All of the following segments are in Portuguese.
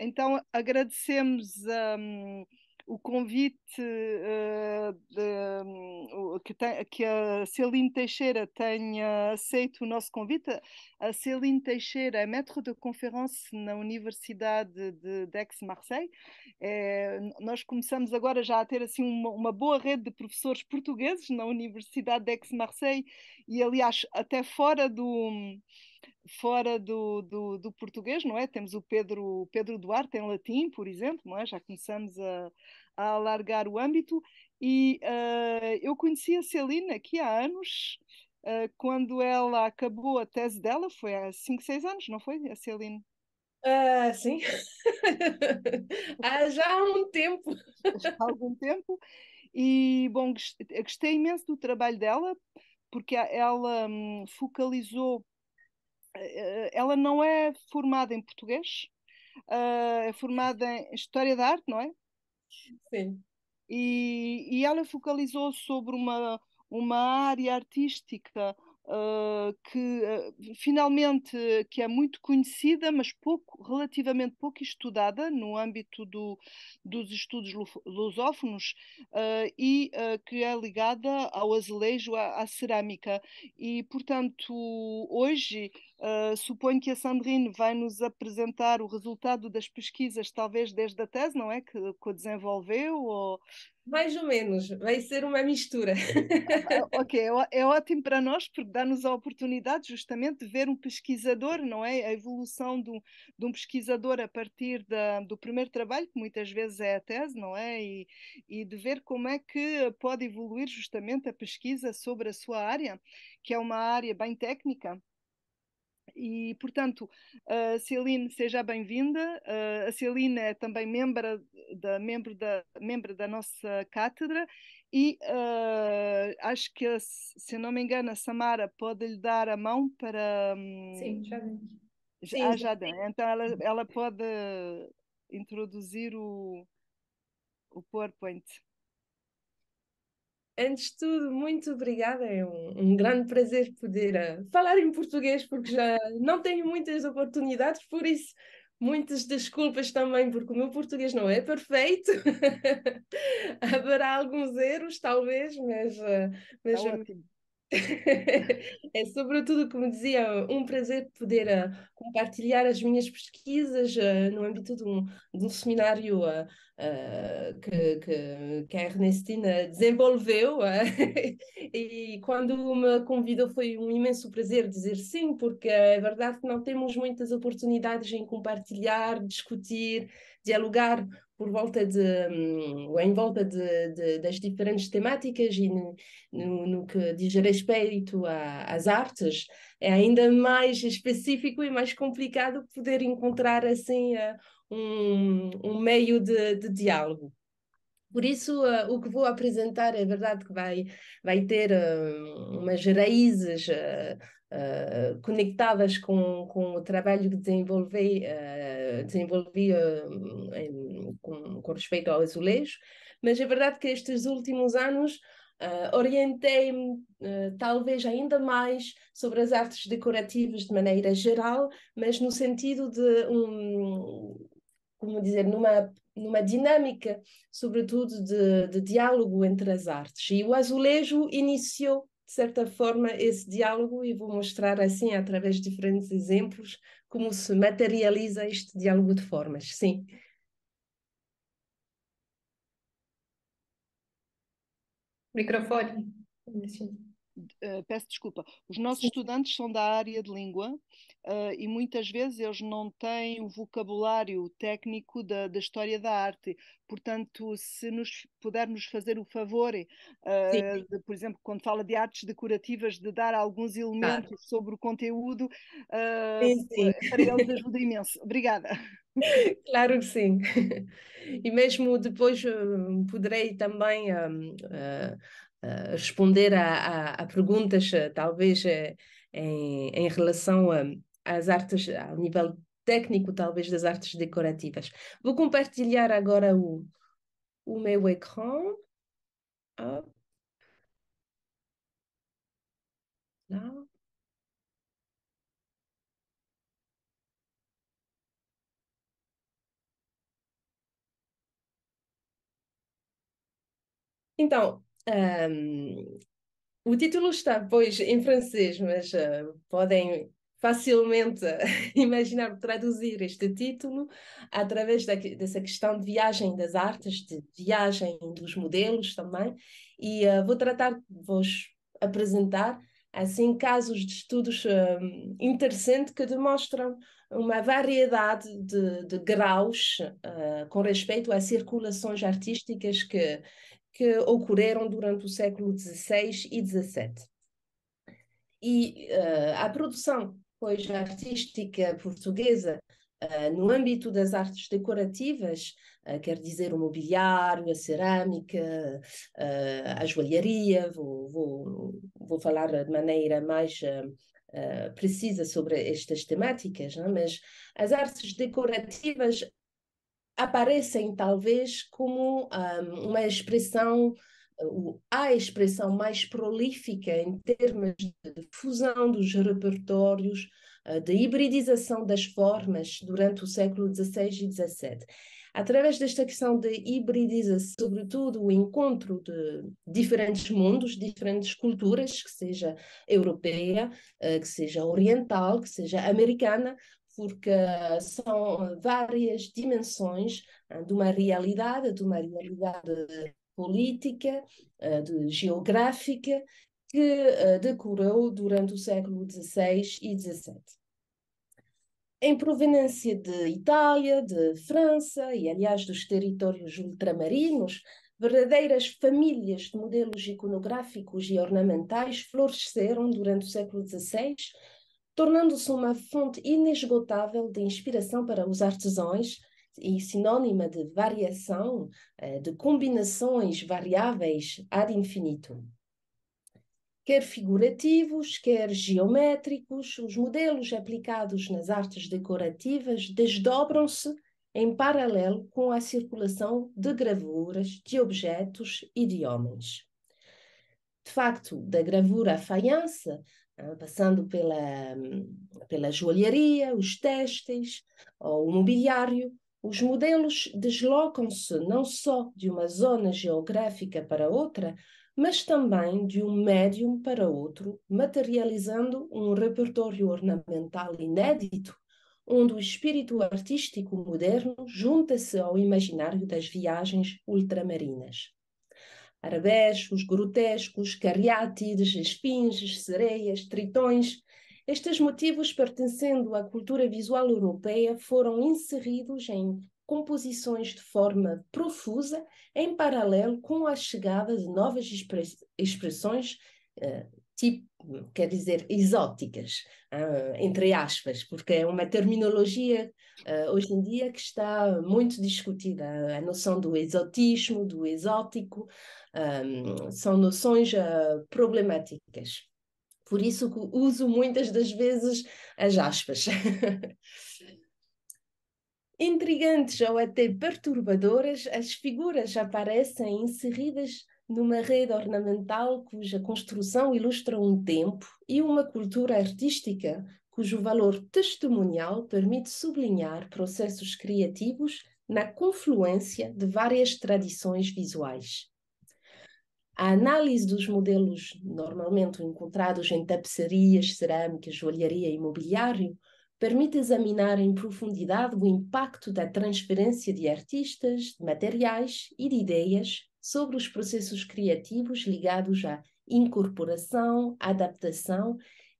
Então, agradecemos um, o convite uh, de, um, que, tem, que, a Celine Teixeira tenha aceito o nosso convite. A Celine Teixeira é maître de Conferência na Universidade de aix marseille É, nós começamos agora já a ter assim uma, uma boa rede de professores portugueses na Universidade de aix marseille e, aliás, até fora do fora do, do, do, português, não é? Temos o Pedro, Pedro Duarte em latim, por exemplo, não é? Já começamos a, a alargar o âmbito. E uh, eu conheci a Celina aqui há anos, uh, quando ela acabou a tese dela, foi há 5, 6 anos, não foi, a Celina? Ah, sim. há ah, já há um tempo. Já há algum tempo. E, bom, gostei imenso do trabalho dela, porque ela hum, focalizou eh, ela não é formada em português, eh, é formada em História da Arte, não é? Sim. E, e ela focalizou sobre uma, uma área artística Uh, que uh, finalmente que é muito conhecida, mas pouco, relativamente pouco estudada no âmbito do, dos estudos lusófonos uh, e que é ligada ao azulejo, à, à cerâmica. E, portanto, hoje Uh, suponho que a Sandrine vai nos apresentar o resultado das pesquisas, talvez desde a tese, não é? Que, que desenvolveu? Ou... Mais ou menos, vai ser uma mistura. Uh, ok, é, é ótimo para nós, porque dá-nos a oportunidade justamente de ver um pesquisador, não é? A evolução de um, de um pesquisador a partir da, do primeiro trabalho, que muitas vezes é a tese, não é? E, e de ver como é que pode evoluir justamente a pesquisa sobre a sua área, que é uma área bem técnica e, portanto, a Celine, seja bem-vinda. A Celine é também membro da, membro da, membro da nossa cátedra e uh, acho que, se não me engano, a Samara pode lhe dar a mão para... Sim, já hum, dei. ah, já Então, ela, ela pode introduzir o, o PowerPoint. Antes de tudo, muito obrigada. É um, um grande prazer poder uh, falar em português, porque já não tenho muitas oportunidades, por isso, muitas desculpas também, porque o meu português não é perfeito. Haverá alguns erros, talvez, mas. Uh, mas é sobretudo, como dizia, um prazer poder uh, compartilhar as minhas pesquisas uh, no âmbito de um, de um seminário uh, que, que, que, a Ernestina desenvolveu. e quando me convidou foi um imenso prazer dizer sim, porque é verdade que não temos muitas oportunidades em compartilhar, discutir, dialogar por volta de, ou hum, em volta de, de, das diferentes temáticas e no, no, no que diz respeito a, às artes, é ainda mais específico e mais complicado poder encontrar assim uh, um, um meio de, de diálogo. Por isso, uh, o que vou apresentar é verdade que vai, vai ter uh, umas raízes uh, conectadas com, com o trabalho que desenvolvi, desenvolvi em, com, com, respeito ao azulejo, mas é verdade que estes últimos anos orientei-me talvez ainda mais sobre as artes decorativas de maneira geral, mas no sentido de um como dizer, numa numa dinâmica, sobretudo, de, de diálogo entre as artes. E o azulejo iniciou, de certa forma, esse diálogo, e vou mostrar assim, através de diferentes exemplos, como se materializa este diálogo de formas. Sim. Microfone. Sim uh, peço desculpa, os nossos Sim. estudantes são da área de língua uh, e muitas vezes eles não têm o vocabulário técnico da, da história da arte. Portanto, se nos pudermos fazer o favor, uh, de, por exemplo, quando fala de artes decorativas, de dar alguns tá. elementos claro. sobre o conteúdo, sim, sim. para eles ajuda imenso. Obrigada. Claro que sim. E mesmo depois poderei também uh, responder a, a, a perguntas, talvez eh, em, em, relação a, às artes, ao nível técnico, talvez, das artes decorativas. Vou compartilhar agora o, o meu ecrã. Então, um, o título está, pois, em francês, mas uh, podem facilmente imaginar traduzir este título através da, dessa questão de viagem das artes, de viagem dos modelos também. E uh, vou tratar vou apresentar assim casos de estudos interessantes que demonstram uma variedade de, de graus uh, com respeito a circulações artísticas que, que ocorreram durante o século XVI e XVII. E uh, a produção pois, artística portuguesa Uh, no âmbito das artes decorativas, uh, quer dizer o mobiliário, a cerâmica, uh, a joalharia, vou, vou, vou falar de maneira mais precisa sobre estas temáticas, é? mas as artes decorativas aparecem talvez como um, uma expressão a expressão mais prolífica em termos de fusão dos repertórios, eh, de hibridização das formas durante o século XVI e XVII. Através desta questão de hibridização, sobretudo o encontro de diferentes mundos, diferentes culturas, que seja europeia, eh, que seja oriental, que seja americana, porque eh, são eh, várias dimensões eh, de uma realidade, de uma realidade política, de geográfica, que decorreu durante o século XVI e XVII. Em proveniência de Itália, de França e, aliás, dos territórios ultramarinos, verdadeiras famílias de modelos iconográficos e ornamentais floresceram durante o século XVI tornando-se uma fonte inesgotável de inspiração para os artesãos e sinônima de variação, eh, de combinações variáveis ad infinito. Quer figurativos, quer geométricos, os modelos aplicados nas artes decorativas desdobram-se em paralelo com a circulação de gravuras, de objetos e de homens. De facto, da gravura à faiança, eh, passando pela, pela joalharia, os testes, o mobiliário, os modelos deslocam-se não só de uma zona geográfica para outra, mas também de um médium para outro, materializando um repertório ornamental inédito, onde o espírito artístico moderno junta-se ao imaginário das viagens ultramarinas. Uhum. arabescos, grotescos, cariátides, esfinges, sereias, tritões. Estes motivos, pertencendo à cultura visual europeia, foram inseridos em composições de forma profusa, em paralelo com a chegada de novas expressões eh, tipo, quer dizer, exóticas, uh, entre aspas, porque é uma terminologia uh, hoje em dia que está muito discutida. A noção do exotismo, do exótico, ah, são noções uh, problemáticas. Por isso que uso muitas das vezes as aspas. Intrigantes ou até perturbadoras, as figuras aparecem inseridas numa rede ornamental cuja construção ilustra um tempo e uma cultura artística cujo valor testemunhal permite sublinhar processos criativos na confluência de várias tradições visuais. A análise dos modelos normalmente encontrados em tapeçarias, cerâmicas, joalharia e mobiliário permite examinar em profundidade o impacto da transferência de artistas, de materiais e de ideias sobre os processos criativos ligados à incorporação, adaptação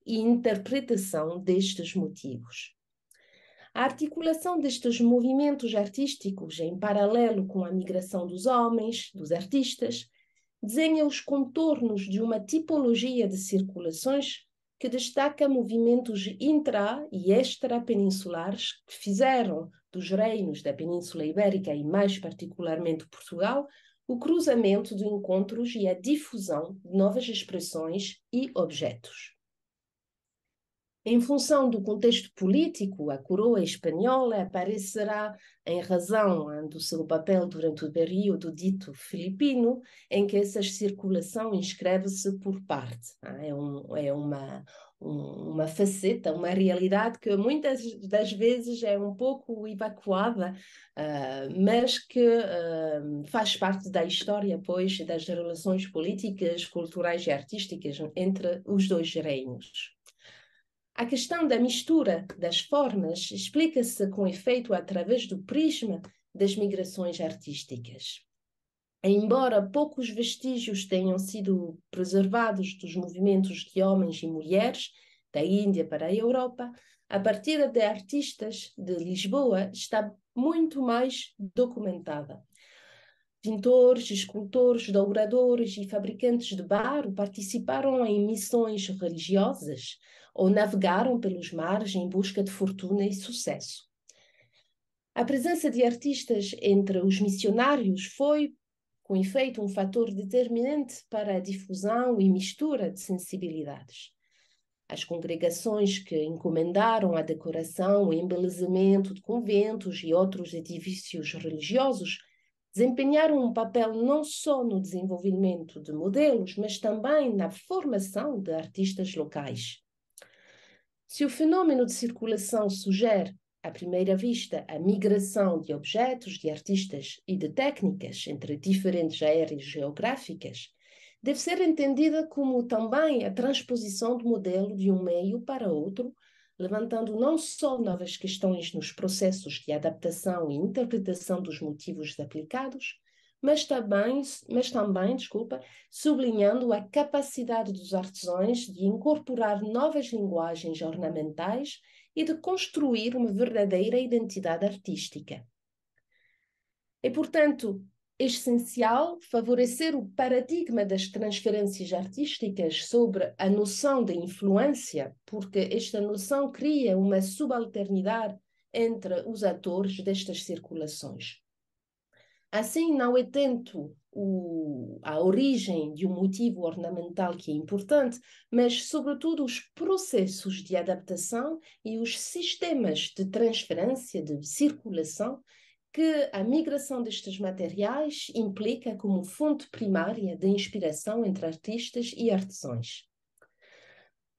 e interpretação destes motivos. A articulação destes movimentos artísticos em paralelo com a migração dos homens, dos artistas, desenha os contornos de uma tipologia de circulações que destaca movimentos intra e extrapeninsulares que fizeram dos reinos da Península Ibérica e mais particularmente Portugal o cruzamento de encontros e a difusão de novas expressões e objetos. Em função do contexto político, a coroa espanhola aparecerá em razão do seu papel durante o período dito filipino, em que essa circulação inscreve-se por parte. Tá? É, um, é uma uma faceta, uma realidade que muitas das vezes é um pouco evacuada, uh, mas que uh, faz parte da história, pois, das relações políticas, culturais e artísticas entre os dois reinos. A questão da mistura das formas explica-se com efeito através do prisma das migrações artísticas. Embora poucos vestígios tenham sido preservados dos movimentos de homens e mulheres da Índia para a Europa, a partida de artistas de Lisboa está muito mais documentada. Pintores, escultores, dobradores e fabricantes de barro participaram em missões religiosas ou navegaram pelos mares em busca de fortuna e sucesso. A presença de artistas entre os missionários foi com efeito, um fator determinante para a difusão e mistura de sensibilidades. As congregações que encomendaram a decoração, e embelezamento de conventos e outros edifícios religiosos desempenharam um papel não só no desenvolvimento de modelos, mas também na formação de artistas locais. Se o fenômeno de circulação sugere à primeira vista, a migração de objetos, de artistas e de técnicas entre diferentes áreas geográficas deve ser entendida como também a transposição do modelo de um meio para outro, levantando não só novas questões nos processos de adaptação e interpretação dos motivos aplicados, mas também, mas também, desculpa, sublinhando a capacidade dos artesãos de incorporar novas linguagens ornamentais e de construir uma verdadeira identidade artística. É, portanto, essencial favorecer o paradigma das transferências artísticas sobre a noção de influência, porque esta noção cria uma subalternidade entre os atores destas circulações. Assim, não é tanto o, a origem de um motivo ornamental que é importante, mas, sobretudo, os processos de adaptação e os sistemas de transferência, de circulação, que a migração destes materiais implica como fonte primária de inspiração entre artistas e artesãos.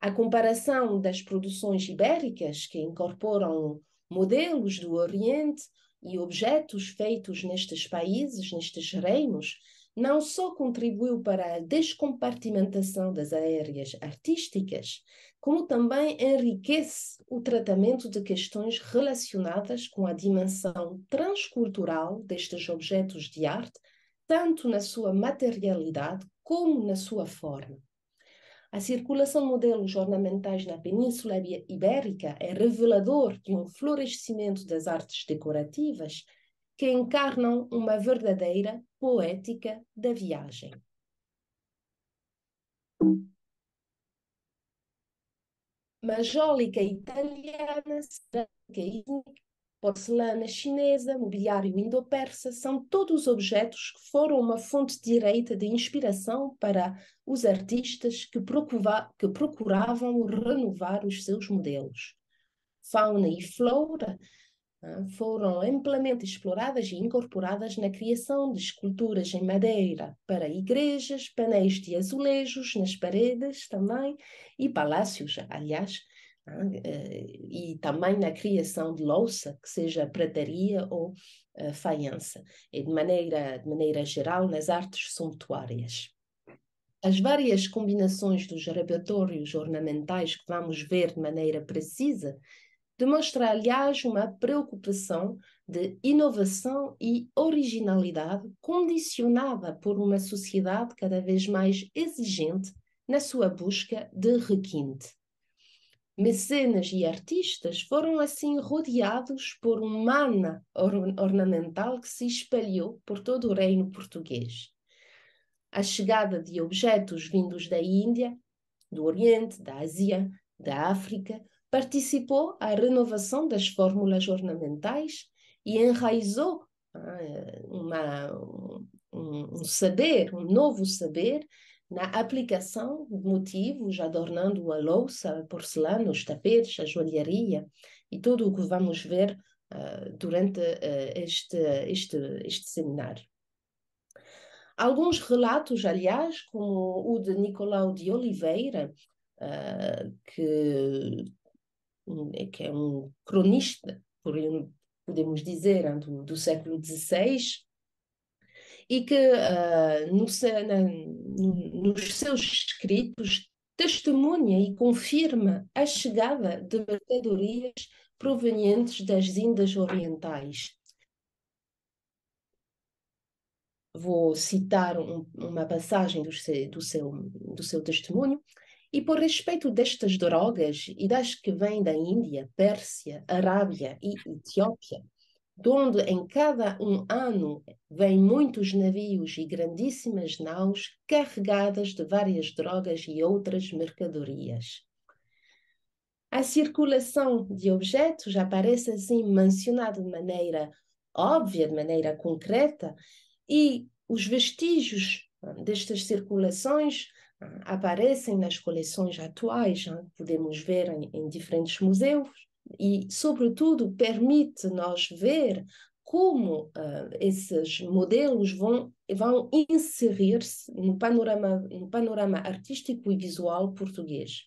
A comparação das produções ibéricas, que incorporam modelos do Oriente e objetos feitos nestes países, nestes reinos, não só contribuiu para a descompartimentação das áreas artísticas, como também enriquece o tratamento de questões relacionadas com a dimensão transcultural destes objetos de arte, tanto na sua materialidade como na sua forma. A circulação de modelos ornamentais na Península Ibérica é revelador de um florescimento das artes decorativas que encarnam uma verdadeira poética da viagem. Majólica italiana, cerâmica porcelana chinesa, mobiliário indo-persa, são todos objetos que foram uma fonte direita de inspiração para os artistas que, procura, que procuravam renovar os seus modelos. Fauna e flora ah, foram amplamente exploradas e incorporadas na criação de esculturas em madeira para igrejas, painéis de azulejos nas paredes também e palácios, aliás, eh, e também na criação de louça, que seja prataria ou eh, faiança, e de maneira, de maneira geral nas artes suntuárias. As várias combinações dos repertórios ornamentais que vamos ver de maneira precisa demonstra, aliás, uma preocupação de inovação e originalidade condicionada por uma sociedade cada vez mais exigente na sua busca de requinte mecenas e artistas foram assim rodeados por um mana or ornamental que se espalhou por todo o reino português. A chegada de objetos vindos da Índia, do Oriente, da Ásia, da África, participou à renovação das fórmulas ornamentais e enraizou ah, uma, um, um saber, um novo saber na aplicação de motivos, adornando a louça, a porcelana, os tapetes, a joalharia e tudo o que vamos ver uh, durante uh, este, este, este seminário. Alguns relatos, aliás, como o de Nicolau de Oliveira, uh, que, que é um cronista, podemos dizer, do, do século XVI, e que uh, no, na, nos seus escritos testemunha e confirma a chegada de mercadorias provenientes das Indas Orientais. Vou citar um, uma passagem do seu, do, seu, do seu testemunho. E por respeito destas drogas e das que vêm da Índia, Pérsia, Arábia e Etiópia, de onde em cada um ano vêm muitos navios e grandíssimas naus carregadas de várias drogas e outras mercadorias. A circulação de objetos aparece assim mencionada de maneira óbvia, de maneira concreta, e os vestígios ah, destas circulações ah, aparecem nas coleções atuais, podemos ver em, em diferentes museus e, sobretudo, permite nós ver como uh, esses modelos vão, vão inserir-se no panorama, no panorama artístico e visual português.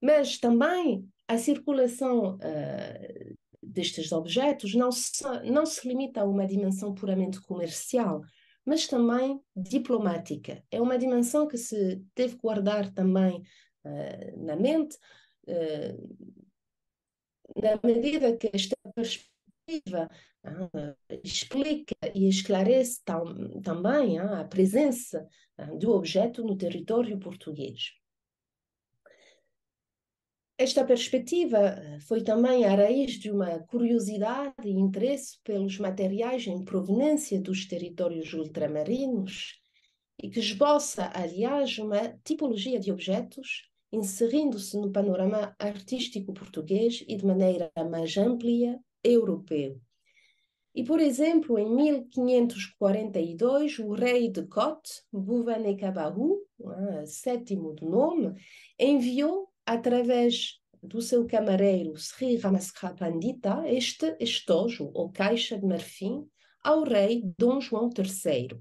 Mas também a circulação uh, destes objetos não se, não se limita a uma dimensão puramente comercial, mas também diplomática. É uma dimensão que se deve guardar também uh, na mente, ah, na medida que esta perspectiva ah, explica e esclarece tam, também ah, a presença do objeto no território português. Esta perspectiva foi também a raiz de uma curiosidade e interesse pelos materiais em proveniência dos territórios ultramarinos e que esboça, aliás, uma tipologia de objetos inserindo-se no panorama artístico português e de maneira mais ampla europeu. E, por exemplo, em 1542, o rei de Koth, Bhuvanekabahu, ah, sétimo de nome, enviou, através do seu camareiro Sri Ramaskra Pandita, este estojo, ou caixa de marfim, ao rei Dom João III.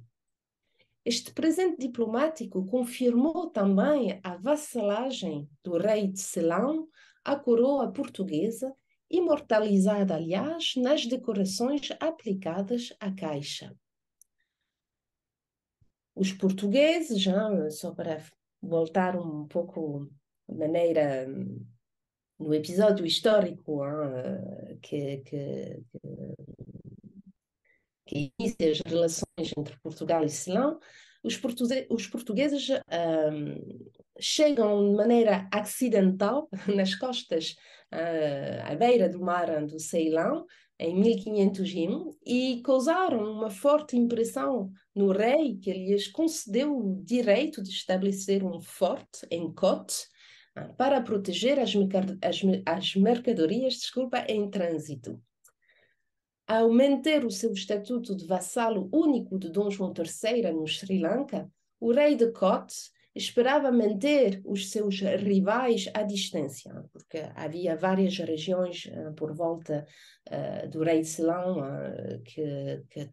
Este presente diplomático confirmou também a vassalagem do rei de Selão à coroa portuguesa, imortalizada, aliás, nas decorações aplicadas à caixa. Os portugueses, já, só para voltar um pouco de maneira hum, no episódio histórico hein, ah, que, que, que que inicia as relações entre Portugal e Ceilão, os, portugueses, os portugueses chegam de maneira acidental nas costas uh, à beira do mar do Ceilão em 1501 e causaram uma forte impressão no rei que lhes concedeu o direito de estabelecer um forte em Cote ah, para proteger as, as, as mercadorias desculpa, em trânsito ao manter o seu estatuto de vassalo único de Dom João III no Sri Lanka, o rei de Kotte esperava manter os seus rivais à distância, porque havia várias regiões uh, por volta uh, do rei de Selão uh, eh, que, que,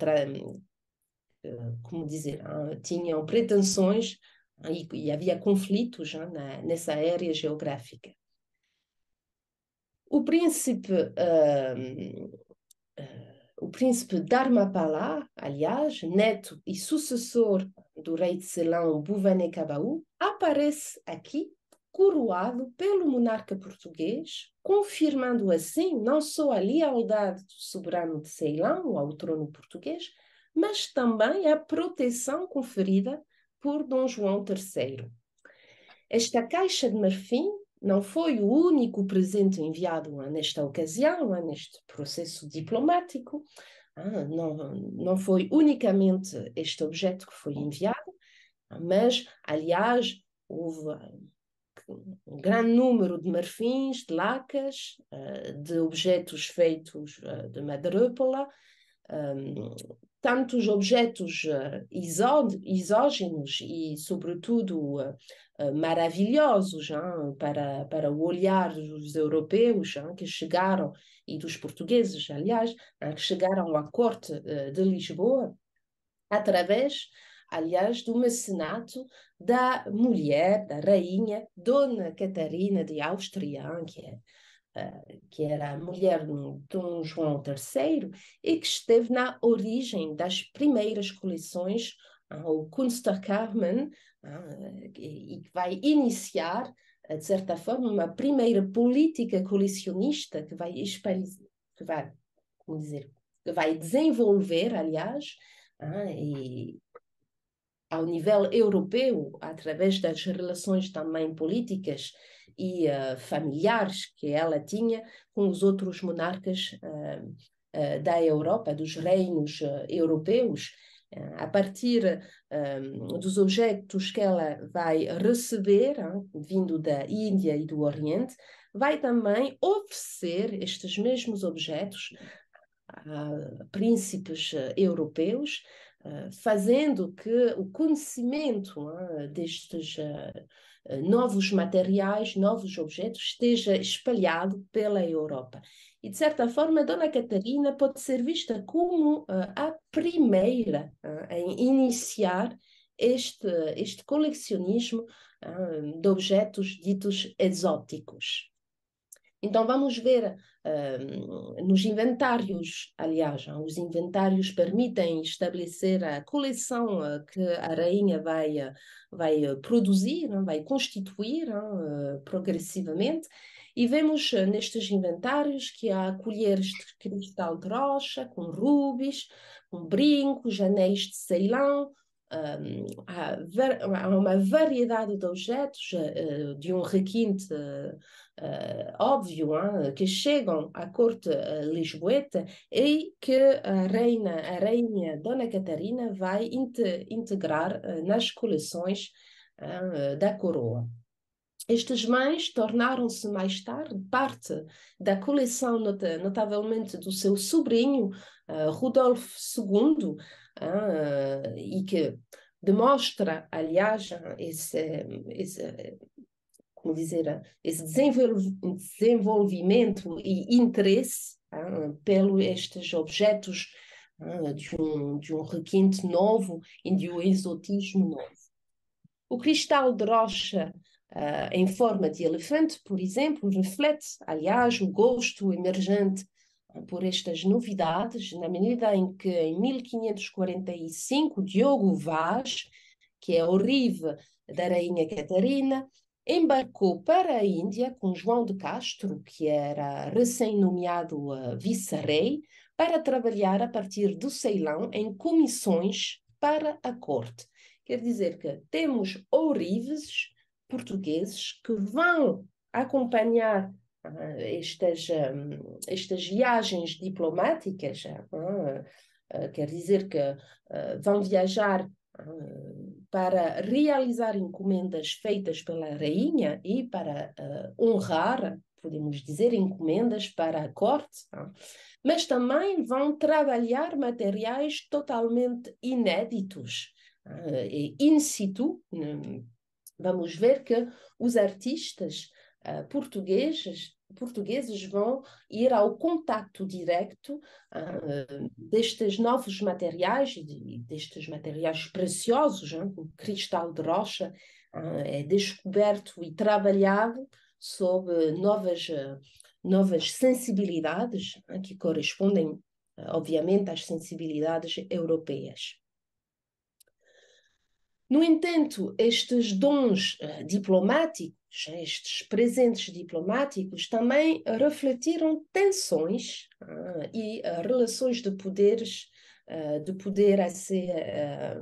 como dizer, ah, tinham pretensões ah, e, e havia conflitos ah, na, nessa área geográfica. O príncipe o príncipe Dharmapala, aliás, neto e sucessor do rei de Ceilão, Bhuvané Cabaú, aparece aqui coroado pelo monarca português, confirmando assim não só a lealdade do soberano de Ceilão ao trono português, mas também a proteção conferida por Dom João III. Esta caixa de marfim não foi o único presente enviado ah, nesta ocasião, ah, neste processo diplomático. Ah, não, não foi unicamente este objeto que foi enviado, mas, aliás, houve um grande número de marfins, de lacas, de objetos feitos de madrépora, um, tantos objetos isó eh, isógenos e, sobretudo, uh, maravilhosos hein, para, para o olhar dos europeus hein, que chegaram, e dos portugueses, aliás, hein, que chegaram à corte uh, de Lisboa, através, aliás, do mecenato da mulher, da rainha, Dona Catarina de Áustria, que é que era a mulher de Dom João III e que esteve na origem das primeiras coleções, o Kunst der e que vai iniciar, eh, de certa forma, uma primeira política colecionista que vai, que vai, como dizer, que vai desenvolver, aliás, ah, e ao nível europeu, através das relações também políticas e uh, familiares que ela tinha com os outros monarcas uh, da Europa, dos reinos europeus, a partir um, dos objetos que ela vai receber, hein, vindo da Índia e do Oriente, vai também oferecer estes mesmos objetos a príncipes europeus, fazendo que o conhecimento destes novos materiais, novos objetos, esteja espalhado pela Europa. E, de certa forma, Dona Catarina pode ser vista como eh, a primeira eh, em iniciar este, este colecionismo eh, de objetos ditos exóticos. Então vamos ver uh, nos inventários, aliás, os inventários permitem estabelecer a coleção uh, que a rainha vai, uh, vai uh, produzir, é? vai constituir é? uh, progressivamente, e vemos nestes inventários que há colheres de cristal de rocha, com rubis, com brincos, anéis de ceilão, Hum, há, uma variedade de objetos eh, eh, de um requinte eh, óbvio que chegam à corte lisboeta e que a rainha, a rainha Dona Catarina vai inte, integrar nas coleções da coroa. Estes mães tornaram-se mais tarde parte da coleção, notavelmente do seu sobrinho, Rudolf II, ah, e que demonstra, aliás, esse, esse como dizer, esse desenvolvimento e interesse hein, ah, pelo estes objetos ah, de, um, de um requinte novo e de um exotismo novo. O cristal de rocha uh, em forma de elefante, por exemplo, reflete, aliás, o gosto emergente por estas novidades, na medida em que em 1545 Diogo Vaz, que é o rive da rainha Catarina, embarcou para a Índia com João de Castro, que era recém-nomeado eh, vice-rei, para trabalhar a partir do Ceilão em comissões para a corte. Quer dizer que temos ourives portugueses que vão acompanhar eh, estas, ehm, estas viagens diplomáticas, eh, eh, quer dizer que vão viajar para realizar encomendas feitas pela rainha e para honrar, podemos dizer, encomendas para a corte, é? mas também vão trabalhar materiais totalmente inéditos, in situ. Hum, vamos ver que os artistas portugueses portugueses vão ir ao contato direto uh, destes novos materiais, destes materiais preciosos, hein? o é? cristal de rocha uh, é descoberto e trabalhado sob ah, novas, uh, novas sensibilidades é? que correspondem, obviamente, às sensibilidades europeias. No entanto, estes dons diplomáticos estes presentes diplomáticos também refletiram tensões ah, e ah, relações de poderes, ah, de poder a ser, ah,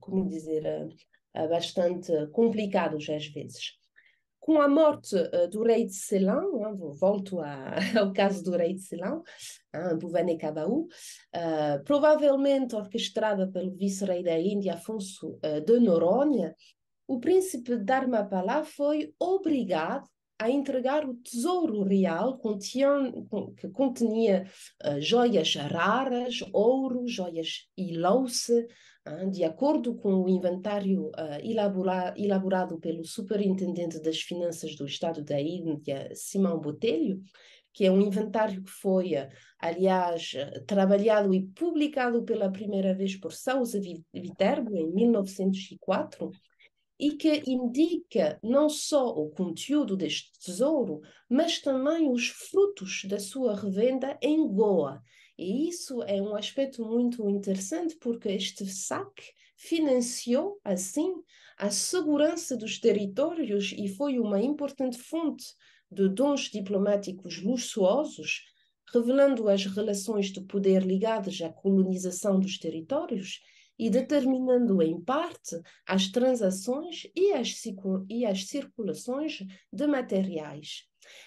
como dizer, ah, ah, bastante complicados às vezes. Com a morte do rei de Selão, volto a, ao caso do rei de Selão, Bhuvané Kabaú, provavelmente orquestrada pelo vice-rei da Índia, Afonso de Noronha, o príncipe Dharmapala foi obrigado a entregar o tesouro real que continha eh, joias raras, ouro, joias e louça, ah, de acordo com o inventário eh, elaborado pelo superintendente das finanças do Estado da Índia, Simão Botelho, que é um inventário que foi, eh, aliás, trabalhado e publicado pela primeira vez por Sousa Viterbo em 1904, e que indica não só o conteúdo deste tesouro, mas também os frutos da sua revenda em Goa. E isso é um aspecto muito interessante porque este saque financiou, assim, a segurança dos territórios e foi uma importante fonte de dons diplomáticos luxuosos, revelando as relações de poder ligadas à colonização dos territórios e determinando em parte as transações e as, e as circulações de materiais.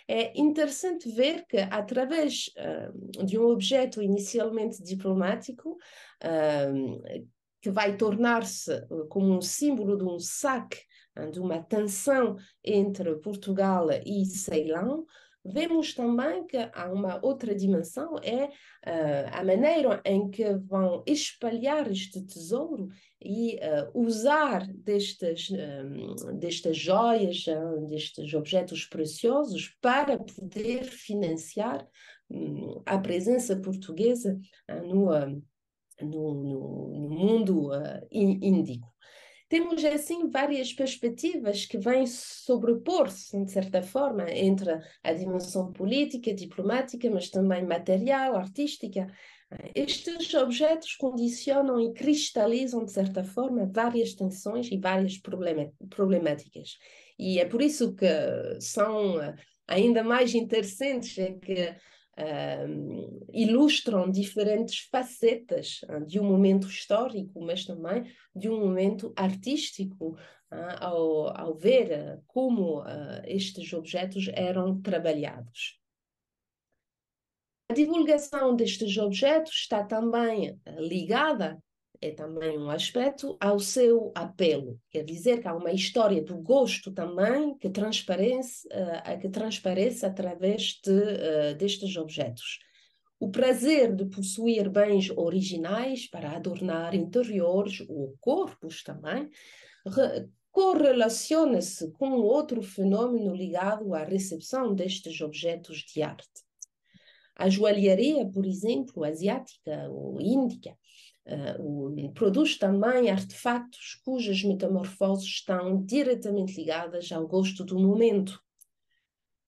É interessante ver que, através uh, de um objeto inicialmente diplomático, uh, que vai tornar-se ah, como um símbolo de um saque, de uma tensão entre Portugal e Ceilão, Vemos também que há uma outra dimensão, é uh, a maneira em que vão espalhar este tesouro e uh, usar destas, um, eh, destas joias, uh, destes objetos preciosos para poder financiar um, a presença portuguesa no, no, no, mundo índico temos assim várias perspectivas que vêm sobrepor-se, de certa forma, entre a dimensão política, diplomática, mas também material, artística. Estes objetos condicionam e cristalizam, de certa forma, várias tensões e várias problemáticas. E é por isso que são eh, ainda mais interessantes, é que ilustram diferentes facetas uh, de um momento histórico, mas também de um momento artístico, uh, ao, ao, ver ah, como estes objetos eram trabalhados. A divulgação destes objetos está também ligada é também um aspecto, ao seu apelo. Quer dizer que há uma história do gosto também que transparece, uh, que transparece através de, uh, destes objetos. O prazer de possuir bens originais para adornar interiores ou corpos também correlaciona-se com outro fenômeno ligado à recepção destes objetos de arte. A joalharia, por exemplo, asiática ou índica, Uh, produz também artefatos cujas metamorfoses estão diretamente ligadas ao gosto do momento.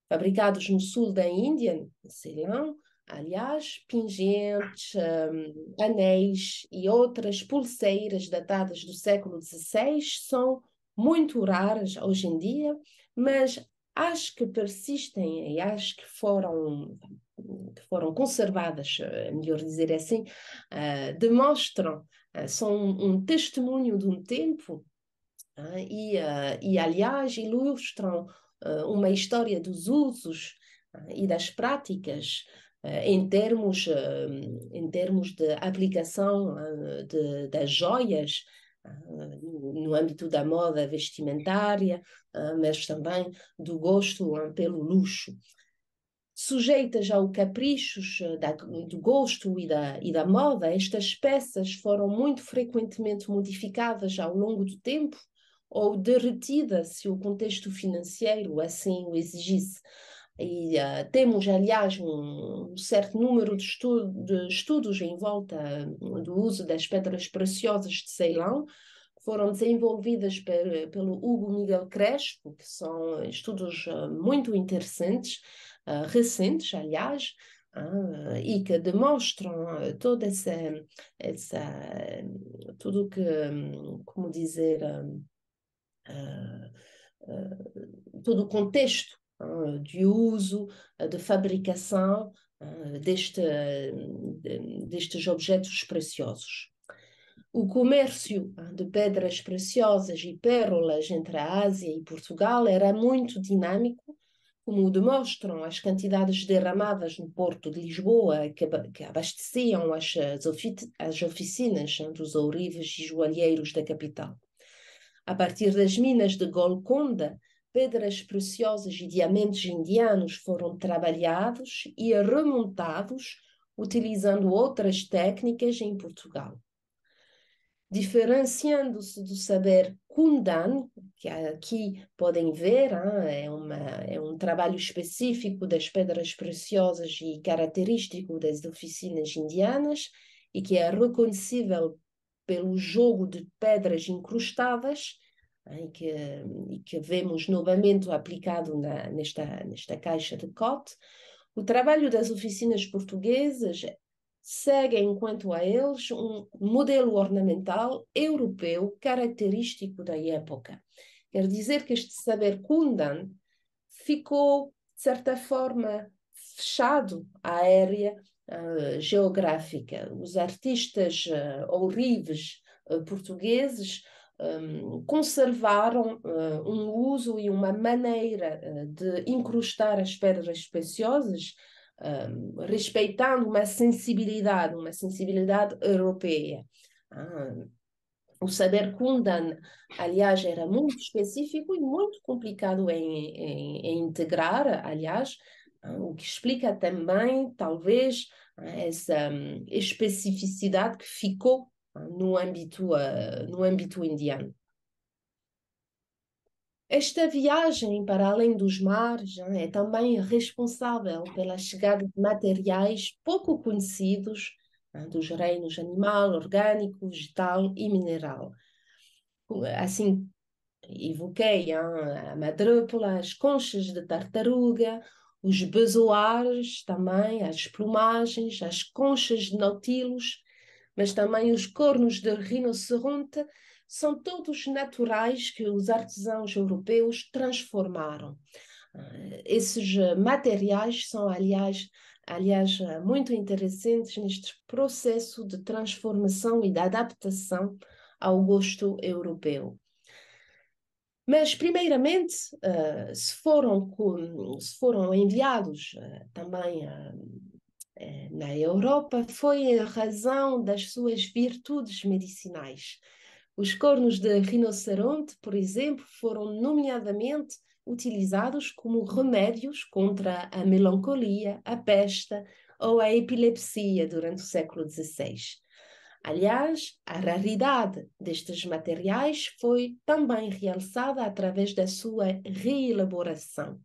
Fabricados no sul da Índia, no Ceilão, aliás, pingentes, um, ah, anéis e outras pulseiras datadas do século XVI são muito raras hoje em dia, mas as que persistem e as que foram que foram conservadas, eh, melhor dizer assim, uh, demonstram, uh, são um, um, testemunho de um tempo uh, e, e, aliás, ilustram uma história dos usos é? e das práticas em termos, em termos de aplicação é? de, das joias no âmbito da moda vestimentária, mas também do gosto pelo luxo. Sujeitas ao caprichos eh, da, do gosto e da, e da moda, estas peças foram muito frequentemente modificadas ao longo do tempo ou derretidas se o contexto financeiro assim o exigisse. E uh, temos, aliás, um, certo número de, estu de, estudos em volta hum, do uso das pedras preciosas de Ceilão, que foram desenvolvidas pelo Hugo Miguel Crespo, que são estudos uh, muito interessantes, eh, recentes, aliás, eh, e que demonstram eh, toda essa, essa tudo que, hum, como dizer, hum, todo o contexto de uso, de fabricação deste, destes objetos preciosos. O comércio de pedras preciosas e pérolas entre a Ásia e Portugal era muito dinâmico como demonstram as quantidades derramadas no Porto de Lisboa, que, que abasteciam as, as oficinas né, dos ourives e joalheiros da capital. A partir das minas de Golconda, pedras preciosas e diamantes indianos foram trabalhados e remontados utilizando outras técnicas em Portugal. Diferenciando-se do saber Kundan, que aqui podem ver, ah, é, uma, é um trabalho específico das pedras preciosas e característico das oficinas indianas, e que é reconhecível pelo jogo de pedras incrustadas, ah, e que, e que vemos novamente aplicado na, nesta, nesta caixa de cote. O trabalho das oficinas portuguesas seguem, quanto a eles, um modelo ornamental europeu característico da época. Quer dizer que este saber Kundan ficou, de certa forma, fechado à área uh, geográfica. Os artistas uh, eh, ourives uh, eh, portugueses um, ehm, conservaram um uso e uma maneira de incrustar as pedras preciosas um, respeitando uma sensibilidade, uma sensibilidade europeia. Ah, o saber Kundan, aliás, era muito específico e muito complicado em, em, em integrar, aliás, ah, o que explica também, talvez, essa hum, especificidade que ficou ah, no âmbito, ah, no âmbito indiano. Esta viagem para além dos mares é também é responsável pela chegada de materiais pouco conhecidos é, dos reinos animal, orgânico, vegetal e mineral. Assim, evoquei a madrúpula, as conchas de tartaruga, os bezoares também, as plumagens, as conchas de nautilos, mas também os cornos de rinoceronte são todos naturais que os artesãos europeus transformaram. Ah, esses ah, materiais são, aliás, aliás, ah, muito interessantes neste processo de transformação e de adaptação ao gosto europeu. Mas, primeiramente, se foram, se foram enviados também eh, na Europa, foi em razão das suas virtudes medicinais os cornos de rinoceronte, por exemplo, foram nomeadamente utilizados como remédios contra a melancolia, a peste ou a epilepsia durante o século XVI. Aliás, a raridade destes materiais foi também realçada através da sua reelaboração.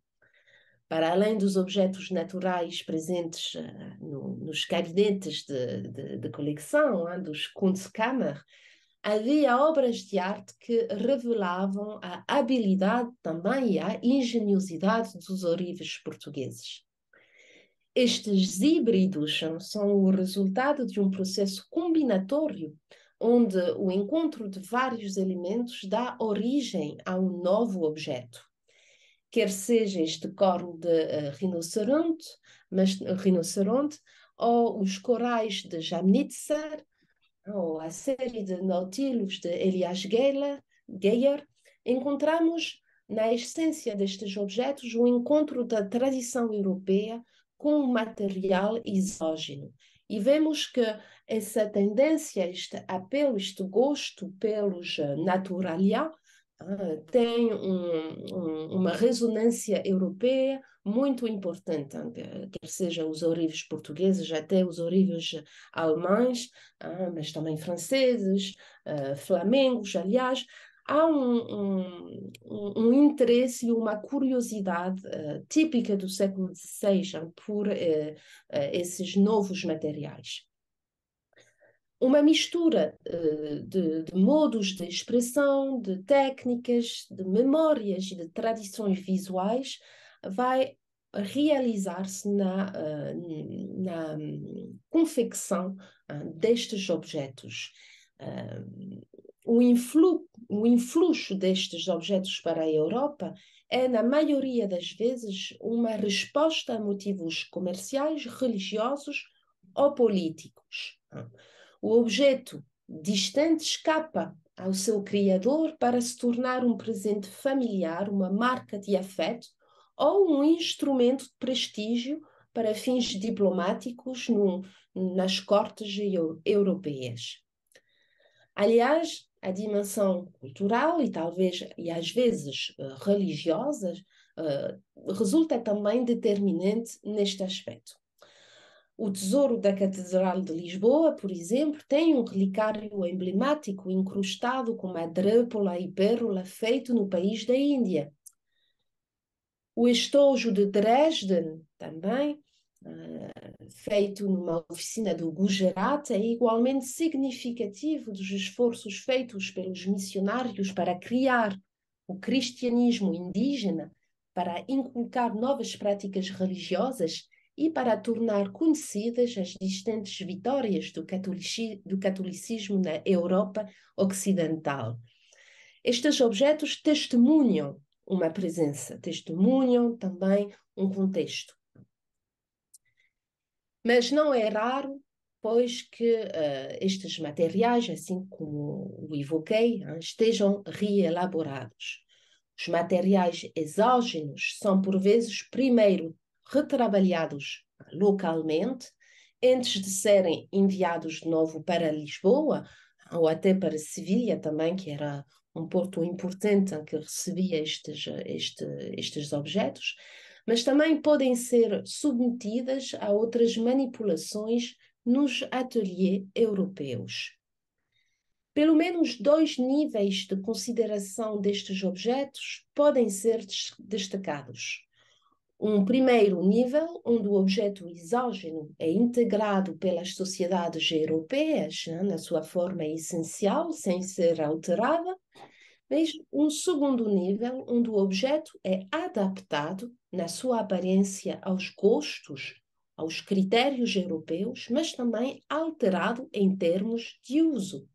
Para além dos objetos naturais presentes uh, no, nos gabinetes de, de, de coleção, hein, ah, dos Kunstkammer, havia obras de arte que revelavam a habilidade também e a engenhosidade dos ourives portugueses. Estes híbridos são o resultado de um processo combinatório, onde o encontro de vários elementos dá origem a um novo objeto. Quer seja este corno de uh, rinoceronte, mas, uh, rinoceronte, ou os corais de Jamnitzer, ou oh, a série de Nautilus de Elias Geyer, encontramos na essência destes objetos o um encontro da tradição europeia com o material exógeno. E vemos que essa tendência, este apelo, este gosto pelos eh, naturalia, eh, tem um, uma resonância europeia muito importante, quer seja os ourives portugueses, até os ourives alemães, ah, mas também franceses, ah, flamengos, aliás, há um, um, um, interesse e uma curiosidade uh, típica do século XVI por uh, uh, esses novos materiais. Uma mistura eh, de, de, modos de expressão, de técnicas, de memórias e de tradições visuais vai realizar-se na, eh, na confecção ah, destes objetos. Ah, o, influ, o influxo destes objetos para a Europa é, na maioria das vezes, uma resposta a motivos comerciais, religiosos ou políticos. Ah, o objeto distante escapa ao seu criador para se tornar um presente familiar, uma marca de afeto ou um instrumento de prestígio para fins diplomáticos no, nas cortes europeias. Aliás, a dimensão cultural e talvez e às vezes eh, religiosa eh, resulta também determinante neste aspecto. O tesouro da Catedral de Lisboa, por exemplo, tem um relicário emblemático incrustado com uma e pérola feito no país da Índia o estojo de Dresden, também, uh, feito numa oficina do Gujarat, é igualmente significativo dos esforços feitos pelos missionários para criar o cristianismo indígena, para inculcar novas práticas religiosas e para tornar conhecidas as distantes vitórias do, catolici do catolicismo na Europa Ocidental. Estes objetos testemunham uma presença, testemunham também um contexto. Mas não é raro, pois, que uh, estes materiais, assim como o evoquei, uh, estejam reelaborados. Os materiais exógenos são, por vezes, primeiro retrabalhados ah, localmente, antes de serem enviados de novo para Lisboa, ou até para Sevilha também, que era um porto importante em que recebia estes, este, estes objetos, mas também podem ser submetidas a outras manipulações nos ateliês europeus. Pelo menos dois níveis de consideração destes objetos podem ser des destacados. Um primeiro nível, onde o objeto exógeno é integrado pelas sociedades europeias né, na sua forma essencial, sem ser alterada, Veja, um segundo nível, onde o objeto é adaptado na sua aparência aos gostos, aos critérios europeus, mas também alterado em termos de uso.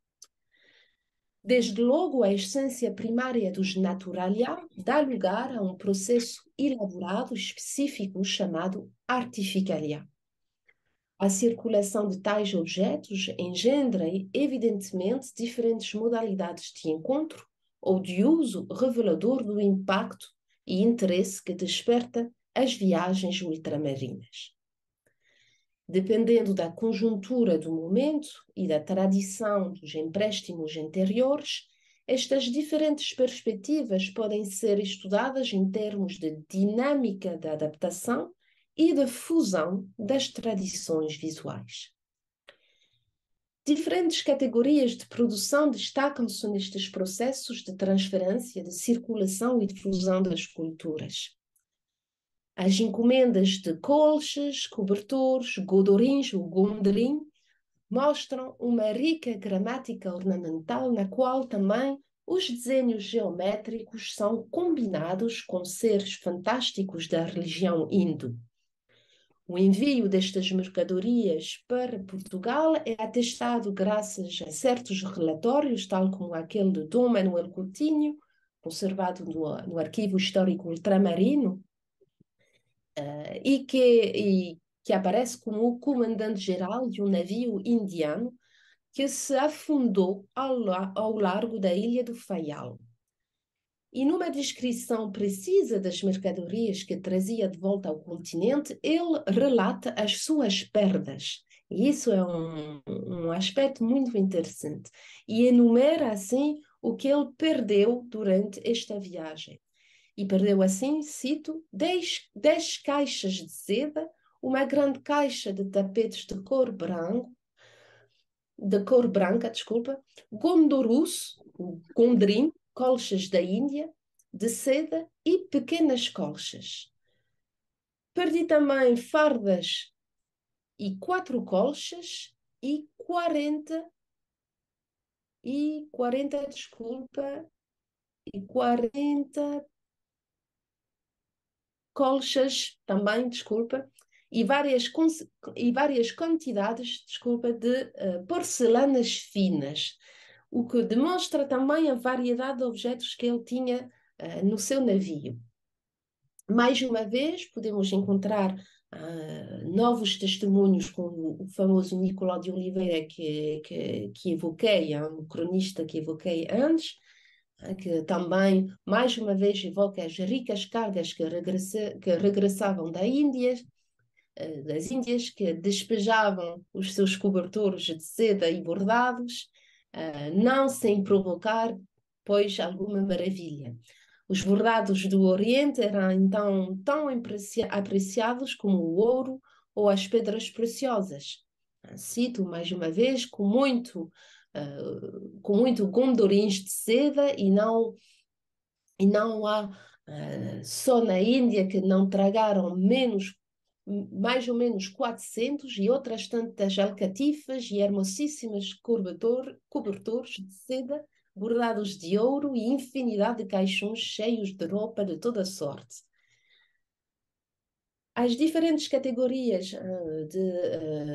Desde logo, a essência primária dos naturalia dá lugar a um processo elaborado específico chamado artificialia. A circulação de tais objetos engendra, evidentemente, diferentes modalidades de encontro, ou de uso revelador do impacto e interesse que desperta as viagens ultramarinas. Dependendo da conjuntura do momento e da tradição dos empréstimos anteriores, estas diferentes perspectivas podem ser estudadas em termos de dinâmica da adaptação e da fusão das tradições visuais. Diferentes categorias de produção destacam-se nestes processos de transferência, de circulação e difusão das culturas. As encomendas de colchas, cobertores, godorins ou gondolin mostram uma rica gramática ornamental na qual também os desenhos geométricos são combinados com seres fantásticos da religião hindu. O envio destas mercadorias para Portugal é atestado graças a certos relatórios, tal como aquele de Dom Manuel Coutinho, conservado no, no Arquivo Histórico Ultramarino, uh, e, que, e que aparece como o comandante-geral de um navio indiano que se afundou ao, ao largo da ilha do Faial. E numa descrição precisa das mercadorias que trazia de volta ao continente, ele relata as suas perdas. E isso é um, um aspecto muito interessante. E enumera assim o que ele perdeu durante esta viagem. E perdeu assim, cito, 10, caixas de seda, uma grande caixa de tapetes de cor branco, de cor branca, desculpa, gondorus, gondrim, colchas da Índia, de seda e pequenas colchas. Perdi também fardas e quatro colchas e 40 e 40, desculpa, e 40 colchas também, desculpa, e várias, e várias quantidades, desculpa, de uh, porcelanas finas o que demonstra também a variedade de objetos que ele tinha uh, no seu navio. Mais uma vez, podemos encontrar uh, novos testemunhos, como o famoso Nicolau de Oliveira, que, que, que evoquei, é um cronista que evoquei antes, eh, que também, mais uma vez, evoca as ricas cargas que, regressa, que regressavam da Índia, das Índias, que despejavam os seus cobertores de seda e bordados, ah, não sem provocar, pois, alguma maravilha. Os bordados do Oriente eram então tão apreciados como o ouro ou as pedras preciosas. Ah, cito mais uma vez com muito, uh, com muito gondorins de seda e não, e não há uh, só na Índia que não tragaram menos mais ou menos 400 e outras tantas alcatifas e hermosíssimas cobertor, cobertores de seda bordados de ouro e infinidade de caixões cheios de roupa de toda sorte. As diferentes categorias uh, de,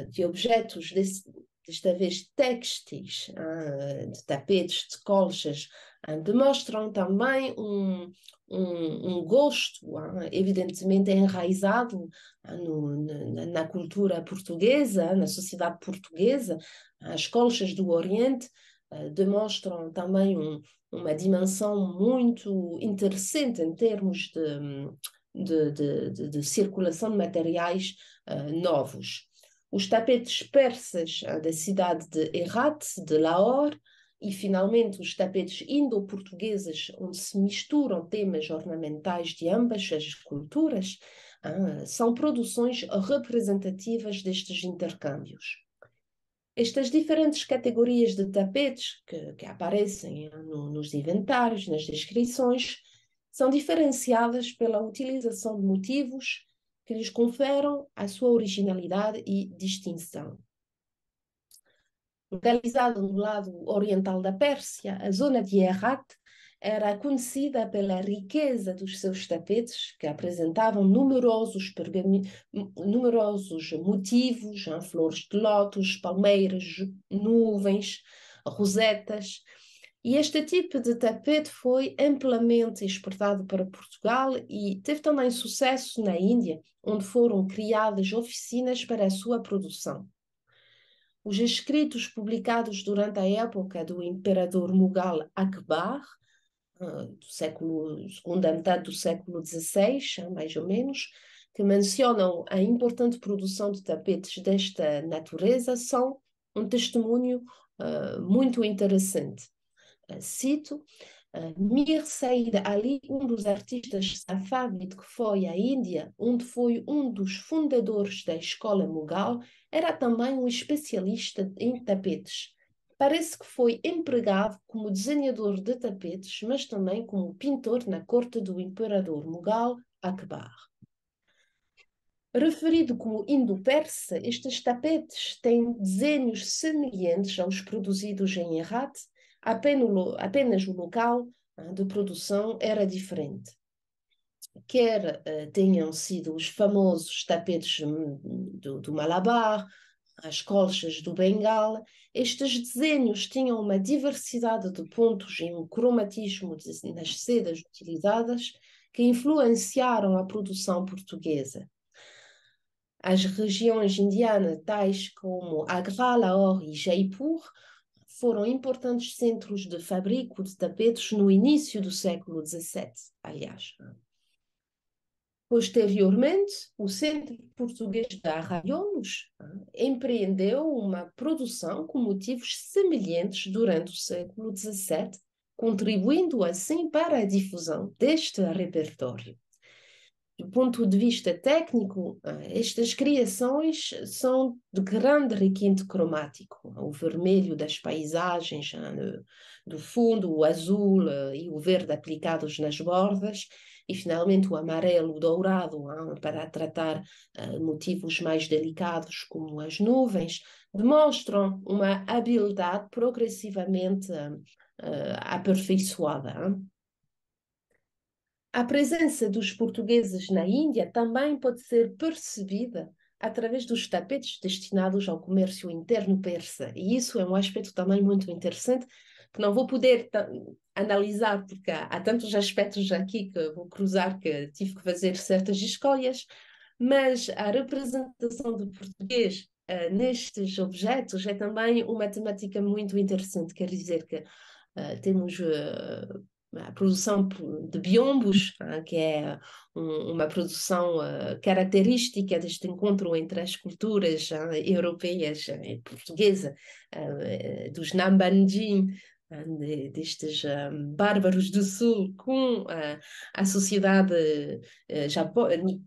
uh, de objetos, desse, desta vez textis, uh, ah, de tapetes, de colchas, ah, demonstram também um, um, um gosto, ah, evidentemente enraizado ah, no, na, na, cultura portuguesa, na sociedade portuguesa. As colchas do Oriente demonstram também um, uma dimensão muito interessante em termos de, de, de, de circulação de materiais novos. Os tapetes persas da cidade de Herat, de Lahore, e, finalmente, os tapetes indo-portugueses, onde se misturam temas ornamentais de ambas as culturas, ah, são produções representativas destes intercâmbios. Estas diferentes categorias de tapetes que, que aparecem no, nos inventários, nas descrições, são diferenciadas pela utilização de motivos que lhes conferam a sua originalidade e distinção localizado no lado oriental da Pérsia, a zona de Herat era conhecida pela riqueza dos seus tapetes, que apresentavam numerosos, numerosos motivos em flores de lótus, palmeiras, nuvens, rosetas. E este tipo de tapete foi amplamente exportado para Portugal e teve também sucesso na Índia, onde foram criadas oficinas para a sua produção. Os escritos publicados durante a época do imperador Mughal Akbar, ah, do século, segunda metade do século XVI, mais ou menos, que mencionam a importante produção de tapetes desta natureza, são um testemunho uh, muito interessante. Ah, cito: ah, Mir Said Ali, um dos artistas safávides que foi à Índia, onde foi um dos fundadores da escola Mughal, era também um especialista em tapetes. Parece que foi empregado como desenhador de tapetes, mas também como pintor na corte do imperador Mughal Akbar. Referido como indo-persa, estes tapetes têm desenhos semelhantes aos produzidos em Herat, apenas o local ah, de produção era diferente. Quer eh, tenham sido os famosos tapetes hum, do, do Malabar, as colchas do Bengala, estes desenhos tinham uma diversidade de pontos e um cromatismo nas sedas utilizadas que influenciaram a produção portuguesa. As regiões indianas, tais como Agra, Lahore e Jaipur, foram importantes centros de fabrico de tapetes no início do século XVII, aliás. Posteriormente, o Centro Português de Arraiolos ah, empreendeu uma produção com motivos semelhantes durante o século XVII, contribuindo assim para a difusão deste repertório do ponto de vista técnico, eh, estas criações são de grande requinte cromático. O vermelho das paisagens eh, do fundo, o azul eh, e o verde aplicados nas bordas, e finalmente o amarelo, o dourado, para tratar motivos mais delicados como as nuvens, demonstram uma habilidade progressivamente aperfeiçoada. A presença dos portugueses na Índia também pode ser percebida através dos tapetes destinados ao comércio interno persa. E isso é um aspecto também muito interessante, que não vou poder analisar, porque há, há, tantos aspectos aqui que vou cruzar que tive que fazer certas escolhas, mas a representação do português uh, nestes objetos é também uma temática muito interessante, quer dizer que uh, temos uh, a produção de biombos, hum. ah, que é uma produção ah, característica deste encontro entre as culturas ah, europeias e portuguesa, eh, dos nambandim destes bárbaros do sul com a sociedade eh, japonesa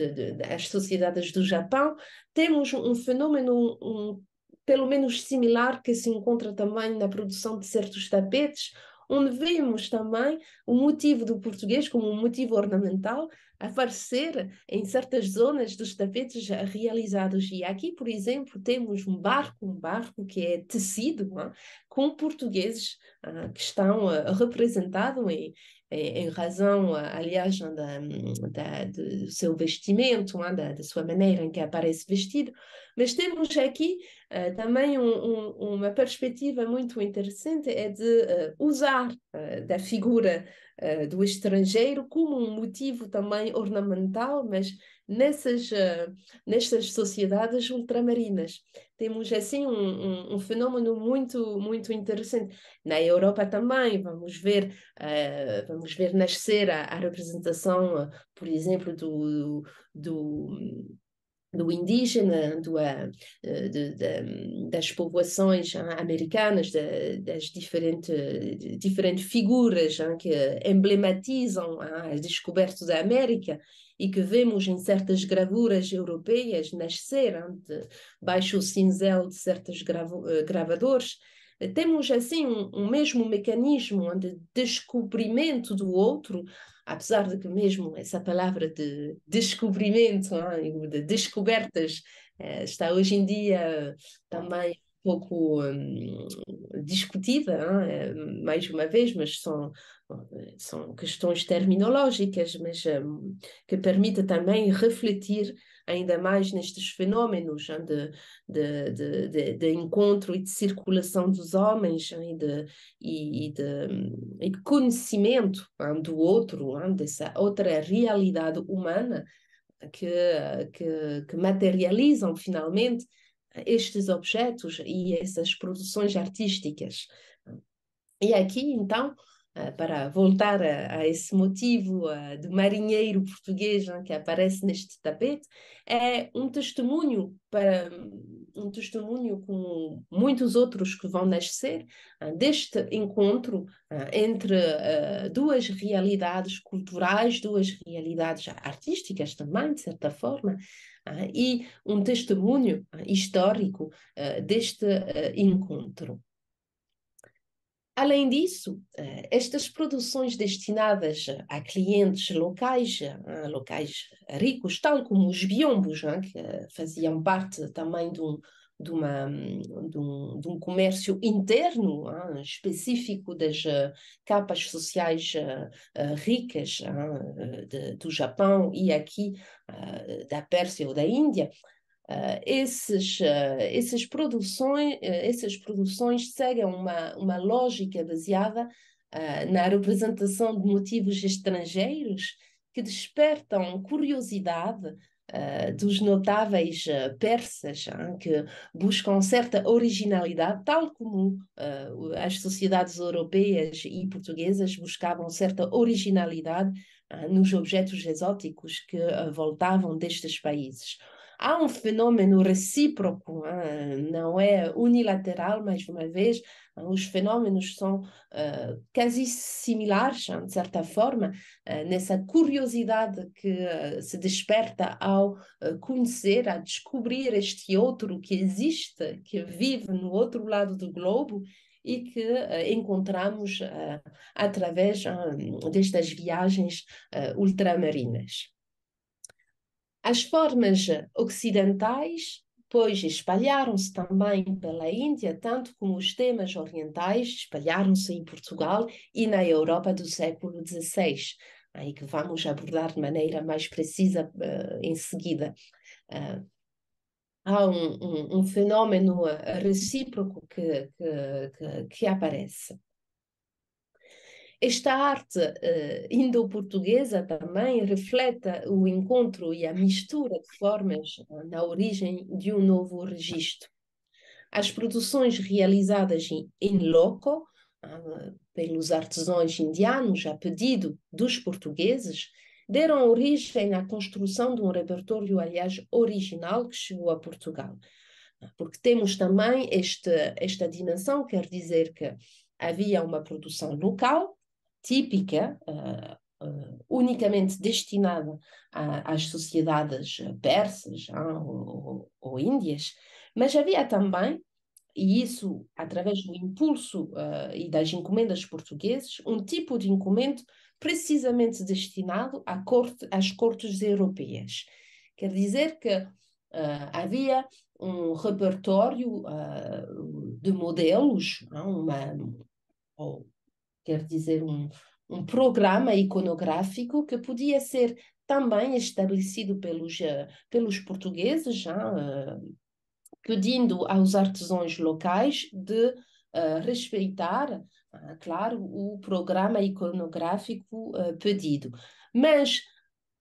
eh, das sociedades do Japão, temos um fenômeno um, pelo menos similar que se encontra também na produção de certos tapetes onde vemos também o motivo do português como um motivo ornamental aparecer em certas zonas dos tapetes realizados. E aqui, por exemplo, temos um barco, um barco que é tecido é? com portugueses ah, que estão ah, representados em, em, em, razão, ah, aliás, da, hum, da, do seu vestimento, é? da, da sua maneira em que aparece vestido, mas temos aqui uh, também um, um, uma perspectiva muito interessante, é de uh, usar uh, da figura do estrangeiro como um motivo também ornamental, mas nessas, nessas sociedades ultramarinas. Temos assim um, um, um, fenômeno muito, muito interessante. Na Europa também vamos ver, uh, vamos ver nascer a, a representação, uh, por exemplo, do, do do indígena, do, eh, de, de, das povoações ah, americanas, de, das diferentes, diferentes figuras ah, que emblematizam ah, as descobertas da América e que vemos em certas gravuras europeias nascer hein, baixo o cinzel de certos gravo, eh, gravadores temos assim um, um mesmo mecanismo de descobrimento do outro, apesar de que mesmo essa palavra de descobrimento, é? de descobertas, eh, está hoje em dia também pouco hum, discutida, hein? É, mais uma vez, mas são, são questões terminológicas, mas hum, que permite também refletir ainda mais nestes fenômenos hein? de, de, de, de, de encontro e de circulação dos homens hein? de, e, e, de, hum, e conhecimento hein? do outro, hein? dessa outra realidade humana que, que, que materializam finalmente estes objetos e essas produções artísticas. E aqui, então, ah, para voltar a, a esse motivo a, ah, do marinheiro português é, que aparece neste tapete, é um testemunho para um testemunho com muitos outros que vão nascer ah, deste encontro entre uh, duas realidades culturais, duas realidades artísticas também, de certa forma, e um testemunho histórico deste encontro. Além disso, eh, estas produções destinadas eh, a clientes locais, eh, locais ricos, tal como os biombos, é? que faziam parte também de um, de, uma, de, um, de um, comércio interno é? específico das capas sociais ricas é? do Japão e aqui da Pérsia ou da Índia, uh, esses, uh, essas, produções, uh, essas produções seguem uma, uma lógica baseada na representação de motivos estrangeiros que despertam curiosidade dos notáveis persas, hein, que buscam certa originalidade, tal como as sociedades europeias e portuguesas buscavam certa originalidade nos objetos exóticos que voltavam destes países há um fenômeno recíproco, ah, não é unilateral, mais uma vez, ah, os fenômenos são ah, quase similares, de certa forma, nessa curiosidade que se desperta ao conhecer, a descobrir este outro que existe, que vive no outro lado do globo e que encontramos através destas viagens ultramarinas. As formas ocidentais, pois, espalharam-se também pela Índia, tanto como os temas orientais espalharam-se em Portugal e na Europa do século XVI, aí que vamos abordar de maneira mais precisa uh, em seguida. Uh, há um, um, um, fenômeno eh, recíproco que, que, que, que aparece. Esta arte uh, indo-portuguesa também reflete o encontro e a mistura de formas uh, na origem de um novo registro. As produções realizadas em loco uh, pelos artesãos indianos a pedido dos portugueses deram origem à construção de um repertório, aliás, original que chegou a Portugal. Porque temos também este, esta dimensão, quer dizer que havia uma produção local, típica, Uh, unicamente destinada a, às sociedades persas uh, ou, ou, índias, mas havia também, e isso através do impulso uh, e das encomendas portugueses, um tipo de encomenda precisamente destinado corte, às cortes europeias. Quer dizer que havia um repertório de modelos, uma, ou quer dizer, um, um programa iconográfico que podia ser também estabelecido pelos, eh, pelos portugueses, já, eh, pedindo aos artesãos locais de uh, respeitar, uh, claro, o programa iconográfico pedido. Mas,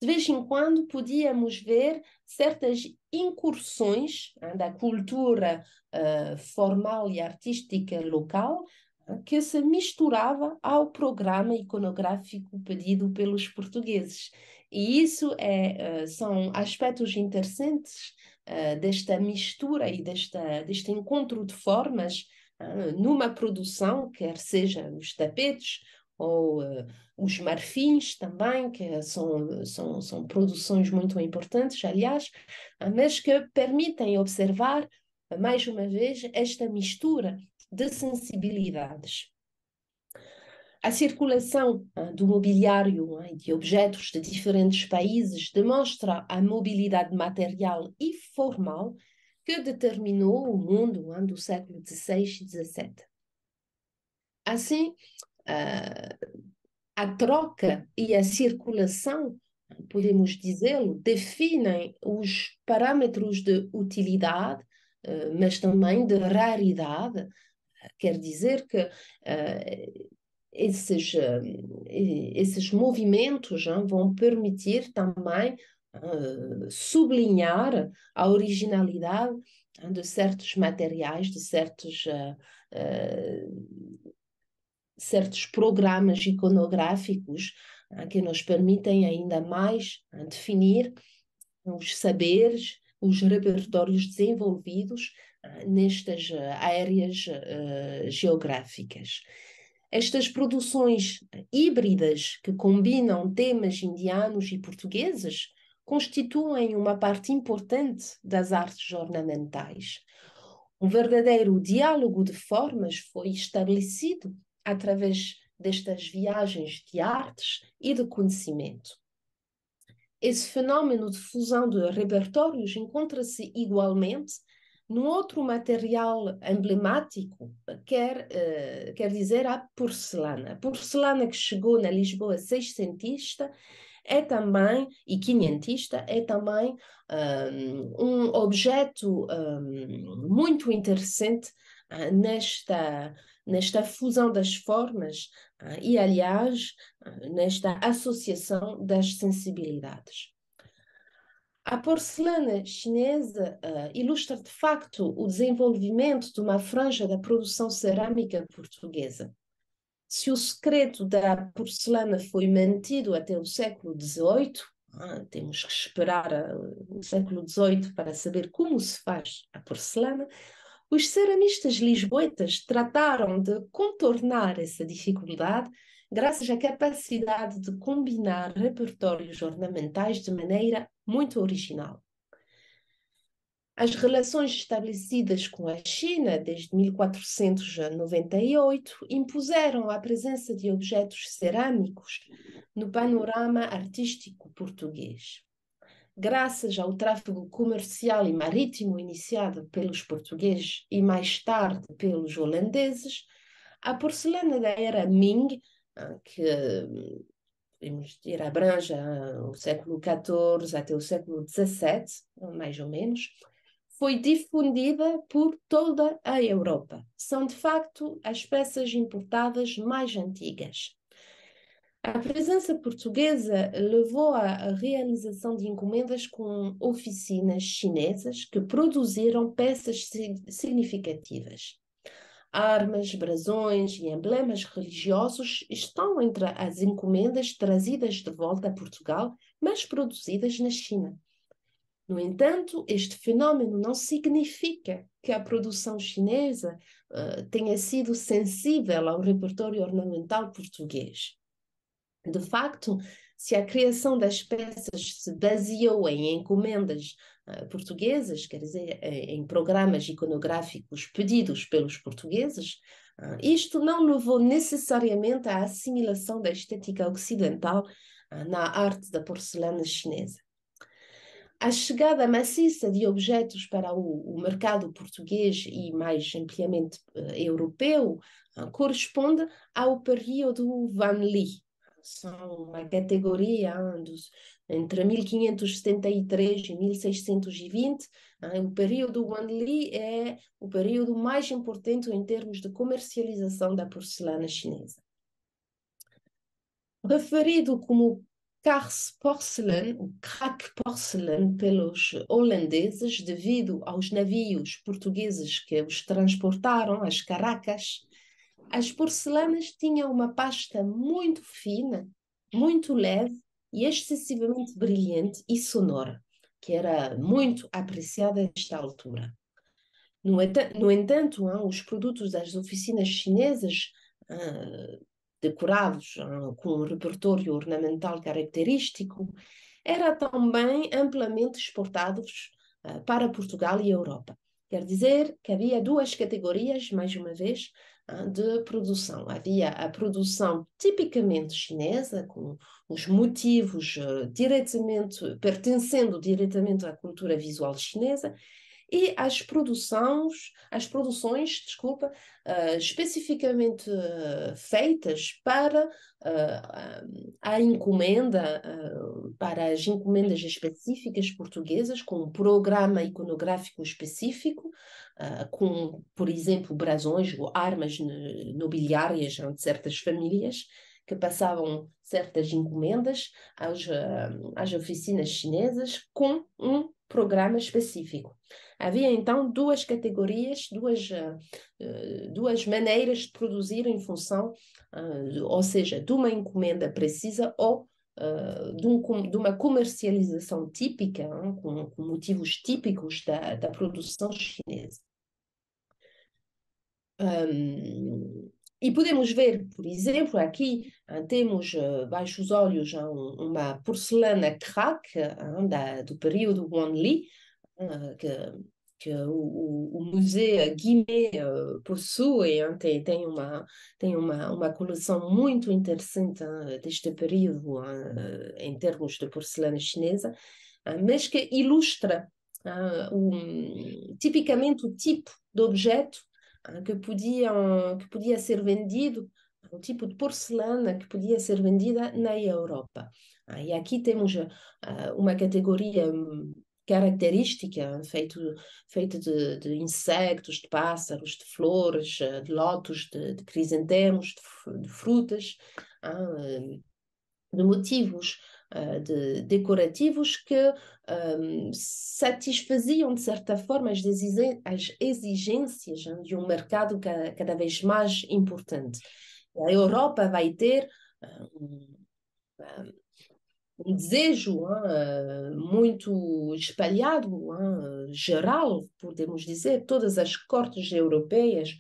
de vez em quando, podíamos ver certas incursões ah, da cultura formal e artística local que se misturava ao programa iconográfico pedido pelos portugueses. E isso é, eh, são aspectos interessantes eh, desta mistura e desta, deste encontro de formas eh, numa produção, quer seja os tapetes ou uh, os marfins também, que são, são, são produções muito importantes, aliás, mas que permitem observar, mais uma vez, esta mistura de sensibilidades. A circulação ah, do mobiliário e é, de objetos de diferentes países demonstra a mobilidade material e formal que determinou o mundo é, do século XVI e XVII. Assim, ah, a troca e a circulação, podemos dizê-lo, definem os parâmetros de utilidade, ah, mas também de raridade, Quer dizer que eh, esses, eh, esses movimentos vão permitir também eh, sublinhar a originalidade de certos materiais, de certos, certos programas iconográficos que nos permitem ainda mais definir os saberes, os repertórios desenvolvidos nestas eh, áreas eh, geográficas. Estas produções híbridas que combinam temas indianos e portugueses constituem uma parte importante das artes ornamentais. Um verdadeiro diálogo de formas foi estabelecido através destas viagens de artes e de conhecimento. Esse fenômeno de fusão de repertórios encontra-se igualmente num outro material emblemático, quer, uh, quer dizer a porcelana. A porcelana que chegou na Lisboa seiscentista é também, e quinhentista, é também um, um objeto um, muito interessante uh, nesta, nesta fusão das formas uh, e, aliás, ah, nesta associação das sensibilidades. A porcelana chinesa uh, ilustra de facto o desenvolvimento de uma franja da produção cerâmica portuguesa. Se o secreto da porcelana foi mantido até o século XVIII, ah, temos que esperar uh, o século XVIII para saber como se faz a porcelana, os ceramistas lisboetas trataram de contornar essa dificuldade graças à capacidade de combinar repertórios ornamentais de maneira muito original. As relações estabelecidas com a China desde 1498 impuseram a presença de objetos cerâmicos no panorama artístico português. Graças ao tráfego comercial e marítimo iniciado pelos portugueses e mais tarde pelos holandeses, a porcelana da era Ming que podemos dizer, abrange o século XIV até o século XVII, mais ou menos, foi difundida por toda a Europa. São, de facto, as peças importadas mais antigas. A presença portuguesa levou à realização de encomendas com oficinas chinesas que produziram peças significativas. Armas, brasões e emblemas religiosos estão entre as encomendas trazidas de volta a Portugal, mas produzidas na China. No entanto, este fenômeno não significa que a produção chinesa uh, tenha sido sensível ao repertório ornamental português. De facto, se a criação das peças se baseou em encomendas eh, portuguesas, quer dizer, eh, em programas iconográficos pedidos pelos portugueses, eh, isto não levou necessariamente à assimilação da estética ocidental na arte da porcelana chinesa. A chegada maciça de objetos para o, o mercado português e mais ampliamente europeu corresponde ao período Van Lee, são uma categoria dos, entre 1573 e 1620. Hein? O período Wanli é o período mais importante em termos de comercialização da porcelana chinesa. Referido como Kars Porcelain, o crack porcelain, pelos holandeses, devido aos navios portugueses que os transportaram às Caracas, as porcelanas tinham uma pasta muito fina, muito leve e excessivamente brilhante e sonora, que era muito apreciada nesta altura. No, no entanto, hein, os produtos das oficinas chinesas, decorados com um repertório ornamental característico, eram também amplamente exportados para Portugal e Europa. Quer dizer que havia duas categorias, mais uma vez, ah, de produção. Havia a produção tipicamente chinesa, com os motivos ah, diretamente, pertencendo diretamente à cultura visual chinesa, e as produções, as produções, desculpa, uh, especificamente uh, feitas para uh, a encomenda, para as encomendas específicas portuguesas, com um programa iconográfico específico, com, por exemplo, brasões ou armas nobiliárias de certas famílias que passavam certas encomendas às, às oficinas chinesas com um programa específico. Havia então duas categorias, duas, eh, duas maneiras de produzir em função, eh, ou seja, de uma encomenda precisa ou Uh, de, um, de, uma comercialização típica, hein, hum, com, com, motivos típicos da, da produção chinesa. Um, e podemos ver, por exemplo, aqui eh, temos uh, olhos uma porcelana crack eh, da, do período Wanli, uh, que, que o, o, Museu Guimê uh, possui, tem, tem, uma, tem uma, uma coleção muito interessante deste período em termos de porcelana chinesa, mas que ilustra um, tipicamente o tipo de objeto que podiam, que podia ser vendido, um tipo de porcelana que podia ser vendida na Europa. E aqui temos ah, uma categoria hum, característica, feito, feito de, de, insectos, de pássaros, de flores, ah, de lotos, de, de crisantemos, de, de frutas, ah, de motivos eh, de, decorativos que um, ehm, satisfaziam, de certa forma, as, exigências né, de um mercado cada vez mais importante. A Europa vai ter eh, um, eh, um desejo né, muito espalhado, hein, né, geral, podemos dizer, todas as cortes europeias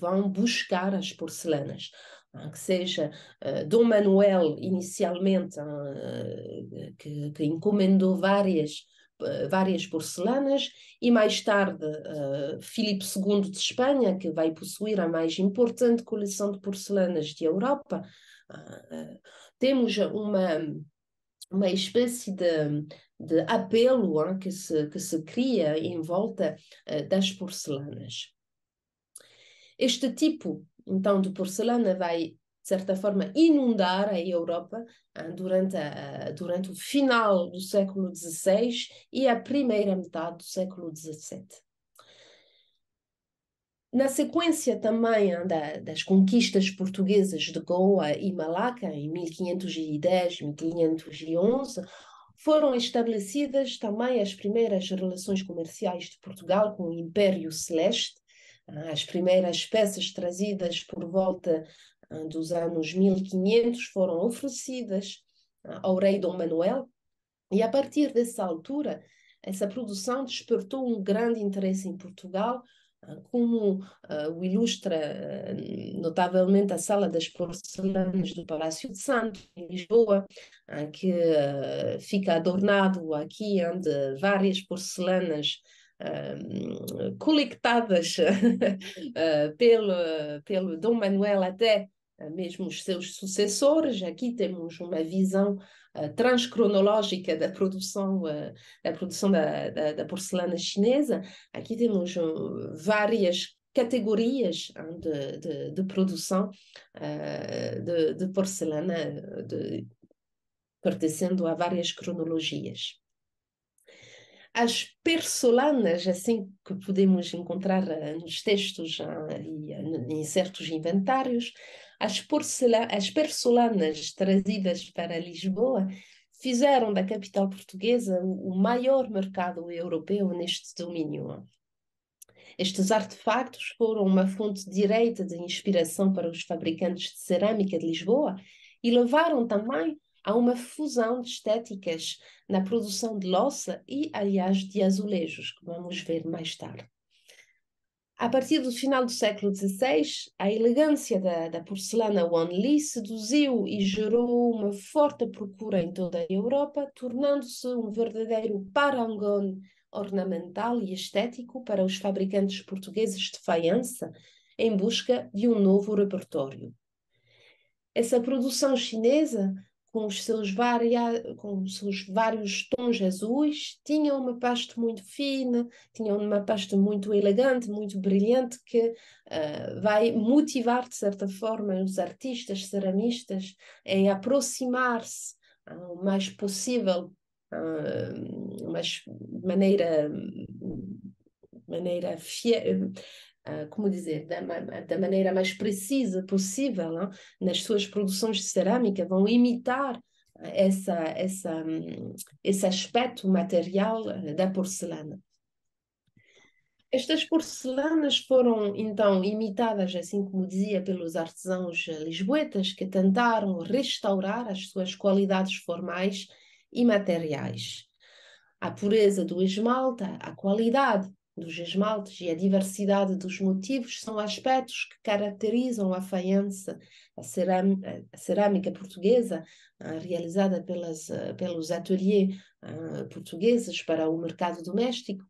vão buscar as porcelanas. Ah, que seja uh, Dom Manuel, inicialmente, uh, que, que, encomendou várias, várias porcelanas, e mais tarde Filipe II de Espanha, que vai possuir a mais importante coleção de porcelanas de Europa. temos uma, uma espécie de, de apelo hein, que, se, que se cria em volta das porcelanas. Este tipo então de porcelana vai de certa forma, inundar a Europa ah, durante, a, ah, durante o final do século XVI e a primeira metade do século XVII. Na sequência também ah, da, das conquistas portuguesas de Goa e Malaca, em 1510 e 1511, foram estabelecidas também as primeiras relações comerciais de Portugal com o Império Celeste, é? As primeiras peças trazidas por volta ah, dos anos 1500 foram oferecidas ah, ao rei Dom Manuel, e a partir dessa altura, essa produção despertou um grande interesse em Portugal, ah, como uh, o ilustra uh, notavelmente a Sala das Porcelanas do Palácio de Santo em Lisboa, uh, que fica adornado aqui, onde várias porcelanas uh, colectadas ah, pelo, pelo Dom Manuel até ah, mesmo os seus sucessores. Aqui temos uma visão ah, transcronológica da produção, da, produção da, da, da porcelana chinesa. Aqui temos várias categorias de, de, de produção de, de porcelana pertencendo a várias cronologias as persolanas, assim, que podemos encontrar eh, nos textos eh, e eh, em certos inventários, as, as persolanas trazidas para Lisboa fizeram da capital portuguesa o maior mercado europeu neste domínio. Estes artefactos foram uma fonte direta de inspiração para os fabricantes de cerâmica de Lisboa e levaram também Há uma fusão de estéticas na produção de louça e, aliás, de azulejos, que vamos ver mais tarde. A partir do final do século XVI, a elegância da, da porcelana Wanli seduziu e gerou uma forte procura em toda a Europa, tornando-se um verdadeiro parangon ornamental e estético para os fabricantes portugueses de faiança em busca de um novo repertório. Essa produção chinesa com os seus, varia... com os seus vários tons azuis, tinham uma pasta muito fina, tinham uma pasta muito elegante, muito brilhante, que uh, vai motivar, de certa forma, os artistas ceramistas em aproximar-se uh, o mais possível, uh, eh, de maneira maneira fiel, ah, como dizer, da, da, maneira mais precisa possível nas suas produções de cerâmica, vão imitar ah, essa, essa, hum, esse aspecto material ah, da porcelana. Estas porcelanas foram então imitadas, assim como dizia, pelos artesãos lisboetas que tentaram restaurar as suas qualidades formais e materiais. A pureza do esmalte, a qualidade dos esmaltes e a diversidade dos motivos são aspectos que caracterizam a faiança, a cerâmica, a cerâmica portuguesa, uh, realizada pelas, uh, pelos ateliês uh, ah, portugueses para o mercado doméstico,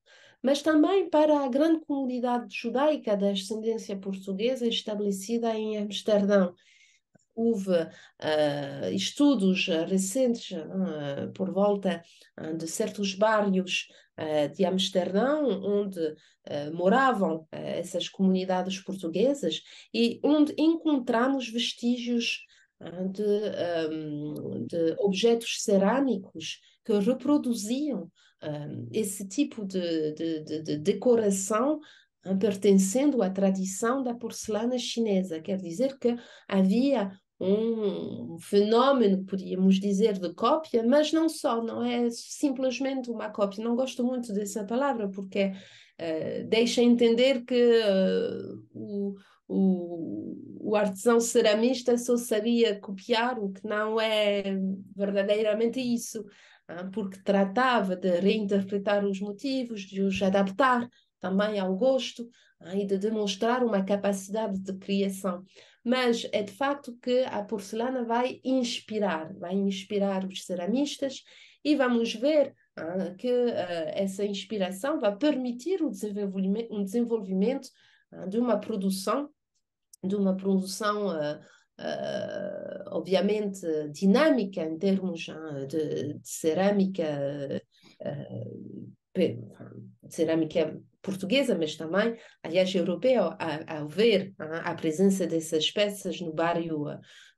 mas também para a grande comunidade judaica da ascendência portuguesa estabelecida em Amsterdão. Houve estudos recentes por volta de certos bairros eh, de Amsterdão, onde eh, moravam eh, essas comunidades portuguesas e onde encontramos vestígios ah, de, de objetos cerâmicos que reproduziam esse tipo de, de, de decoração ah, pertencendo à tradição da porcelana chinesa. Quer dizer que havia um fenómeno, podíamos dizer, de cópia, mas não só, não é simplesmente uma cópia. Não gosto muito dessa palavra porque uh, deixa entender que uh, o, o, o artesão ceramista só sabia copiar, o que não é verdadeiramente isso, ah, porque tratava de reinterpretar os motivos, de os adaptar também ao gosto e de demonstrar uma capacidade de criação. Mas é de facto que a porcelana vai inspirar, vai inspirar os ceramistas e vamos ver ah, que ah, essa inspiração vai permitir o desenvolvimento, um desenvolvimento ah, de uma produção, de uma produção ah, ah, obviamente dinâmica em termos ah, de, de, cerâmica, de cerâmica portuguesa, mas também, aliás, europeia, ao, ver a, é, a presença dessas peças no bairro,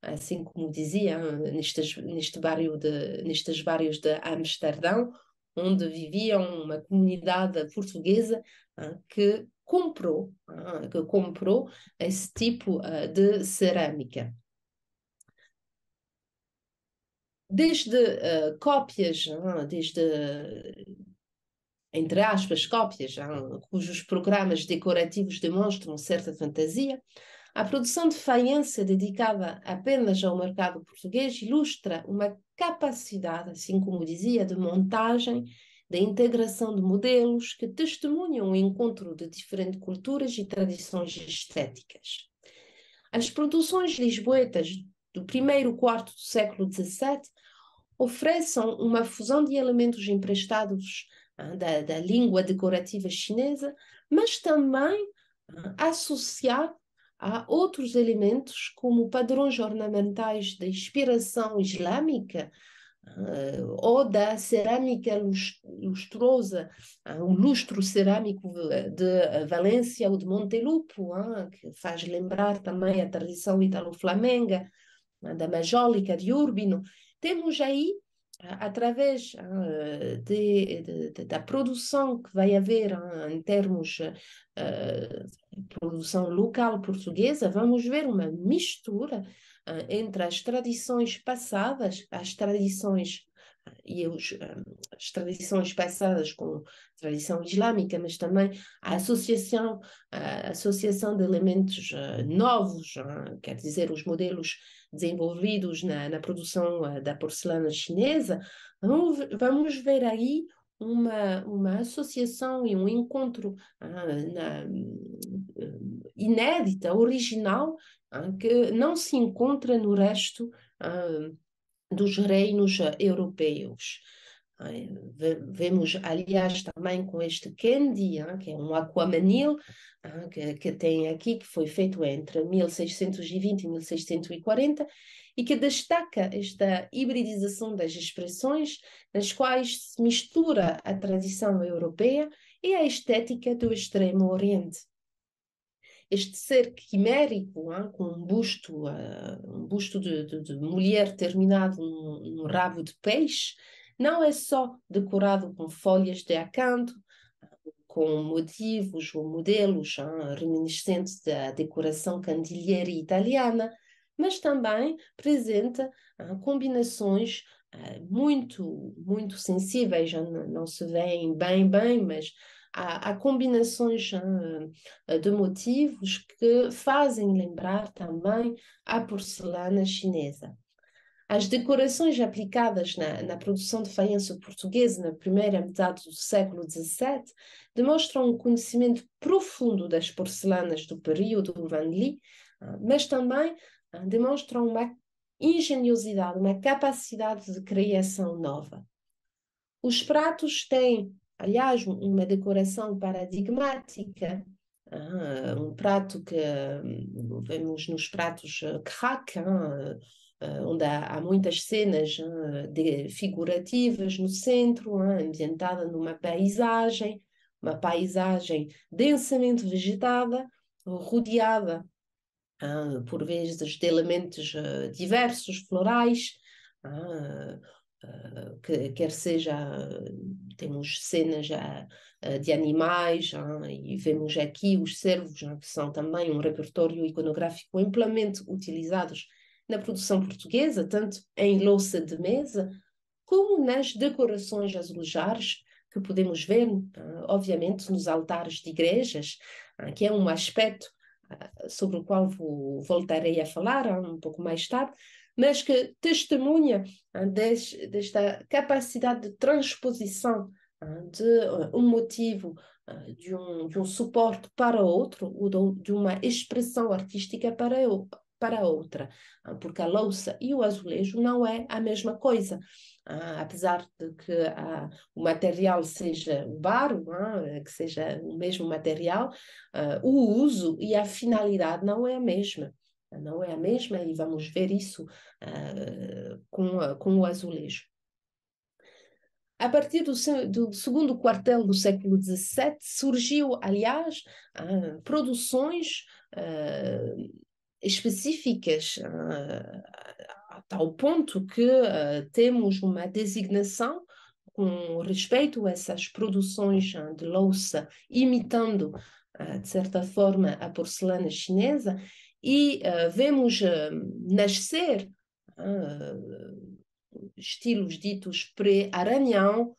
assim como dizia, nestes, neste bairro de, nestes bairros de Amsterdão, onde vivia uma comunidade portuguesa é, que comprou, é, que comprou esse tipo eh, de cerâmica desde uh, cópias, uh, desde entre aspas, cópias, cujos programas decorativos demonstram certa fantasia, a produção de faiança dedicada apenas ao mercado português ilustra uma capacidade, assim como dizia, de montagem, de integração de modelos que testemunham o encontro de diferentes culturas e tradições estéticas. As produções lisboetas do primeiro quarto do século XVII oferecem uma fusão de elementos emprestados da, da língua decorativa chinesa, mas também associar a outros elementos como padrões ornamentais da inspiração islâmica ou da cerâmica lustrosa, o lustro cerâmico de Valência ou de Montelupo, que faz lembrar também a tradição italo-flamenga, da majólica de Urbino. Temos aí através eh, de, de, de, da produção que vai haver eh, em termos de eh, produção local portuguesa, vamos ver uma mistura entre as tradições passadas, as tradições e os, as tradições passadas com tradição islâmica, mas também a associação, a associação de elementos novos, quer dizer, os modelos desenvolvidos na, na produção eh, da porcelana chinesa, vamos, ver aí uma, uma associação e um encontro ah, na, eh, inédita, original, ah, que não se encontra no resto ah, dos reinos eh, europeus. Vemos, aliás, também com este Candy, que é um aquamanil, que, que tem aqui, que foi feito entre 1620 e 1640, e que destaca esta hibridização das expressões, nas quais se mistura a tradição europeia e a estética do Extremo Oriente este ser quimérico, hein, com um busto, uh, um busto de, de, de mulher terminado num, num, rabo de peixe, não é só decorado com folhas de acanto, com motivos ou modelos hein, reminiscentes da decoração candilheira italiana, mas também apresenta hein, ah, combinações hein, ah, muito, muito sensíveis, não, não se veem bem, bem, mas há, há combinações ah, de motivos que fazem lembrar também a porcelana chinesa. As decorações aplicadas na, na, produção de faiança portuguesa na primeira metade do século XVII demonstram um conhecimento profundo das porcelanas do período Van Lee, ah, mas também ah, demonstram uma engenhosidade, uma capacidade de criação nova. Os pratos têm, aliás, uma decoração paradigmática ah, um prato que hum, vemos nos pratos crack, eh, onde há, há, muitas cenas eh, de, figurativas no centro, é? ambientada numa paisagem, uma paisagem densamente vegetada, rodeada ah, por vezes de elementos eh, diversos, florais, ah, ah, que, quer seja, temos cenas de animais, e vemos aqui os cervos, é? que são também um repertório iconográfico amplamente utilizados na produção portuguesa, tanto em louça de mesa, como nas decorações azulejares que podemos ver, ah, obviamente, nos altares de igrejas, ah, que é um aspecto ah, sobre o qual vou, voltarei a falar um pouco mais tarde, mas que testemunha desta capacidade de transposição de um motivo, de um, de um suporte para outro, ou de uma expressão artística para, para outra, ah, porque a louça e o azulejo não é a mesma coisa. Ah, apesar de que ah, o material seja o barro, ah, é? eh, que seja o mesmo material, ah, o uso e a finalidade não é a mesma. Ah, não é a mesma e vamos ver isso com, com o azulejo. A partir do, do, segundo quartel do século XVII surgiu, aliás, produções específicas, ah, a tal ponto que ah, temos uma designação com respeito a essas produções ah, de louça, imitando, de certa forma, a porcelana chinesa, e vemos nascer estilos ditos pré-aranhão,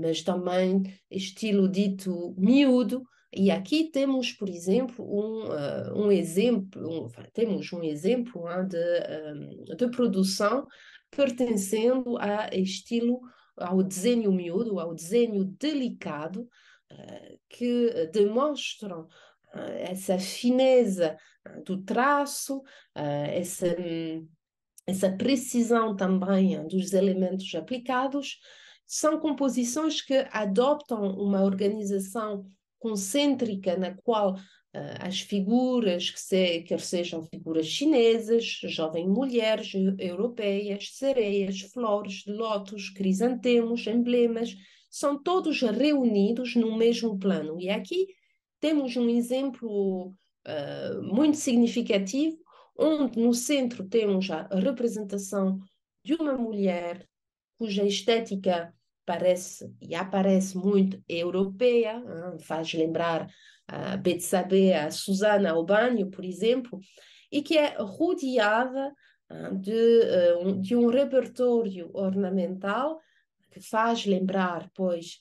mas também estilo dito miúdo, e aqui temos, por exemplo, um, uh, um exemplo, um, temos um exemplo uh, de, um, eh, de produção pertencendo a estilo, ao desenho miúdo, ao desenho delicado, uh, que demonstram essa fineza do traço, essa, essa precisão também dos elementos aplicados, são composições que adoptam uma organização concêntrica na qual uh, as figuras, que se, quer sejam figuras chinesas, jovens mulheres europeias, sereias, flores, lótus, crisantemos, emblemas, são todos reunidos no mesmo plano. E aqui temos um exemplo uh, muito significativo, onde no centro temos a representação de uma mulher cuja estética parece e aparece muito europeia, ah, faz lembrar a ah, Betsabe, a Susana Albano, por exemplo, e que é rodeada ah, de, de um repertório ornamental que faz lembrar, pois,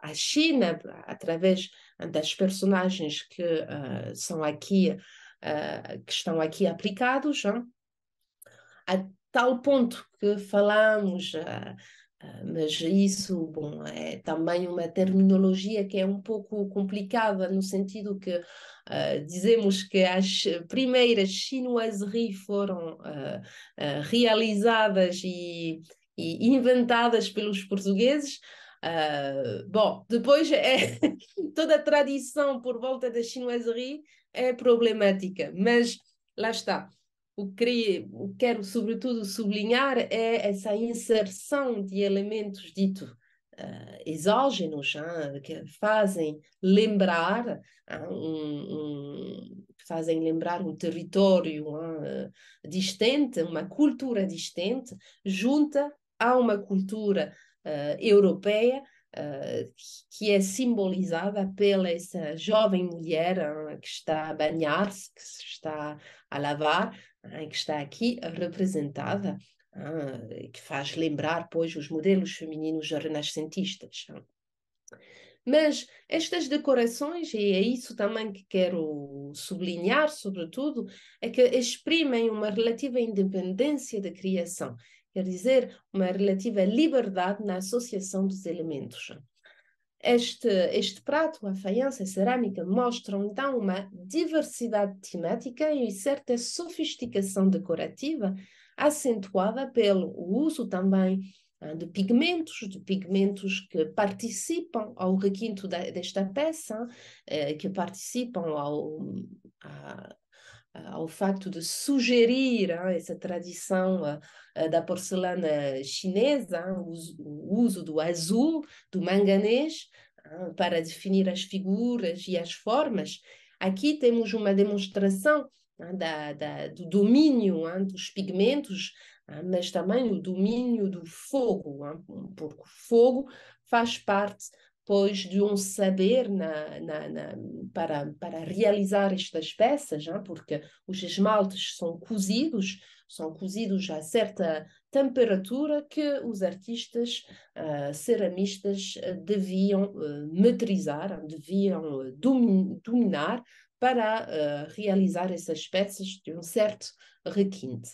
a, China, através das personagens que são aqui, que estão aqui aplicados, a tal ponto que falamos, ah, ah, mas isso bom, é também uma terminologia que é um pouco complicada, no sentido que uh, dizemos que as primeiras chinoiseries foram uh, uh, realizadas e, e, inventadas pelos portugueses. bom, depois é toda a tradição por volta da chinoiserie é problemática, mas lá está o que quero, sobretudo, sublinhar é essa inserção de elementos dito uh, exógenos, hein, ah, que fazem lembrar ah, um, um, fazem lembrar um território ah, distante, uma cultura distante, junta a uma cultura uh, europeia que é simbolizada pela essa jovem mulher hein, eh, que está a banhar-se, que se está a lavar, hein, eh, que está aqui representada, hein, eh, que faz lembrar, pois, os modelos femininos renascentistas. Mas estas decorações, e é isso também que quero sublinhar, sobretudo, é que exprimem uma relativa independência da criação quer dizer, uma relativa liberdade na associação dos elementos. Este, este prato, a faiança e a cerâmica mostram então uma diversidade temática e certa sofisticação decorativa, acentuada pelo uso também ah, de pigmentos, de pigmentos que participam ao requinto da, desta peça, eh, que participam ao, ao ah, facto de sugerir ah, essa tradição ah, da porcelana chinesa, o, uso do azul, do manganês, para definir as figuras e as formas. Aqui temos uma demonstração da, da, do domínio dos pigmentos, mas também o domínio do fogo, porque o fogo faz parte pois de um saber na, na, na, para, para realizar estas peças, hein? porque os esmaltes são cozidos, são cozidos a certa temperatura que os artistas uh, ceramistas ah, deviam uh, metrizar, deviam dominar para uh, realizar essas peças de um certo requinte.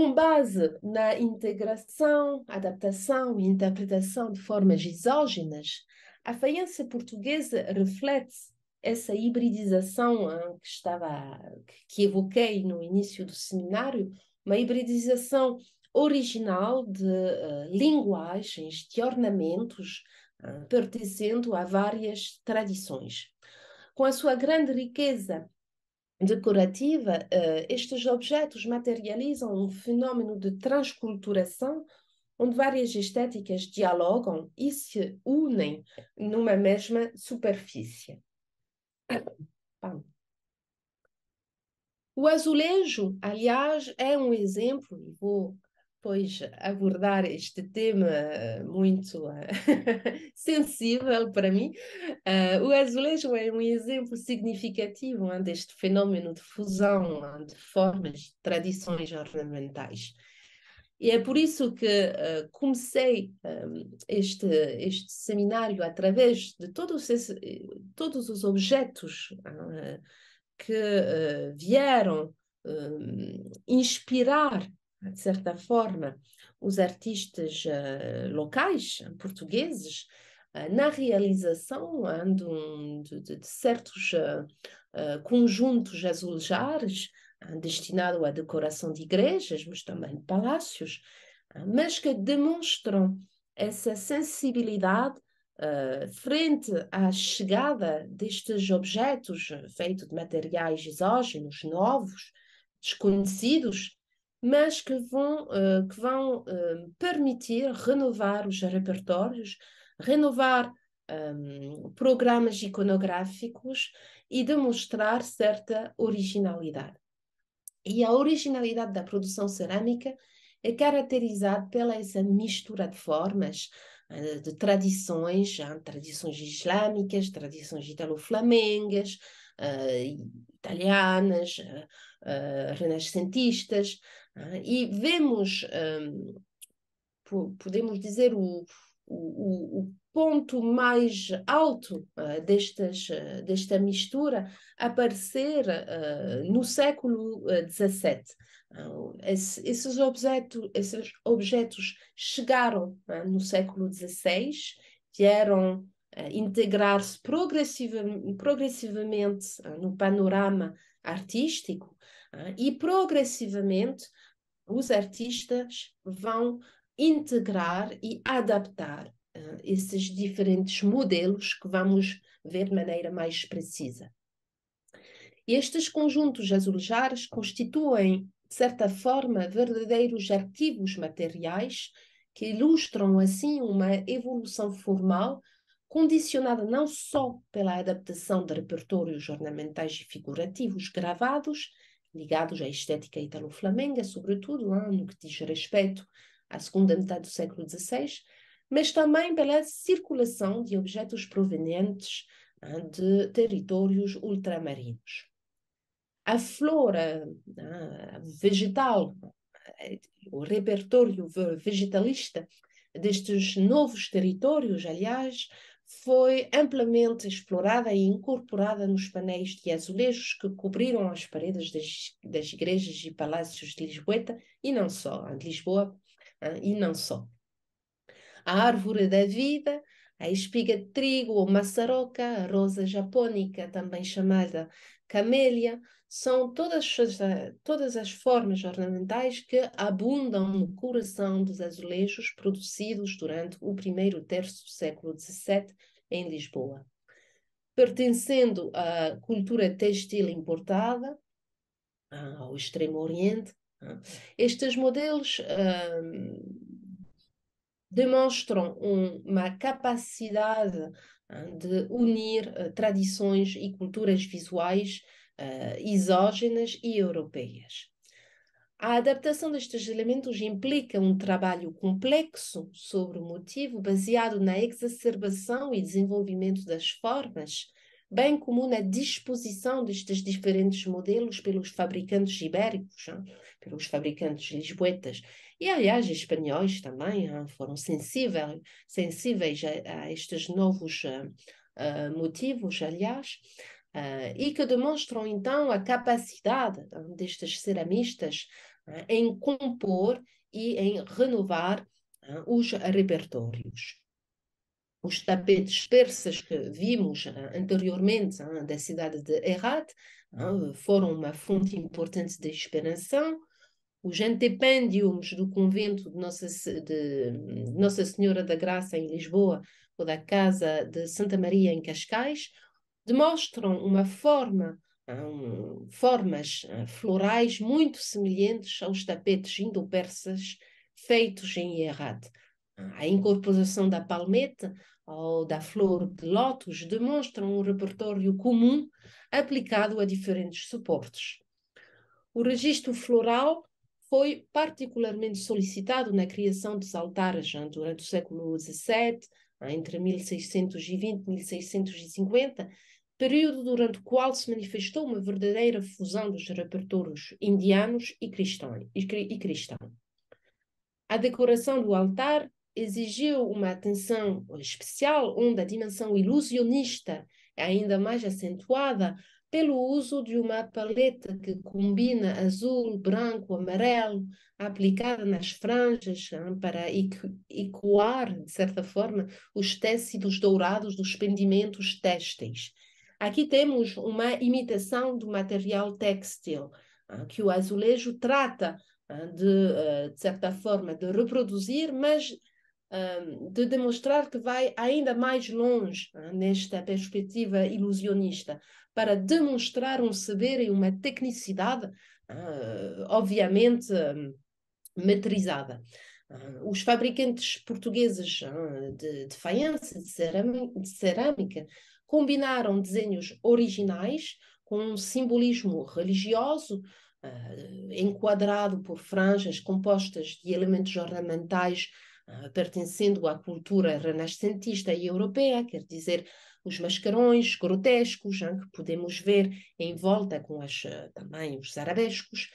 com base na integração, adaptação e interpretação de formas exógenas, a faiança portuguesa reflete essa hibridização hein, ah, que estava que evoquei no início do seminário, uma hibridização original de uh, linguagens, de ornamentos, uh, pertencendo a várias tradições. Com a sua grande riqueza decorativa, uh, estes objetos materializam um fenômeno de transculturação onde várias estéticas dialogam e se unem numa mesma superfície. O azulejo, aliás, é um exemplo, vou pois abordar este tema eh, muito eh, sensível para mim. Uh, o azulejo é um exemplo significativo deste fenômeno de fusão de formas, tradições ornamentais. E é por isso que uh, comecei ehm, este, este seminário através de todos, esse, todos os objetos uh, que vieram ehm, inspirar de certa forma, os artistas uh, locais, portugueses, uh, na realização uh, de, um, de, de, certos eh, conjuntos azulejares uh, destinados à decoração de igrejas, mas também de palácios, mas que demonstram essa sensibilidade frente à chegada destes objetos feitos de materiais exógenos, novos, desconhecidos, mas que vão, uh, que vão uh, permitir renovar os repertórios, renovar um, ehm, programas iconográficos e demonstrar certa originalidade. E a originalidade da produção cerâmica é caracterizada pela essa mistura de formas, eh, de tradições, tradições islâmicas, tradições italo-flamengas, uh, italianas, uh, renascentistas, e vemos, hum, podemos dizer, o, o, o ponto mais alto uh, destas, uh, desta mistura aparecer uh, no século XVII. esses, objeto, esses objetos chegaram no século XVI, vieram integrar-se progressivamente, progressivamente no panorama artístico e progressivamente os artistas vão integrar e adaptar eh, esses diferentes modelos que vamos ver de maneira mais precisa. Estes conjuntos azulejares constituem, de certa forma, verdadeiros arquivos materiais que ilustram assim uma evolução formal condicionada não só pela adaptação de repertórios ornamentais e figurativos gravados ligados à estética italo-flamenga, sobretudo hein, no que diz respeito à segunda metade do século XVI, mas também pela circulação de objetos provenientes hein, de territórios ultramarinos. A flora vegetal, o repertório vegetalista destes novos territórios, aliás, foi amplamente explorada e incorporada nos painéis de azulejos que cobriram as paredes das, das igrejas e palácios de Lisboeta e não só, ah, de Lisboa ah, e não só. A árvore da vida, a espiga de trigo ou maçaroca, a rosa japônica, também chamada camélia, são todas as, eh, todas as formas ornamentais que abundam no coração dos azulejos produzidos durante o primeiro terço do século XVII em Lisboa. Pertencendo à cultura textil importada, ah, ao Extremo Oriente, ah, estes modelos um, ah, demonstram uma capacidade de unir tradições e culturas visuais uh, exógenas e europeias. A adaptação destes elementos implica um trabalho complexo sobre o motivo, baseado na exacerbação e desenvolvimento das formas, bem como na disposição destes diferentes modelos pelos fabricantes ibéricos, hein? pelos fabricantes lisboetas. E, aliás, espanhóis também hein? foram sensíveis, sensíveis a, a estes novos uh, motivos, aliás uh, e que demonstram então a capacidade então, destes ceramistas uh, em compor e em renovar é, os repertórios. Os tapetes persas que vimos é, anteriormente da cidade de Herat foram uma fonte importante de inspiração os antependiums do convento de Nossa, de Nossa, Senhora da Graça em Lisboa ou da Casa de Santa Maria em Cascais demonstram uma forma, um, formas florais muito semelhantes aos tapetes indo-persas feitos em Herat. A incorporação da palmeta ou da flor de lótus demonstra um repertório comum aplicado a diferentes suportes. O registro floral foi particularmente solicitado na criação dos altares durante o século XVII, entre 1620 e 1650, período durante o qual se manifestou uma verdadeira fusão dos repertórios indianos e cristão. A decoração do altar exigiu uma atenção especial, onde a dimensão ilusionista é ainda mais acentuada pelo uso de uma paleta que combina azul, branco, amarelo, aplicada nas franjas ah, para ecoar, de certa forma, os tecidos dourados dos pendimentos têxteis Aqui temos uma imitação do material textil, ah, que o azulejo trata ah, de, ah, de certa forma, de reproduzir, mas de demonstrar que vai ainda mais longe nesta perspectiva ilusionista, para demonstrar um saber e uma tecnicidade, obviamente, metrizada. Os fabricantes portugueses de, de faiança, de cerâmica, combinaram desenhos originais com um simbolismo religioso, uh, enquadrado por franjas compostas de elementos ornamentais uh, pertencendo à cultura renascentista e europeia, quer dizer, os mascarões grotescos, ah, que podemos ver em volta com as, também os arabescos,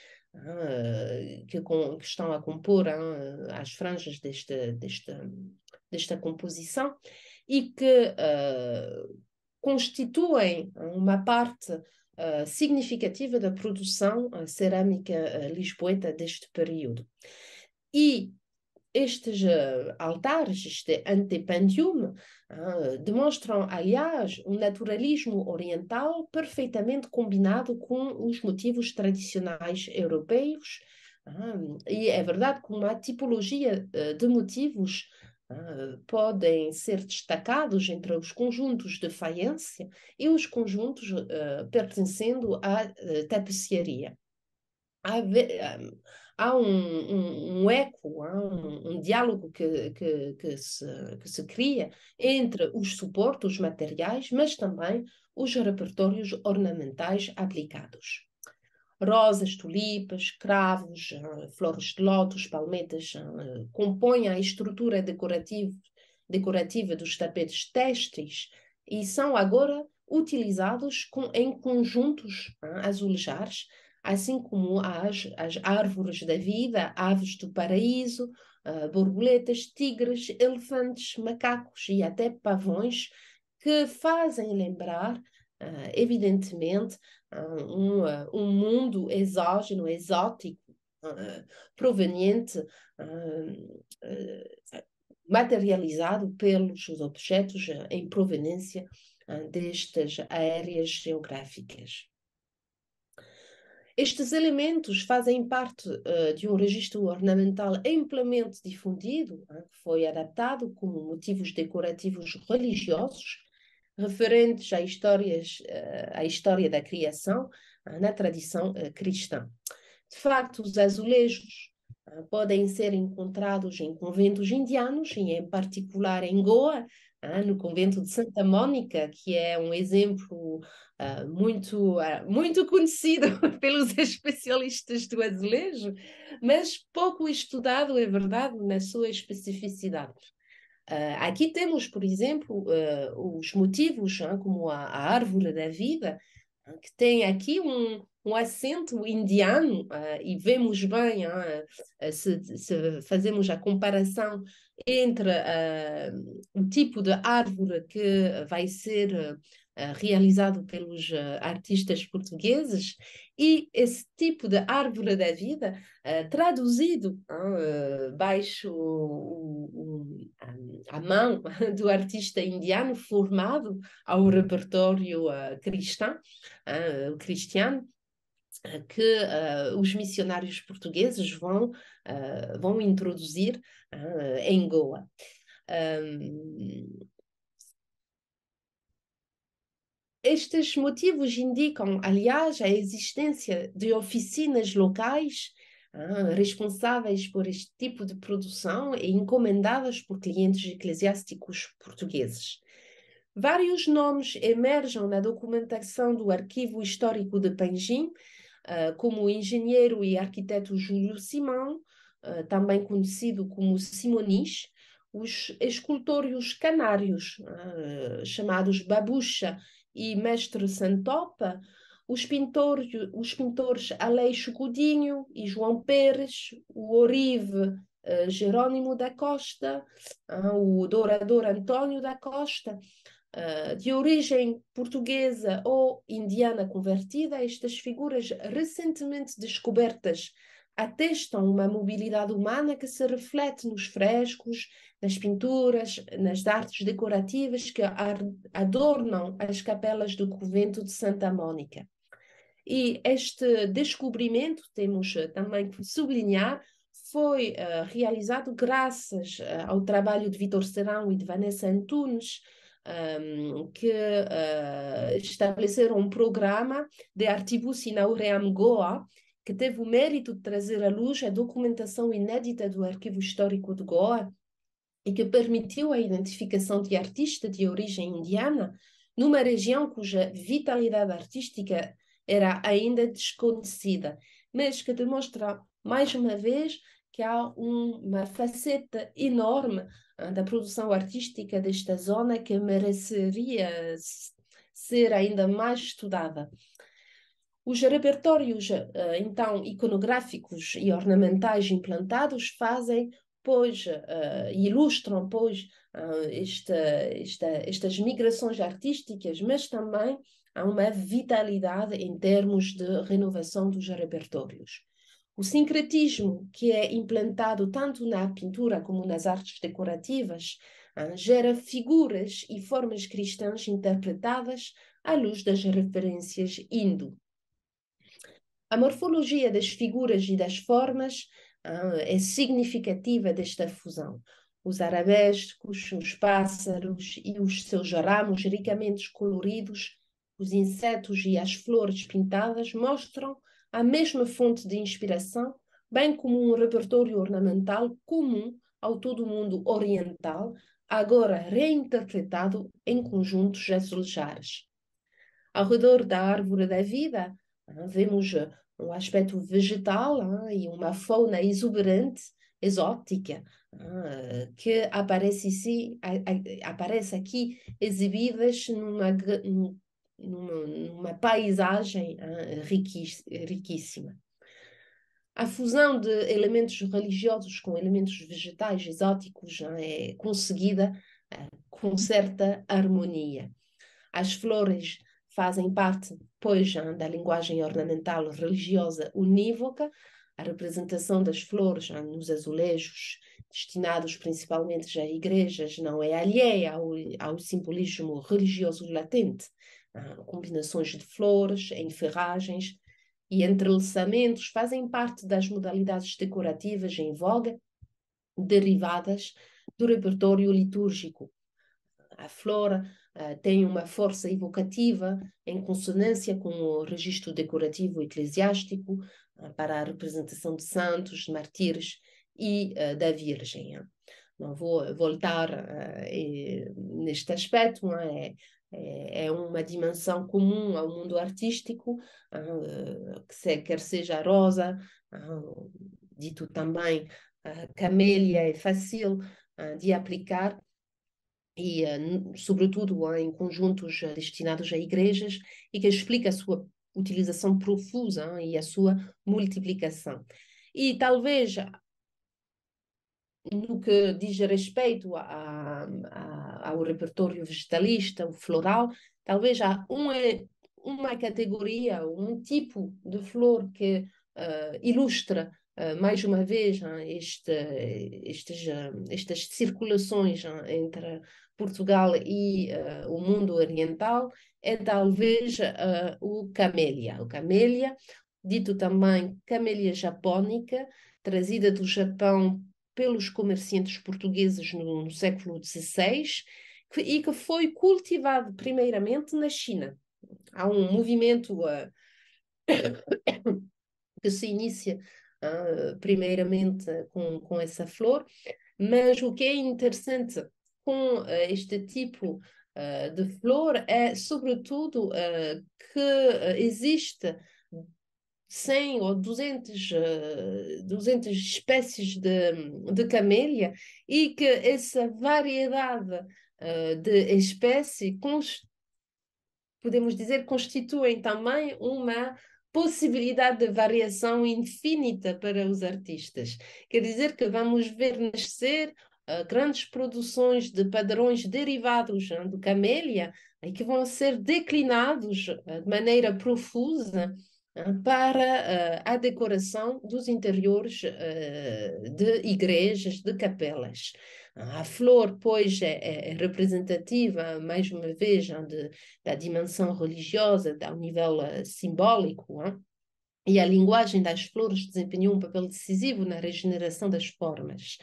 que, com, que, estão a compor hein, as franjas deste, deste, desta composição, e que uh, constituem uma parte uh, significativa da produção uh, cerâmica eh, lisboeta deste período. E estes altares, este antependium, demonstram, aliás, um naturalismo oriental perfeitamente combinado com os motivos tradicionais europeus, ah, e é verdade que uma tipologia de motivos uh, podem ser destacados entre os conjuntos de faiência e os conjuntos uh, pertencendo à uh, Há, há um, um, um, eco, há um, um diálogo que, que, que, se, que se cria entre os suportes materiais, mas também os repertórios ornamentais aplicados. Rosas, tulipas, cravos, eh, flores de lótus, palmetas eh, compõem a estrutura decorativa, decorativa dos tapetes têxteis e são agora utilizados com, em conjuntos eh, azulejares, assim como as, as árvores da vida, aves do paraíso, uh, borboletas, tigres, elefantes, macacos e até pavões, que fazem lembrar, uh, evidentemente, um, um mundo exógeno, exótico, ah, proveniente, ah, ah, materializado pelos objetos em proveniência destas áreas geográficas. Estes elementos fazem parte uh, de um registro ornamental amplamente difundido, que foi adaptado como motivos decorativos religiosos referentes histórias, eh, à história da criação ah, na tradição eh, cristã. De facto, os azulejos ah, podem ser encontrados em conventos indianos, e em particular em Goa, ah, no convento de Santa Mônica, que é um exemplo muito, muito conhecido pelos especialistas do azulejo, mas pouco estudado, é verdade, na sua especificidade. Uh, aqui temos, por exemplo, uh, os motivos, hein, como a, a, árvore da vida, que tem aqui um, um acento indiano, uh, e vemos bem, hein, se, se, fazemos a comparação entre o tipo de árvore que vai ser eh, realizado pelos uh, artistas portugueses, e esse tipo de árvore da vida, uh, traduzido baixo o, o, a, a mão do artista indiano, formado ao uhum. repertório cristão, cristiano, que uh, os missionários portugueses vão, uh, vão introduzir uh, em Goa. Um, Estes motivos indicam, aliás, a existência de oficinas locais ah, responsáveis por este tipo de produção e encomendadas por clientes eclesiásticos portugueses. Vários nomes emergem na documentação do Arquivo Histórico de Panjim, ah, como o engenheiro e arquiteto Júlio Simão, ah, também conhecido como Simonis, os escultórios canários, ah, chamados Babucha e Mestre Santopa, os pintores, os pintores Aleixo Godinho e João Pérez, o Orive uh, eh, Jerônimo da Costa, uh, o dourador António da Costa, uh, de origem portuguesa ou indiana convertida, estas figuras recentemente descobertas atestam uma mobilidade humana que se reflete nos frescos, nas pinturas, nas artes decorativas que adornam as capelas do convento de Santa Mônica. E este descobrimento, temos eh, também que sublinhar, foi uh, realizado graças uh, ao trabalho de Vitor Serão e de Vanessa Antunes, um, ehm, que uh, estabeleceram um programa de Artibus Inauream Goa, que teve o mérito de trazer à luz a documentação inédita do Arquivo Histórico de Goa e que permitiu a identificação de artistas de origem indiana numa região cuja vitalidade artística era ainda desconhecida, mas que demonstra mais uma vez que há uma faceta enorme ah, da produção artística desta zona que mereceria ser ainda mais estudada. Os repertórios, eh, então, iconográficos e ornamentais implantados fazem, pois, eh, ilustram, pois, eh, esta, esta, estas migrações artísticas, mas também há uma vitalidade em termos de renovação dos repertórios. O sincretismo que é implantado tanto na pintura como nas artes decorativas gera figuras e formas cristãs interpretadas à luz das referências hindu. A morfologia das figuras e das formas uh, é significativa desta fusão. Os arabescos, os pássaros e os seus ramos ricamente coloridos, os insetos e as flores pintadas mostram a mesma fonte de inspiração, bem como um repertório ornamental comum ao todo o mundo oriental, agora reinterpretado em conjuntos azulejares. Ao redor da árvore da vida, ah, vemos um aspecto vegetal hein, ah, e uma fauna exuberante, exótica, hein, ah, que aparece, a, a, aparece aqui exibidas numa, numa, numa paisagem hein, ah, riquíssima. A fusão de elementos religiosos com elementos vegetais exóticos é conseguida com certa harmonia. As flores fazem parte já da linguagem ornamental religiosa unívoca a representação das flores nos azulejos, destinados principalmente a igrejas, não é alheia ao, ao simbolismo religioso latente. combinações de flores, em ferragens e entrelaçamentos fazem parte das modalidades decorativas em voga, derivadas do repertório litúrgico. A flora eh, tem uma força evocativa em consonância com o registro decorativo eclesiástico uh, para a representação de santos, mártires e eh, da Virgem. Não vou voltar e, neste aspecto, não é? é? é uma dimensão comum ao mundo artístico, ah, que quer seja a rosa, ah, dito também ah, camélia, é fácil de aplicar e eh, sobretudo eh, em conjuntos eh, destinados a igrejas e que explica a sua utilização profusa e a sua multiplicação. E talvez ah, no que diz respeito a, a, ao repertório vegetalista, o floral, talvez há uma, uma categoria, um tipo de flor que uh, ilustra Uh, mais uma vez, é, este, estes, uh, estas circulações é, entre Portugal e uh, o mundo oriental é talvez o camélia. O camélia, dito também camélia japónica, trazida do Japão pelos comerciantes portugueses no, no século XVI que, e que foi cultivado primeiramente na China. Há um movimento que se inicia eh, primeiramente com, com essa flor, mas o que é interessante com eh, este tipo eh, de flor é, sobretudo, que existe 100 ou 200, 200 espécies de, de camélia e que essa variedade de espécies, podemos dizer, constituem também uma possibilidade de variação infinita para os artistas. Quer dizer que vamos ver nascer uh, grandes produções de padrões derivados uh, é? do Camélia e que vão ser declinados uh, de maneira profusa ah, para a decoração dos interiores de igrejas, de capelas. A flor, pois, é, é, é representativa, mais uma vez, de, da dimensão religiosa, ao nível eh, simbólico, hein? É? e a linguagem das flores desempenhou um papel decisivo na regeneração das formas.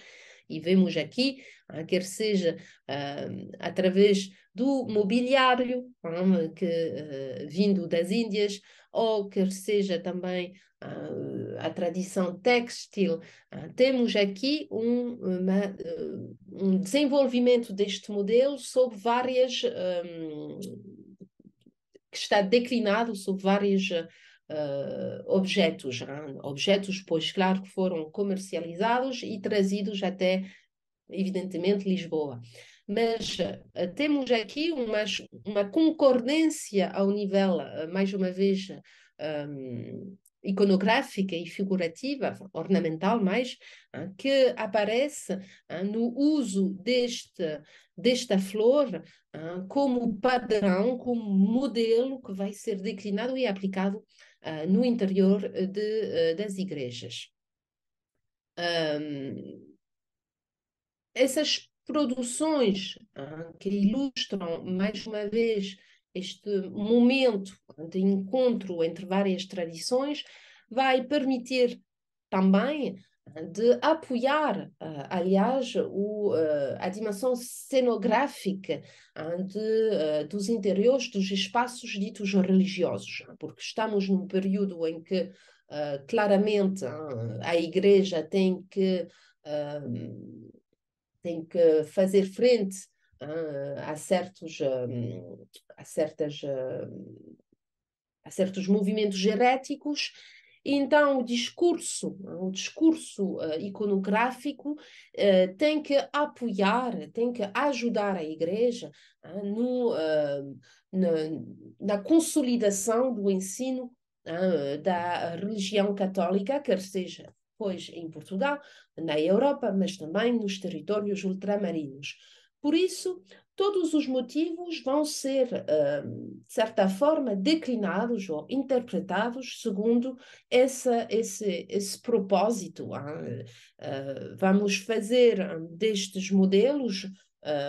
E vemos aqui, ah, quer seja ah, através do mobiliário é? que, eh, vindo das Índias, ou quer seja também ah, a tradição textil. Ah, temos aqui um, uma, eh, um desenvolvimento deste modelo sob várias. Um, ah, que está declinado sob vários uh, ah, objetos. Hein? Objetos, pois, claro, que foram comercializados e trazidos até, evidentemente, Lisboa. Mas uh, temos aqui uma, uma concordância ao nível, uh, mais uma vez, um, iconográfica e figurativa, ornamental mais, que aparece no uso deste, desta flor como padrão, como modelo que vai ser declinado e aplicado no interior de, das igrejas. Hum, essas produções que ilustram, mais uma vez, este momento de encontro entre várias tradições vai permitir também eh, de apoiar, eh, aliás, o, eh, a dimensão cenográfica de, dos interiores dos espaços ditos religiosos, é? porque estamos num período em que claramente a Igreja tem que, tem que fazer frente a, eh, certos, a, hum, certas, a hum, certos movimentos heréticos. Então, o discurso, o discurso eh, iconográfico eh, tem que apoiar, tem que ajudar a Igreja ah, no, hum, na, na consolidação do ensino ah, da religião católica, quer seja pois em Portugal, na Europa, mas também nos territórios ultramarinos. Por isso, todos os motivos vão ser, hum, de certa forma, declinados ou interpretados segundo essa, esse, esse propósito. Eh, vamos fazer hum, destes modelos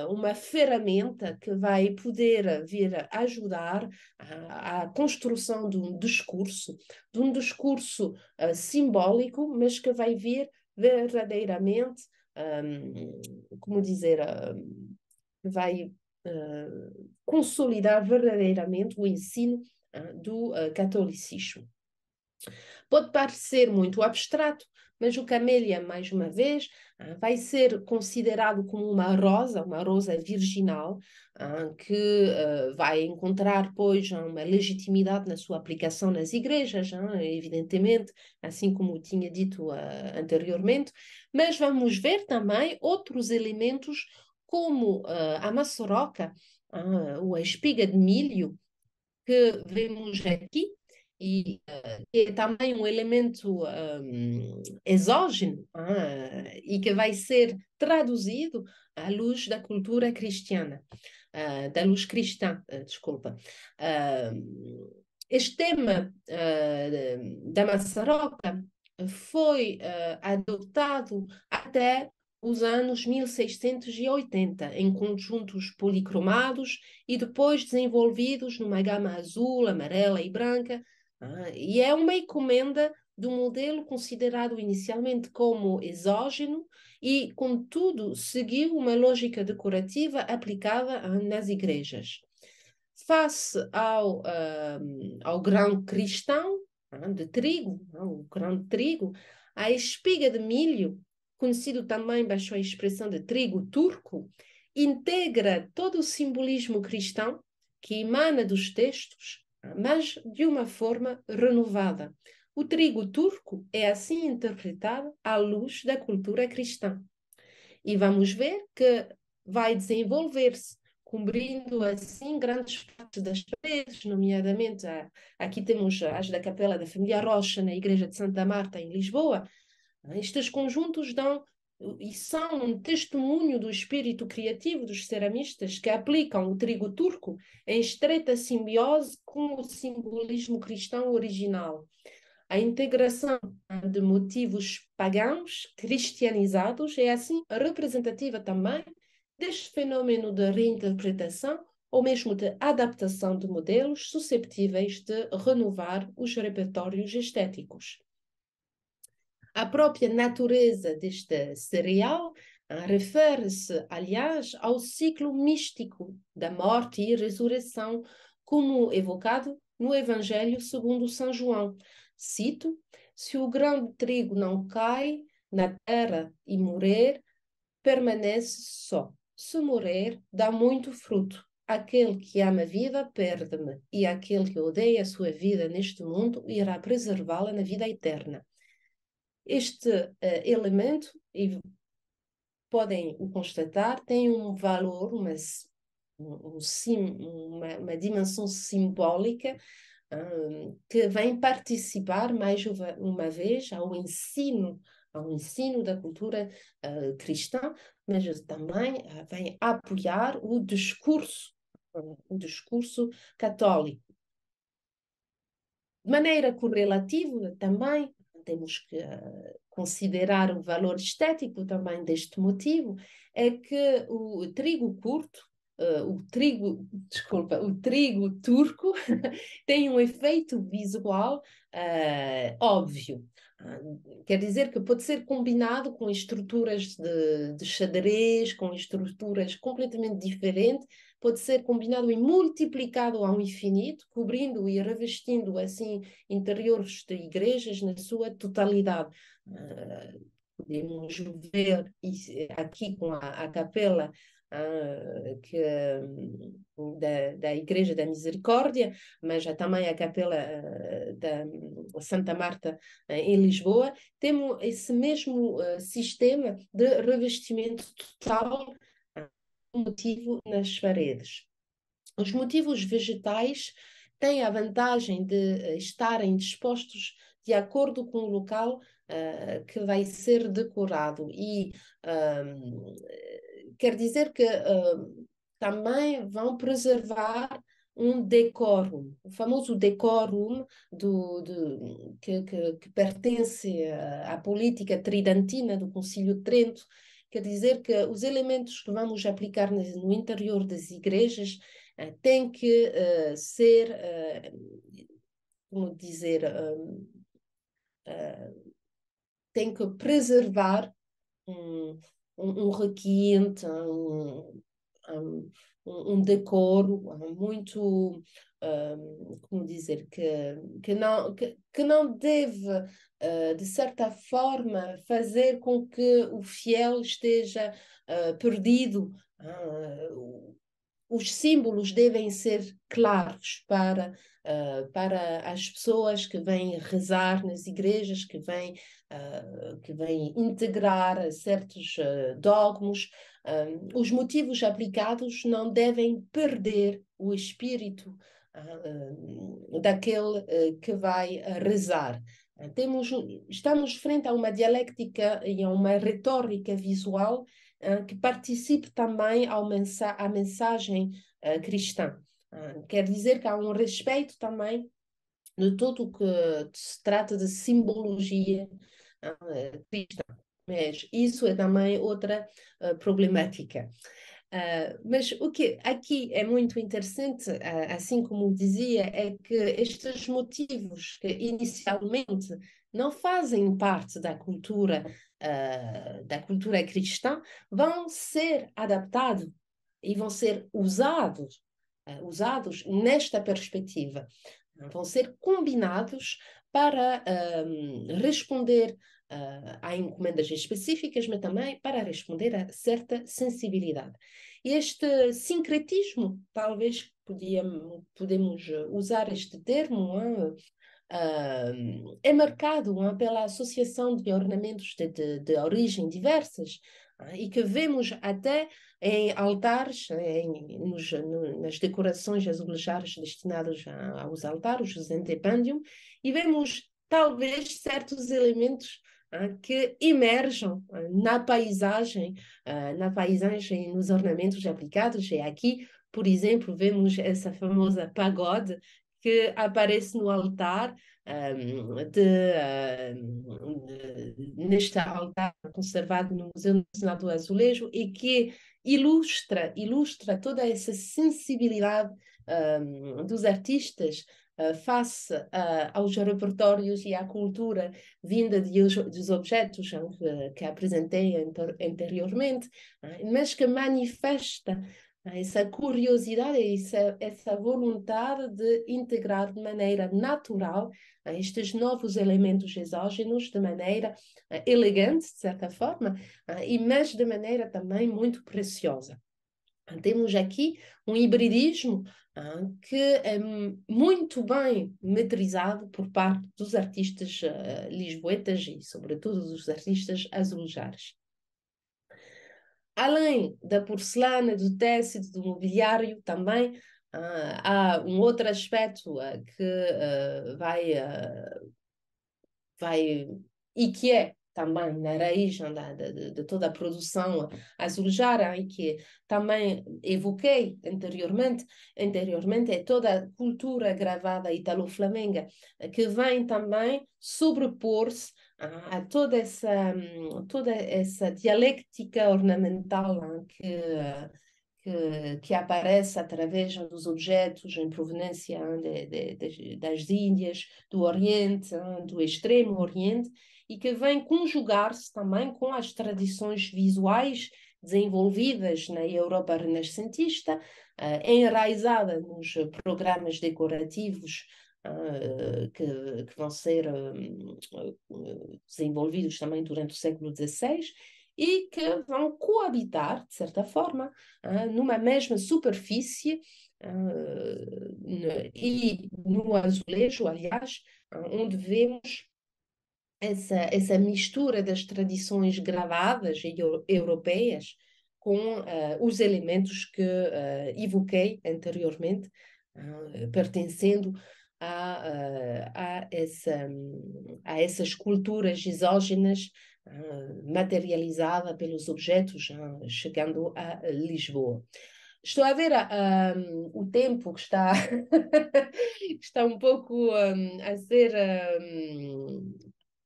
uma ferramenta que vai poder vir ajudar à construção de um discurso, de um discurso simbólico, mas que vai vir verdadeiramente um, como dizer, vai uh, consolidar verdadeiramente o ensino uh, do ah, catolicismo. Pode parecer muito abstrato, mas o camélia, mais uma vez, ah, vai ser considerado como uma rosa, uma rosa virginal, ah, que ah, vai encontrar, pois, uma legitimidade na sua aplicação nas igrejas, evidentemente, assim como tinha dito anteriormente. Mas vamos ver também outros elementos como a maçoroca, ou a espiga de milho, que vemos aqui, e eh, é também um elemento um, exógeno uh, e que vai ser traduzido à luz da cultura cristiana, uh, da luz cristã, uh, desculpa. Ah, este tema da maçaroca foi adotado até os anos 1680, em conjuntos policromados e depois desenvolvidos numa gama azul, amarela e branca, ah, e é uma encomenda do modelo considerado inicialmente como exógeno e, contudo, seguiu uma lógica decorativa aplicada nas igrejas. Face ao, uh, ao grão cristão, uh, de trigo, uh, o grão de trigo, a espiga de milho, conhecido também baixo a expressão de trigo turco, integra todo o simbolismo cristão que emana dos textos mas de uma forma renovada. O trigo turco é assim interpretado à luz da cultura cristã. E vamos ver que vai desenvolver-se, cobrindo assim grandes partes das paredes, nomeadamente a, ah, aqui temos as da Capela da Família Rocha, na Igreja de Santa Marta, em Lisboa. Estes conjuntos dão e são um testemunho do espírito criativo dos ceramistas que aplicam o trigo turco em estreita simbiose com o simbolismo cristão original. A integração de motivos pagãos cristianizados é assim representativa também deste fenômeno de reinterpretação ou mesmo de adaptação de modelos susceptíveis de renovar os repertórios estéticos. A própria natureza deste cereal ah, refere-se, aliás, ao ciclo místico da morte e ressurreição, como evocado no Evangelho segundo São João. Cito: Se o grão de trigo não cai na terra e morrer, permanece só. Se morrer, dá muito fruto. Aquele que ama a vida perde-me, e aquele que odeia a sua vida neste mundo irá preservá-la na vida eterna. Este uh, elemento, e podem o constatar, tem um valor, uma, um sim, uma, uma, dimensão simbólica um, que vem participar mais uma vez ao ensino ao ensino da cultura uh, cristã, mas também uh, vem apoiar o discurso, uh, o discurso católico. De maneira correlativa, também temos que eh, considerar o valor estético também deste motivo, é que o trigo curto, uh, o trigo, desculpa, o trigo turco tem um efeito visual uh, óbvio. Ah, quer dizer que pode ser combinado com estruturas de, de xadrez, com estruturas completamente diferentes, pode ser combinado e multiplicado ao infinito, cobrindo e revestindo assim interiores de igrejas na sua totalidade. Uh, podemos ver aqui com a, a capela uh, que, hum, da, da Igreja da Misericórdia, mas há também a capela uh, da hum, Santa Marta uh, em Lisboa, temos esse mesmo sistema de revestimento total motivo nas paredes. Os motivos vegetais têm a vantagem de eh, estarem dispostos de acordo com o local uh, que vai ser decorado. E uh, quer dizer que uh, também vão preservar um decorum, o famoso decorum do, do que, que, que, pertence eh, à política tridentina do Concílio Trento, Quer dizer que os elementos que vamos aplicar no interior das igrejas uh, têm que uh, ser, uh, como dizer, têm que preservar um, um, um requinte, um, um, um decoro muito, como dizer, que, que, não, que, que não deve eh, de certa forma, fazer com que o fiel esteja uh, perdido. Uh, os símbolos devem ser claros para, eh, para as pessoas que vêm rezar nas igrejas, que vêm, que vêm integrar certos dogmos os motivos aplicados não devem perder o espírito ah, daquele que vai rezar. Eh, temos, estamos frente a uma dialética e a uma retórica visual uh, que participe também ao mensa à mensagem uh, cristã. Uh, quer dizer que há um respeito também de tudo que se trata de simbologia cristã. Mas isso é também outra problemática. Uh, mas o que aqui é muito interessante, uh, assim como dizia, é que estes motivos que inicialmente não fazem parte da cultura uh, da cultura cristã vão ser adaptados e vão ser usados usados nesta perspectiva, vão ser combinados para responder uh, há encomendas específicas, mas também para responder a certa sensibilidade. Este sincretismo, talvez podíamos, podemos usar este termo, Uh, é marcado é? pela associação de ornamentos de, de, de origem diversas é? e que vemos até em altares, em, nos, no, nas decorações azulejadas destinadas aos altares, os antepândium, e vemos talvez certos elementos eh, que emerjam eh, na paisagem, eh, na paisagem, nos ornamentos aplicados. E aqui, por exemplo, vemos essa famosa pagode que aparece no altar ehm, ehm, de, neste altar conservado no Museu Nacional do Azulejo e que ilustra ilustra toda essa sensibilidade ehm, dos artistas eh, face uh, aos repertórios e à cultura vinda de, dos objetos eh, que, que apresentei anteriormente, mas que manifesta essa curiosidade, essa, essa vontade de integrar de maneira natural estes novos elementos exógenos de maneira elegante, de certa forma, e mas de maneira também muito preciosa. Ah, temos aqui um hibridismo ah, que é muito bem metrizado por parte dos artistas ah, lisboetas e, sobretudo, dos artistas azulejares. Além da porcelana, do tecido, do mobiliário, também há um outro aspecto que vai, vai. e que é também na raiz da, de, de, toda a produção azulejara e que também evoquei anteriormente, anteriormente é toda a cultura gravada italo-flamenga eh, que vem também sobrepor-se a, a toda essa hum, toda essa dialética ornamental é? que que, que, aparece através dos objetos em proveniência é? de, de, de, das Índias, do Oriente, é? do Extremo Oriente, e que vem conjugar-se também com as tradições visuais desenvolvidas na Europa renascentista, uh, enraizada nos programas decorativos uh, que, que, vão ser uh, desenvolvidos também durante o século XVI e que vão coabitar, de certa forma, numa mesma superfície e no azulejo, aliás, onde vemos essa, essa mistura das tradições gravadas e europeias com uh, os elementos que uh, evoquei anteriormente, uh, pertencendo a, a, essa, hum, a essas culturas exógenas materializada pelos objetos, chegando a Lisboa. Estou a ver uh, um, o tempo que está, está um pouco um, a ser um,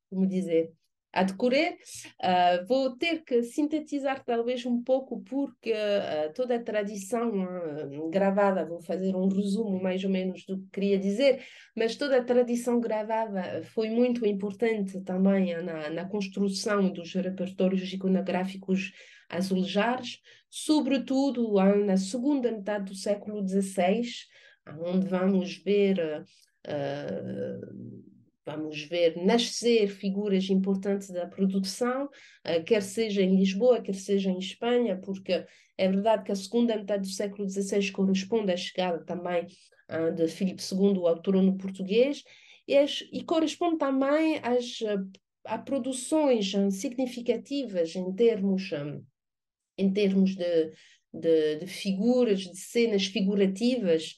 como dizer, a decorrer. Uh, vou ter que sintetizar talvez um pouco, porque uh, toda a tradição uh, gravada, vou fazer um resumo mais ou menos do que queria dizer, mas toda a tradição gravada foi muito importante também na, na construção dos repertórios iconográficos azulejares, sobretudo na segunda metade do século XVI, onde vamos ver Vamos ver nascer figuras importantes da produção, eh, quer seja em Lisboa, quer seja em Espanha, porque é verdade que a segunda metade do século XVI corresponde à chegada também ah, de Filipe II ao trono português, e, e corresponde também às ah, a produções ah, significativas em termos, em termos de, de, de figuras, de cenas figurativas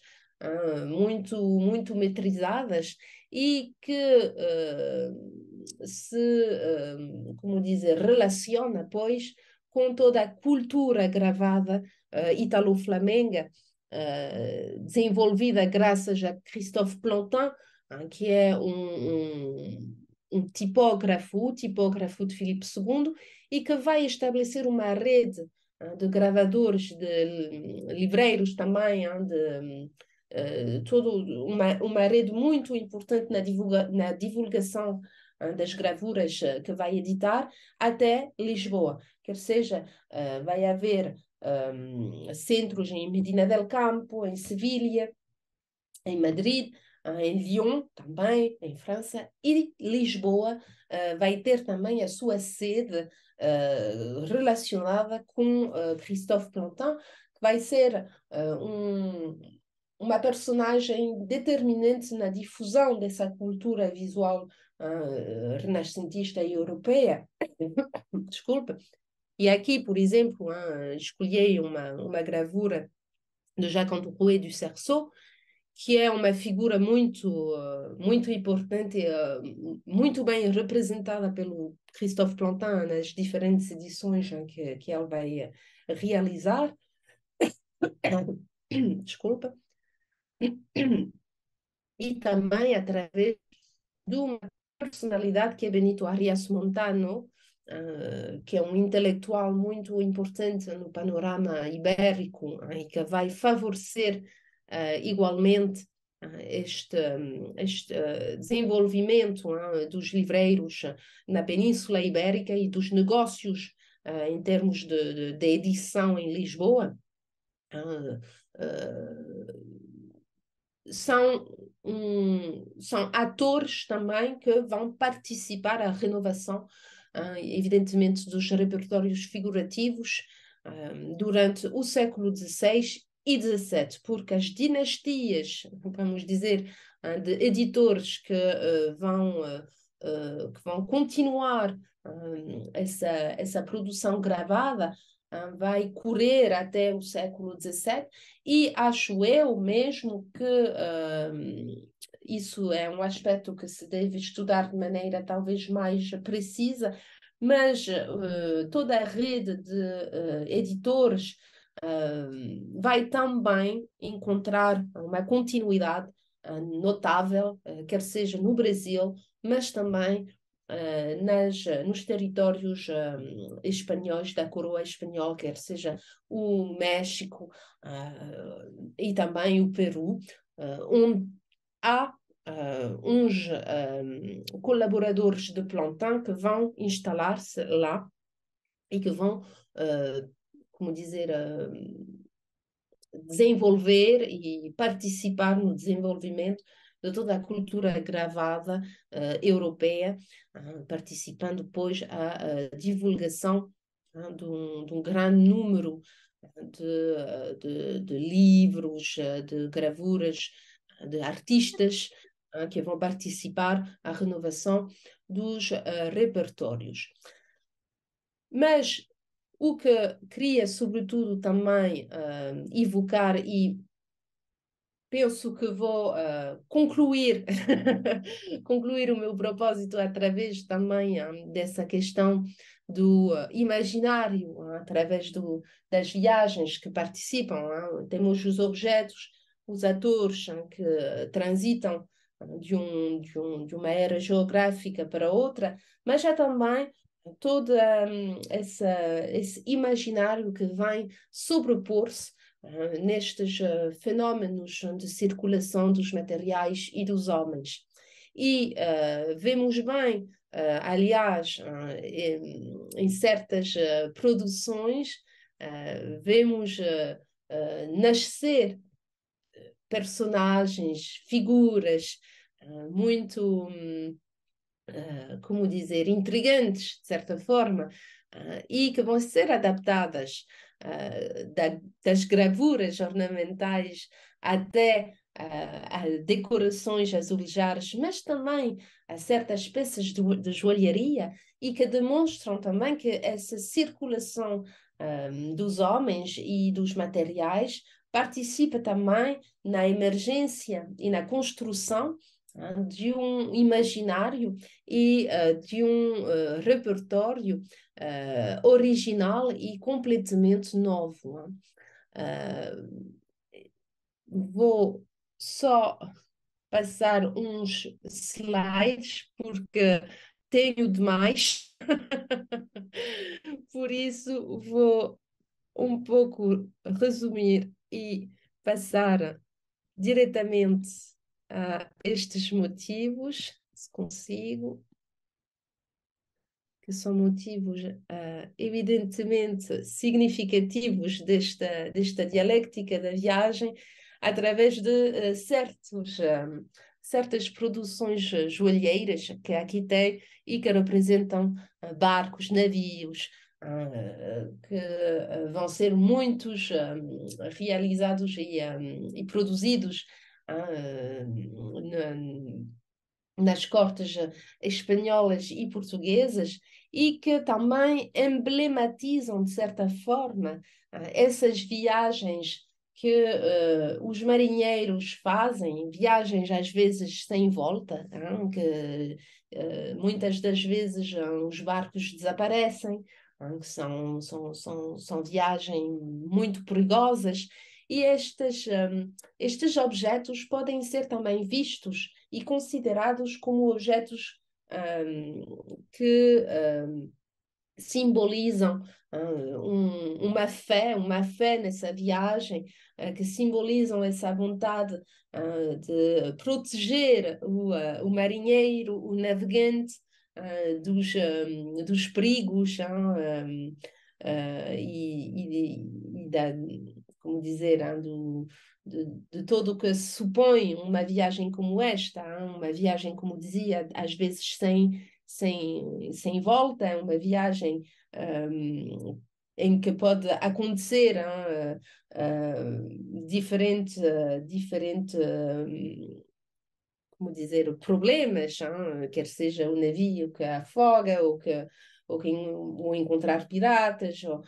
muito, muito metrizadas e que uh, se, uh, como dizer, relaciona, pois, com toda a cultura gravada uh, italo-flamenga, uh, desenvolvida graças a Christophe Plantin, que é um, um, um tipógrafo, tipógrafo de Filipe II, e que vai estabelecer uma rede de gravadores, de livreiros também, de uh, eh, toda uma, uma rede muito importante na, divulga, na divulgação uh, das gravuras uh, que vai editar até Lisboa. Quer seja, eh, vai haver um, ah, centros em Medina del Campo, em Sevilha, em Madrid, ah, em Lyon também, em França, e Lisboa vai ter também a sua sede relacionada com Christophe Plantin, que vai ser um uma personagem determinante na difusão dessa cultura visual uh, renascentista e europeia. Desculpa. E aqui, por exemplo, uh, ah, escolhi uma, uma gravura de Jacques Antoine du Cerceau, que é uma figura muito, uh, muito importante, muito bem representada pelo Christophe Plantin nas diferentes edições que, que ele vai realizar. Desculpa e também através de uma personalidade que é Benito Arias Montano, uh, que é um intelectual muito importante no panorama ibérico uh, e que vai favorecer uh, igualmente eh, este, este desenvolvimento dos livreiros na Península Ibérica e dos negócios em termos de, de, de, edição em Lisboa. Uh, são, um, são atores também que vão participar à renovação, uh, evidentemente, dos repertórios figurativos ah, durante o século XVI e XVII, porque as dinastias, vamos dizer, uh, de editores que, uh, vão, que vão continuar essa, essa produção gravada vai correr até o século XVII e acho eu mesmo que um, isso é um aspecto que se deve estudar de maneira talvez mais precisa, mas uh, toda a rede de uh, editores uh, vai também encontrar uma continuidade ah, notável, eh, quer seja no Brasil, mas também uh, nas, nos territórios uh, espanhóis, da coroa espanhola, quer seja o México eh, e também o Peru, onde há uns colaboradores de plantão que vão instalar-se lá e que vão, como dizer, desenvolver e participar no desenvolvimento de toda a cultura gravada uh, europeia, uh, participando, pois, à eh, divulgação ah, de um, de, um, grande número ah, de, de, de livros, de gravuras, de artistas que vão participar à renovação dos repertórios. Mas o que queria, sobretudo, também uh, evocar e penso que vou uh, concluir concluir o meu propósito através também um, ah, dessa questão do uh, imaginário uh, através do, das viagens que participam temos os objetos os atores que transitam de, um, de, um, de uma era geográfica para outra mas há também todo um, essa, esse imaginário que vem sobrepor-se eh, nestes eh, fenómenos de circulação dos materiais e dos homens. E eh, vemos bem, aliás, em, em, certas produções, vemos nascer personagens, figuras muito, hum, como dizer, intrigantes, de certa forma, e que vão ser adaptadas uh, da, das gravuras ornamentais até a, eh, a decorações azulejares, mas também a certas peças de, de, joalheria e que demonstram também que essa circulação um, eh, dos homens e dos materiais participa também na emergência e na construção de um imaginário e uh, de um uh, repertório uh, original e completamente novo. É? vou só passar uns slides porque tenho demais, por isso vou um pouco resumir e passar diretamente uh, estes motivos, se consigo, que são motivos uh, evidentemente significativos desta, desta dialética da viagem, através de uh, certos, um, certas produções joalheiras que aqui tem e que representam barcos, navios, que vão ser muitos realizados e, e produzidos ah, nas cortes eh, espanholas e portuguesas e que também emblematizam, de certa forma, ah, essas viagens que uh, os marinheiros fazem, viagens às vezes sem volta, hein, que uh, muitas das vezes uh, os barcos desaparecem, hein, que são, são, são, são viagens muito perigosas e estes, um, estes objetos podem ser também vistos e considerados como objetos um, que um, simbolizam hum, um, uma fé, uma fé nessa viagem, uh, que simbolizam essa vontade uh, de proteger o, uh, o marinheiro, o navegante eh, dos, hum, dos perigos e, e, e da, como dizer, hein, do, de, de todo o que supõe uma viagem como esta, hein, uma viagem, como dizia, às vezes sem, sem, sem volta, é uma viagem um, em que pode acontecer hein, uh, uh, diferente, hum, como dizer, problemas, hein, quer seja o navio que afoga ou que ou, que, ou encontrar piratas, ou,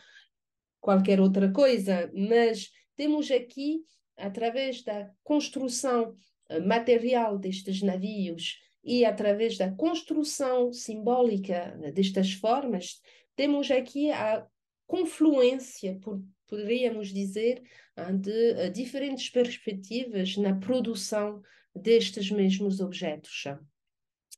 qualquer outra coisa, mas temos aqui, através da construção eh, material destes navios e através da construção simbólica né, destas formas, temos aqui a confluência, por, poderíamos dizer, ah, de eh, diferentes perspectivas na produção destes mesmos objetos.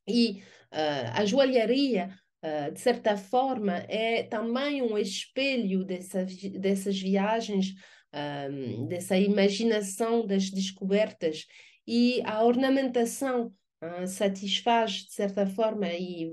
E uh, eh, a joalharia ah, de certa forma, é também um espelho dessa, dessas viagens, um, ah, dessa imaginação das descobertas e a ornamentação uh, satisfaz, de certa forma, e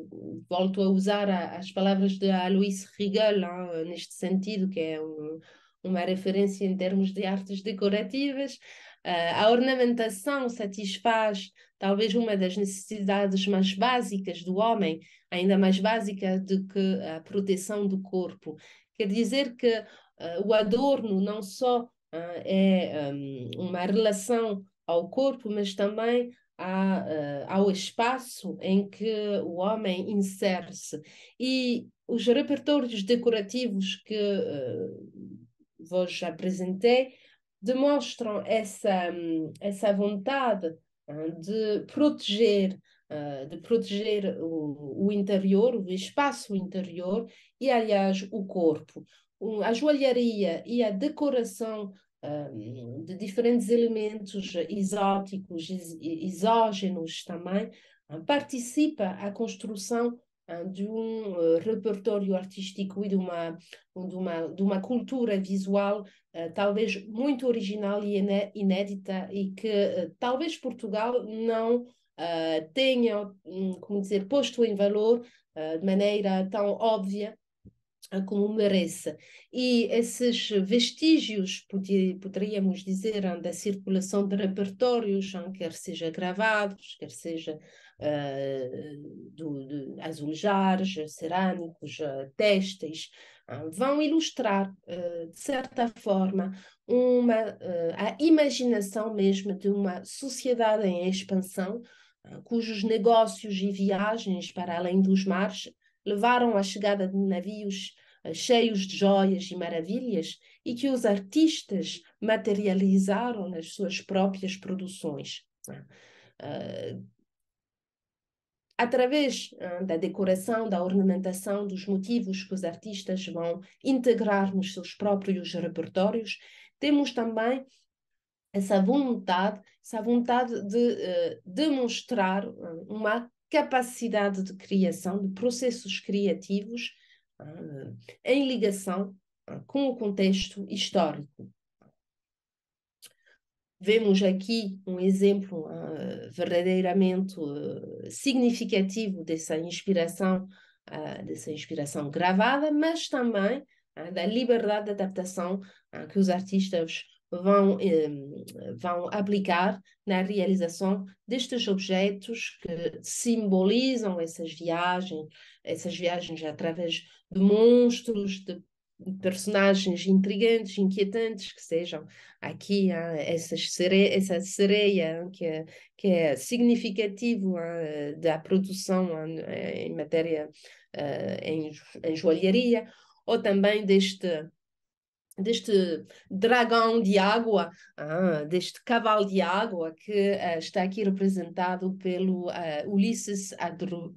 volto a usar a, as palavras de Alois Rigal uh, neste sentido, que é um, uma referência em termos de artes decorativas, ah, a ornamentação satisfaz talvez uma das necessidades mais básicas do homem, ainda mais básica do que a proteção do corpo. Quer dizer que uh, o adorno não só uh, é um, uma relação ao corpo, mas também a, uh, ao espaço em que o homem insere-se. E os repertórios decorativos que vos apresentei demonstram essa, essa vontade de proteger, de proteger o, o interior, o espaço interior e, aliás, o corpo. A joalharia e a decoração de diferentes elementos exóticos, exógenos também, participa a construção eh, de um eh, repertório artístico e de uma, de uma, de uma cultura visual eh, talvez muito original e inédita e que talvez Portugal não tenha, hum, como dizer, posto em valor de maneira tão óbvia como merece. E esses vestígios, poderíamos dizer, da circulação de repertórios, quer seja gravados, quer seja uh, do, de azulejares, cerâmicos, uh, têxteis, uh, vão ilustrar, de certa forma, uma, a imaginação mesmo de uma sociedade em expansão, cujos negócios e viagens para além dos mares levaram à chegada de navios cheios de joias e maravilhas e que os artistas materializaram nas suas próprias produções. Uh, através uh, da decoração, da ornamentação, dos motivos que os artistas vão integrar nos seus próprios repertórios, temos também essa vontade, essa vontade de uh, demonstrar uma capacidade de criação, de processos criativos em ligação com o contexto histórico vemos aqui um exemplo uh, verdadeiramente uh, significativo dessa inspiração, uh, dessa inspiração gravada, mas também ah, da liberdade de adaptação ah, que os artistas vão, vão aplicar na realização destes objetos que simbolizam essas viagens, essas viagens através de monstros, de personagens intrigantes, inquietantes, que sejam aqui há essa sereia, essa sereia que, é, que é significativo da produção eh, em matéria uh, em, em joalharia, ou também deste deste dragão de água, ah, deste cavalo de água que eh, está aqui representado pelo Ulisses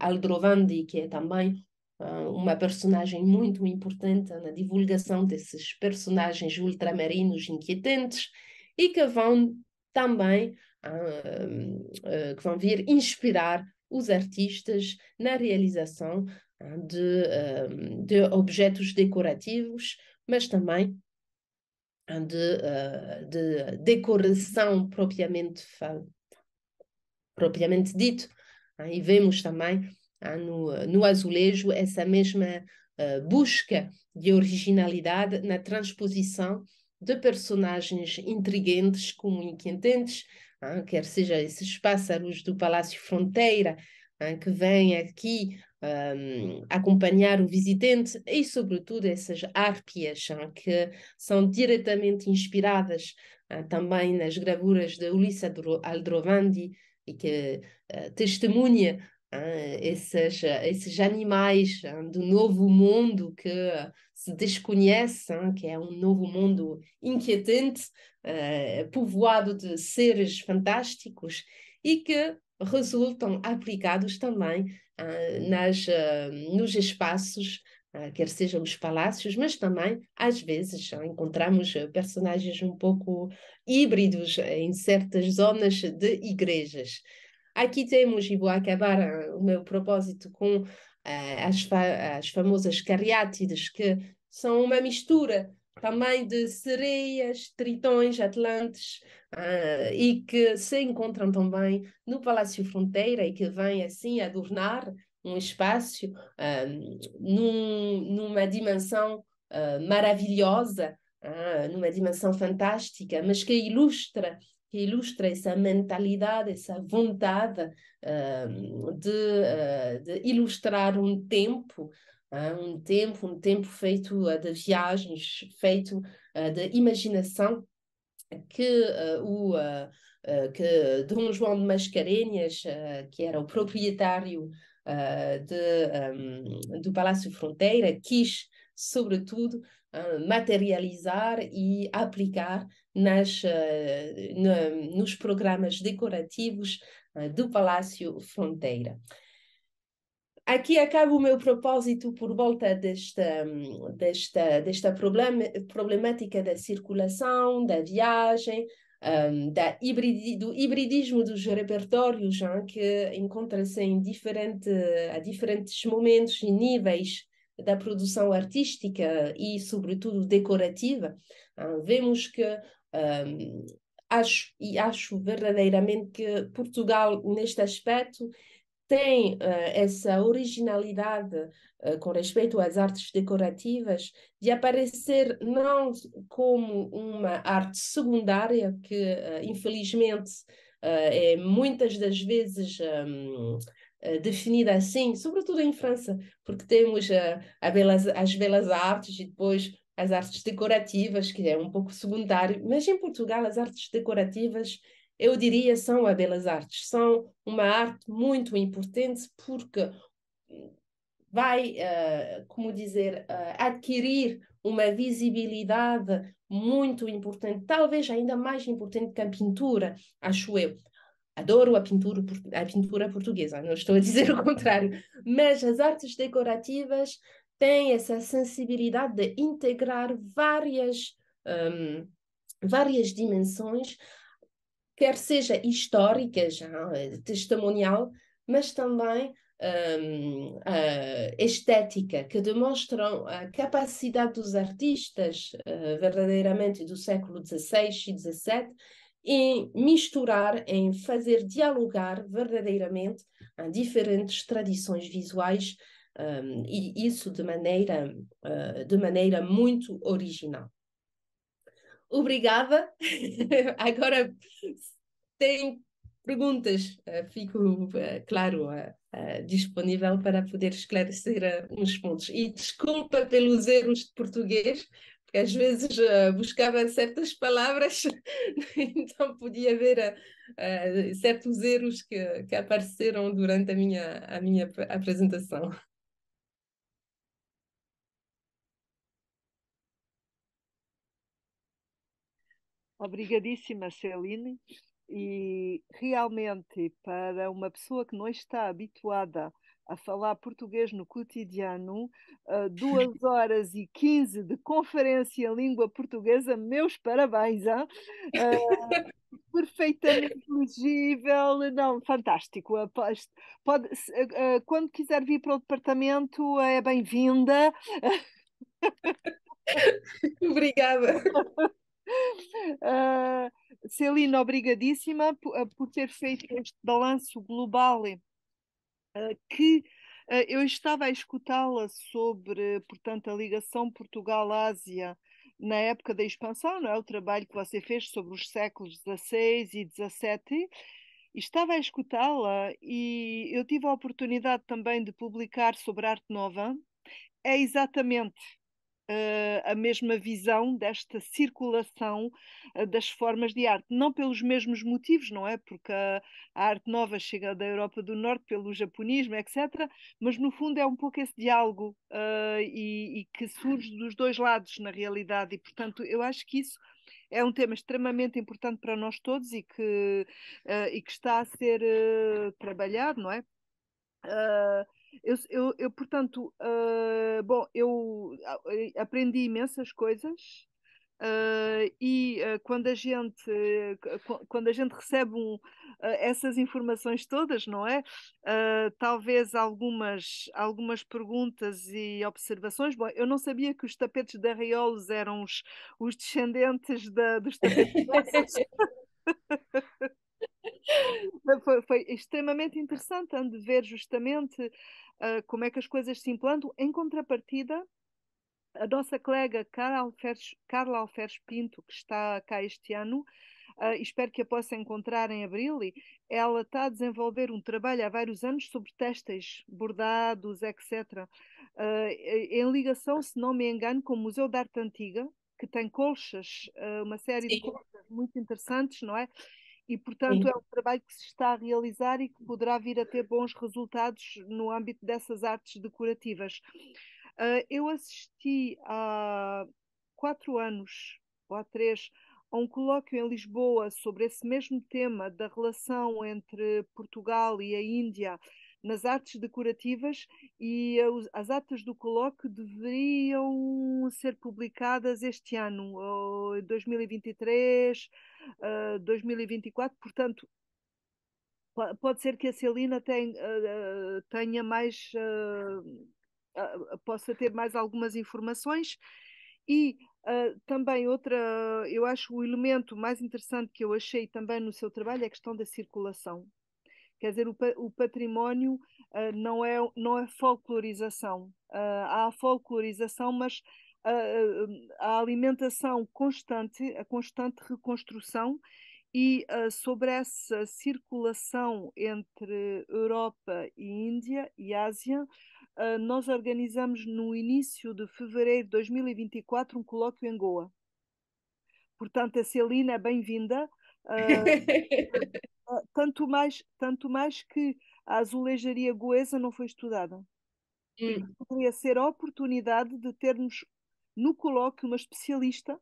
Aldrovandi, que é também ah, uma personagem muito importante na divulgação desses personagens ultramarinos inquietantes e que vão também ah, ah, que vão vir inspirar os artistas na realização de, de objetos decorativos, mas também de, de decoração propriamente propriamente dito. E vemos também Tá? no, no azulejo, essa mesma uh, busca de originalidade na transposição de personagens intrigantes, comunicantes, ah, tá? quer seja esses pássaros do Palácio Fronteira, tá? que vêm aqui um, ehm, acompanhar o visitante, e sobretudo essas árpias, que são diretamente inspiradas ah, também nas gravuras de Ulissa Aldrovandi, e que uh, testemunha é. esses, esses animais ah, do novo mundo que se desconhece, que é um novo mundo inquietante, eh, povoado de seres fantásticos e que resultam aplicados também ah, nas, ah, nos espaços quer sejam os palácios, mas também, às vezes, encontramos personagens um pouco híbridos eh, em certas zonas de igrejas. Aqui temos, e vou acabar eh, o meu propósito com uh, as, fa as famosas cariátides, que são uma mistura também de sereias, tritões, atlantes, uh, e que se encontram também no Palácio Fronteira e que vêm assim adornar um espaço num, numa dimensão maravilhosa, ah, numa dimensão fantástica, mas que ilustra que ilustra essa mentalidade, essa vontade uh, de, uh, de, ilustrar um tempo, uh, um tempo, um tempo feito de viagens, feito de imaginação, que o que Dom João de Mascarenhas, que era o proprietário de, um, do Palácio Fronteira, quis sobretudo materializar e aplicar nas, eh, nos programas decorativos eh, do Palácio Fronteira aqui acaba o meu propósito por volta desta, desta, desta problemática da circulação, da viagem, um, ehm, da hibridi, do hibridismo dos repertórios, hein, é? que encontra-se em diferente, a diferentes momentos e níveis da produção artística e, sobretudo, decorativa. Ah, vemos que um, acho, e acho verdadeiramente que Portugal, neste aspecto, tem uh, essa originalidade uh, com respeito às artes decorativas de aparecer não como uma arte secundária que uh, infelizmente é muitas das vezes um, definida assim, sobretudo em França, porque temos belas, as belas artes e depois as artes decorativas, que é um pouco secundário, mas em Portugal as artes decorativas, eu diria, são as belas artes, são uma arte muito importante porque vai, uh, como dizer, uh, adquirir uma visibilidade muito importante, talvez ainda mais importante que a pintura, acho eu. Adoro a pintura, a pintura portuguesa, não estou a dizer o contrário, mas as artes decorativas tem essa sensibilidade de integrar várias, um, várias dimensões, quer seja histórica, já, eh, testemunhal, mas também um, uh, estética, que demonstram a capacidade dos artistas uh, verdadeiramente do século XVI e XVII em misturar, em fazer dialogar verdadeiramente diferentes tradições visuais um, e isso de maneira, uh, de maneira muito original. Obrigada. Agora tem perguntas, uh, fico, uh, claro, disponível para poder esclarecer uns pontos. E desculpa pelos erros de português, porque às vezes buscava certas palavras, então podia haver certos erros que, que apareceram durante a minha, a minha apresentação. Obrigadíssima, Celine. E realmente, para uma pessoa que não está habituada a falar português no cotidiano, ah, duas horas e quinze de conferência em língua portuguesa, meus parabéns, hein? Ah, perfeitamente legível, não, fantástico. Pode, pode ah, quando quiser vir para o departamento, é bem-vinda. Obrigada. Uh, Celina, obrigadíssima por, ah, por, ter feito este balanço global uh, que eu estava a escutá-la sobre, portanto, a ligação Portugal-Ásia na época da expansão, não é? O trabalho que você fez sobre os séculos XVI e XVII estava a escutá-la e eu tive a oportunidade também de publicar sobre arte nova. É exatamente uh, a mesma visão desta circulação uh, das formas de arte. Não pelos mesmos motivos, não é? Porque a, a, arte nova chega da Europa do Norte pelo japonismo, etc. Mas no fundo é um pouco esse diálogo uh, e, e que surge dos dois lados na realidade. E portanto eu acho que isso é um tema extremamente importante para nós todos e que, uh, e que está a ser uh, trabalhado, não é? Uh, eu, eu, eu portanto, uh, bom, eu aprendi imensas coisas. Uh, e uh, quando a gente uh, quando a gente recebe um, essas informações todas não é talvez algumas algumas perguntas e observações bom eu não sabia que os tapetes de arreolos eram os, os descendentes da, dos tapetes foi, foi, extremamente interessante de ver justamente uh, como é que as coisas se implantam. Em contrapartida, a nossa colega Carla Alferes, Pinto, que está cá este ano, uh, espero que a possa encontrar em abril, ela está a desenvolver um trabalho há vários anos sobre testes, bordados, etc., uh, ah, em ligação, se não me engano, com o Museu da Arte Antiga, que tem colchas, uma série Sim. de colchas muito interessantes, não é? E, portanto, Sim. é um trabalho que se está a realizar e que poderá vir a ter bons resultados no âmbito dessas artes decorativas. Uh, eu assisti há quatro anos, ou há três, a um colóquio em Lisboa sobre esse mesmo tema da relação entre Portugal e a Índia nas artes decorativas e ah, as atas do colóquio deveriam ser publicadas este ano, 2023, uh, eh, 2024, portanto, pode ser que a Celina tem, uh, eh, tenha mais, uh, possa ter mais algumas informações e também outra, eu acho o elemento mais interessante que eu achei também no seu trabalho é a questão da circulação. Quer dizer, o, o património não, é, não é folclorização. há folclorização, mas a, a alimentação constante, a constante reconstrução e uh, sobre essa circulação entre Europa e Índia e Ásia, uh, nós organizamos no início de fevereiro de 2024 um colóquio em Goa. Portanto, a Celina é bem-vinda. Uh, tanto, mais, tanto mais que a azulejaria goesa não foi estudada. Hum. Poderia ser a oportunidade de termos no colóquio uma especialista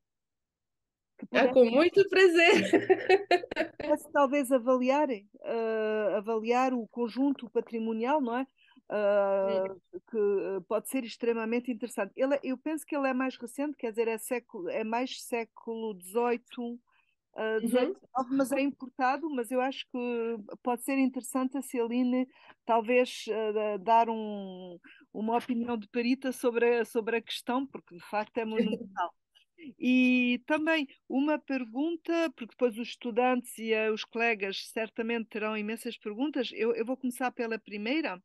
ah, com muito prazer. Pudesse talvez avaliar, uh, avaliar o conjunto patrimonial, não é? Uh, que eh, pode ser extremamente interessante. Ele, é, eu penso que ele é mais recente, quer dizer, é, século, é mais século XVIII, uh, uhum. mas é importado, mas eu acho que pode ser interessante a Celine talvez uh, dar um, uma opinião de perita sobre a, sobre a questão, porque de facto é monumental. E também uma pergunta, porque depois os estudantes e uh, os colegas certamente terão imensas perguntas, eu, eu vou começar pela primeira,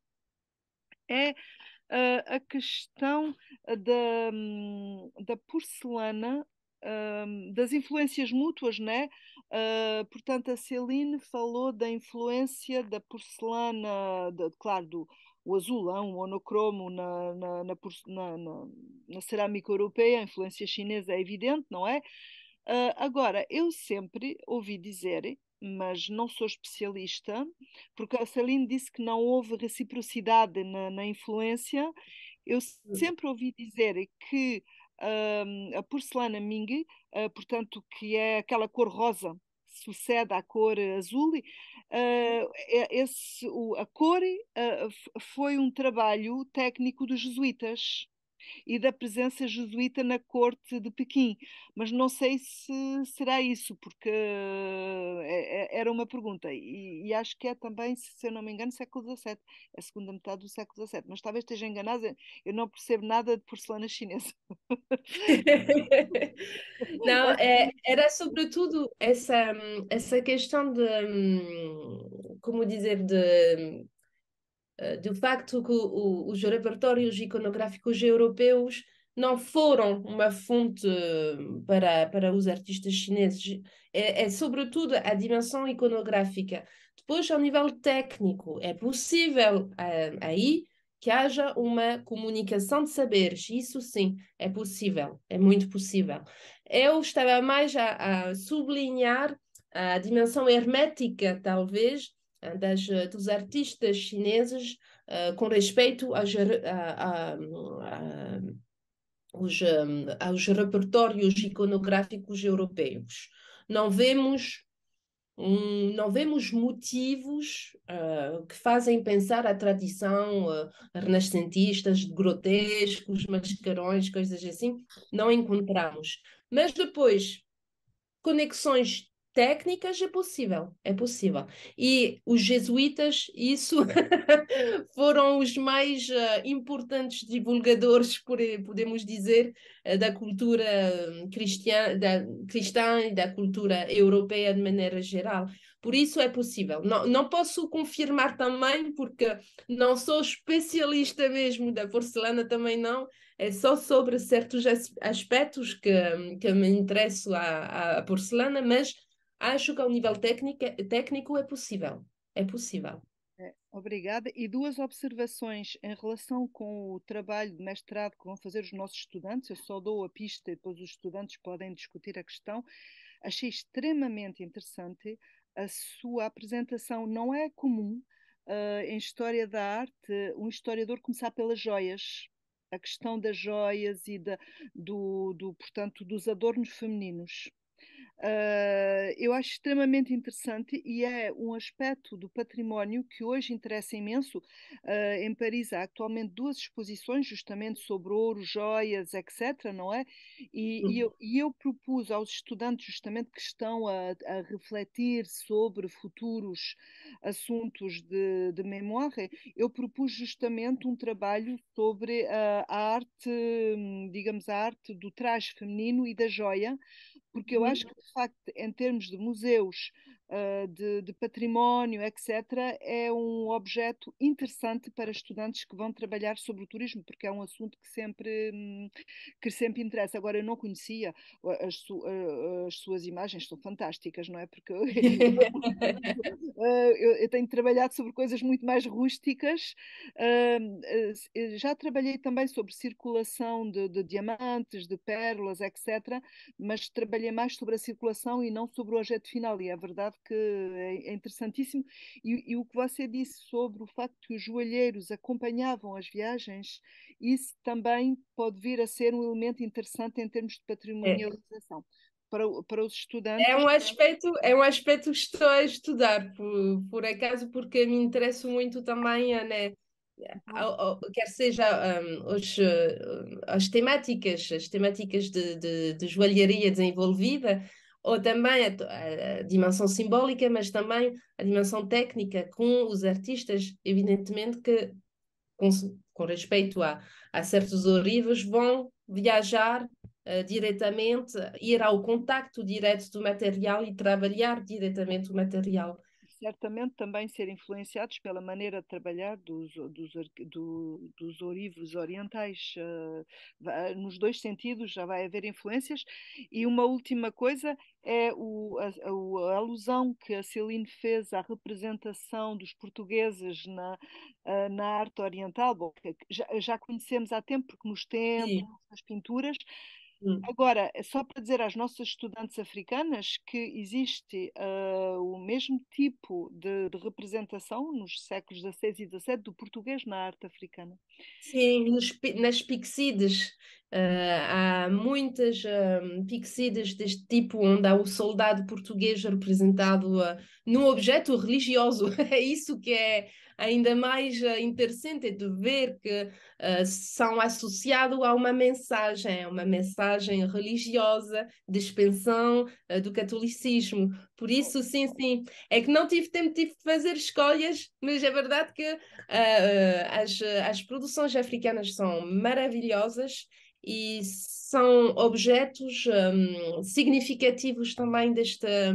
é uh, a questão da, da porcelana, ehm, das influências mútuas, né? Uh, portanto, a Celine falou da influência da porcelana, de, claro, do, o azulão, o monocromo na, na, na, na, cerâmica europeia, a influência chinesa é evidente, não é? Uh, agora, eu sempre ouvi dizer, mas não sou especialista, porque a Celine disse que não houve reciprocidade na, influência, eu hum. sempre ouvi dizer que uh, a porcelana Ming, uh, portanto, que é aquela cor rosa, sucede à cor azul, Uh, esse, o, a cor uh, foi um trabalho técnico dos jesuítas e da presença jesuíta na corte de Pequim. Mas não sei se será isso, porque eh, é, é, era uma pergunta. E, acho que é também, se eu não me engano, século XVII, é a segunda metade do século XVII. Mas talvez esteja enganada, eu não percebo nada de porcelana chinesa. não, é, era sobretudo essa, hum, essa questão de, hum, como dizer, de hum, eh, do facto que o, os repertórios iconográficos europeus não foram uma fonte hum, para, para os artistas chineses, é, é sobretudo a dimensão iconográfica. Depois, ao nível técnico, é possível hum, aí que haja uma comunicação de saberes, isso sim, é possível, é muito possível. Eu estava mais a, a sublinhar a dimensão hermética, talvez, eh, das, eh, dos artistas chineses uh, com respeito aos, a, a, a, os, um, aos repertórios iconográficos europeus. Não vemos um, não vemos motivos uh, que fazem pensar a tradição uh, renascentistas, grotescos, mascarões, coisas assim, não encontramos. Mas depois, conexões técnicas é possível, é possível. E os jesuítas, isso, foram os mais uh, importantes divulgadores, por, eh, podemos dizer, uh, da cultura hum, cristã, da, cristã e da cultura europeia de maneira geral. Por isso é possível. Não, não posso confirmar também, porque não sou especialista mesmo da porcelana, também não. É só sobre certos aspectos que, hum, que me interesso a à porcelana, mas acho que ao nível técnico, técnico é possível. É possível. É, obrigada. E duas observações em relação com o trabalho de mestrado que vão fazer os nossos estudantes. Eu só dou a pista e depois os estudantes podem discutir a questão. Achei extremamente interessante a sua apresentação. Não é comum uh, em história da arte um historiador começar pelas joias a questão das joias e da, do, do, portanto, dos adornos femininos eu acho extremamente interessante e é um aspecto do património que hoje interessa imenso. Uh, em Paris há atualmente duas exposições justamente sobre ouro, joias, etc., não é? E, uhum. e, eu, e eu, propus aos estudantes justamente que estão a, a refletir sobre futuros assuntos de, de memória, eu propus justamente um trabalho sobre a, a arte, hum, digamos, a arte do traje feminino e da joia, porque eu acho que, de facto, em termos de museus, eh, de, de, património, etc., é um objeto interessante para estudantes que vão trabalhar sobre o turismo, porque é um assunto que sempre, hum, que sempre interessa. Agora, eu não conhecia, as, su, eh, as suas imagens são fantásticas, não é? Porque eu, eu, eu, tenho trabalhado sobre coisas muito mais rústicas. Hum, eh, já trabalhei também sobre circulação de, de diamantes, de pérolas, etc., mas trabalhei mais sobre a circulação e não sobre o objeto final, e é verdade que é, é interessantíssimo. E, e, o que você disse sobre o facto que os joalheiros acompanhavam as viagens, isso também pode vir a ser um elemento interessante em termos de é. patrimonialização. É. Para, para os é estudantes. É um aspecto, é um aspecto que estou a estudar, por, por acaso, porque me interesso muito também, né? quer seja um, os, hum, as temáticas, as temáticas de, de, de joalharia desenvolvida, ou também a, a, dimensão simbólica, mas também a dimensão técnica, com os artistas, evidentemente, que, com, com respeito a, a certos horríveis, vão viajar uh, diretamente, ir ao contacto direto do material e trabalhar diretamente o material certamente também ser influenciados pela maneira de trabalhar dos, dos, do, dos orivos orientais. Ah, ah, nos dois sentidos já vai haver influências. E uma última coisa é o, a, a, alusão que a Celine fez à representação dos portugueses na, ah, na arte oriental. Bom, já, já conhecemos há tempo, porque nos templos, nas pinturas, Hum. Agora, é só para dizer às nossas estudantes africanas que existe uh, o mesmo tipo de, de, representação nos séculos XVI e XVII do português na arte africana. Sim, nos, nas pixides. Uh, há muitas um, ah, pixides deste tipo, onde há o soldado português representado uh, num objeto religioso. é isso que é ainda mais eh, interessante é de ver que uh, são associados a uma mensagem, é uma mensagem religiosa, dispensão uh, eh, do catolicismo. Por isso, sim, sim, é que não tive tempo de fazer escolhas, mas é verdade que uh, as, as produções africanas são maravilhosas e são objetos um, significativos também desta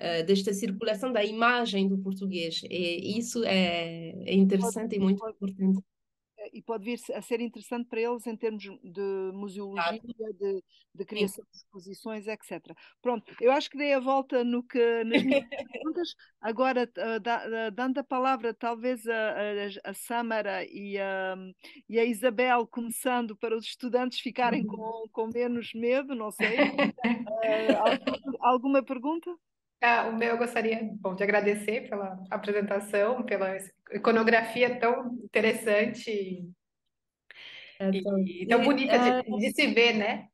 eh, desta circulação da imagem do português. E isso é, é interessante pode, e muito pode, importante. Eh, e pode vir a ser interessante para eles em termos de museologia, claro. de, de, criação Sim. de exposições, etc. Pronto, eu acho que dei a volta no que, nas minhas perguntas. Agora, eh, da, dando a palavra talvez a, a, a Samara e a, e a Isabel, começando para os estudantes ficarem uhum. com, com menos medo, não sei. Uh, alguma pergunta? Ah, o meu, eu gostaria bom, de agradecer pela apresentação, pela iconografia tão interessante é e, é tão, e, e tão bonita é... de, de, se ver, né?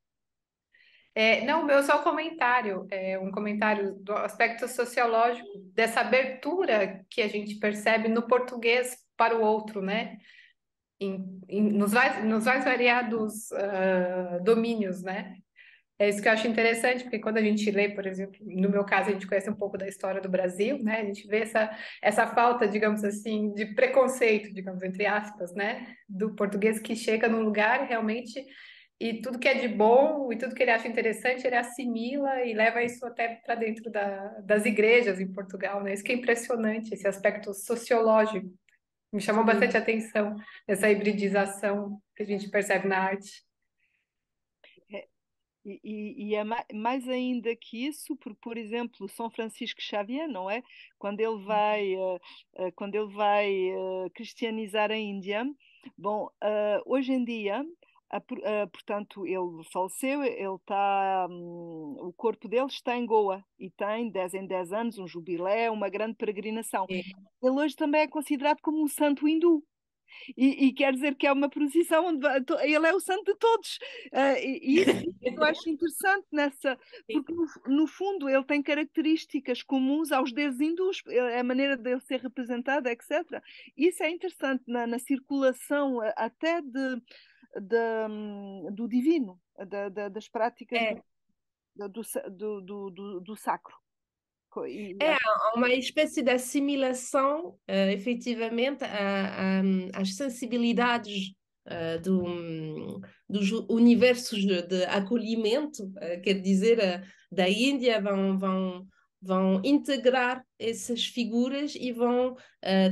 É, não, meu é só um comentário, é um comentário do aspecto sociológico, dessa abertura que a gente percebe no português para o outro, né? Em, em, nos, mais, nos mais variados uh, ah, domínios, né? É isso que eu acho interessante, porque quando a gente lê, por exemplo, no meu caso, a gente conhece um pouco da história do Brasil, né? A gente vê essa, essa falta, digamos assim, de preconceito, digamos, entre aspas, né? Do português que chega num lugar realmente e tudo que é de bom e tudo que ele acha interessante, ele assimila e leva isso até para dentro da, das igrejas em Portugal, né? Isso que é impressionante, esse aspecto sociológico. Me chamou bastante atenção essa hibridização que a gente percebe na arte. E, e, e é mais ainda que isso, porque, por exemplo, São Francisco Xavier, não é? Quando ele hum. vai, eh, eh, quando ele vai eh, cristianizar a Índia, bom, hoje em dia, portanto, ele faleceu, ele está, hum, o corpo dele está em Goa e tem 10 em 10 anos um jubileu, uma grande peregrinação. Ele hoje também é considerado como um santo hindu. E, e, quer dizer que é uma posição onde ele é o santo de todos. Uh, e, isso eu acho interessante nessa, porque no, no, fundo ele tem características comuns aos deuses hindus, eh, a maneira dele ser representado, etc. Isso é interessante na, na circulação eh, até de, de hum, do divino, das práticas é. do, do, do, do, sacro. É uma espécie de assimilação, uh, eh, efetivamente, às sensibilidades uh, do, dos universos de, de acolhimento, uh, quer dizer, uh, da Índia, vão, vão, vão integrar essas figuras e vão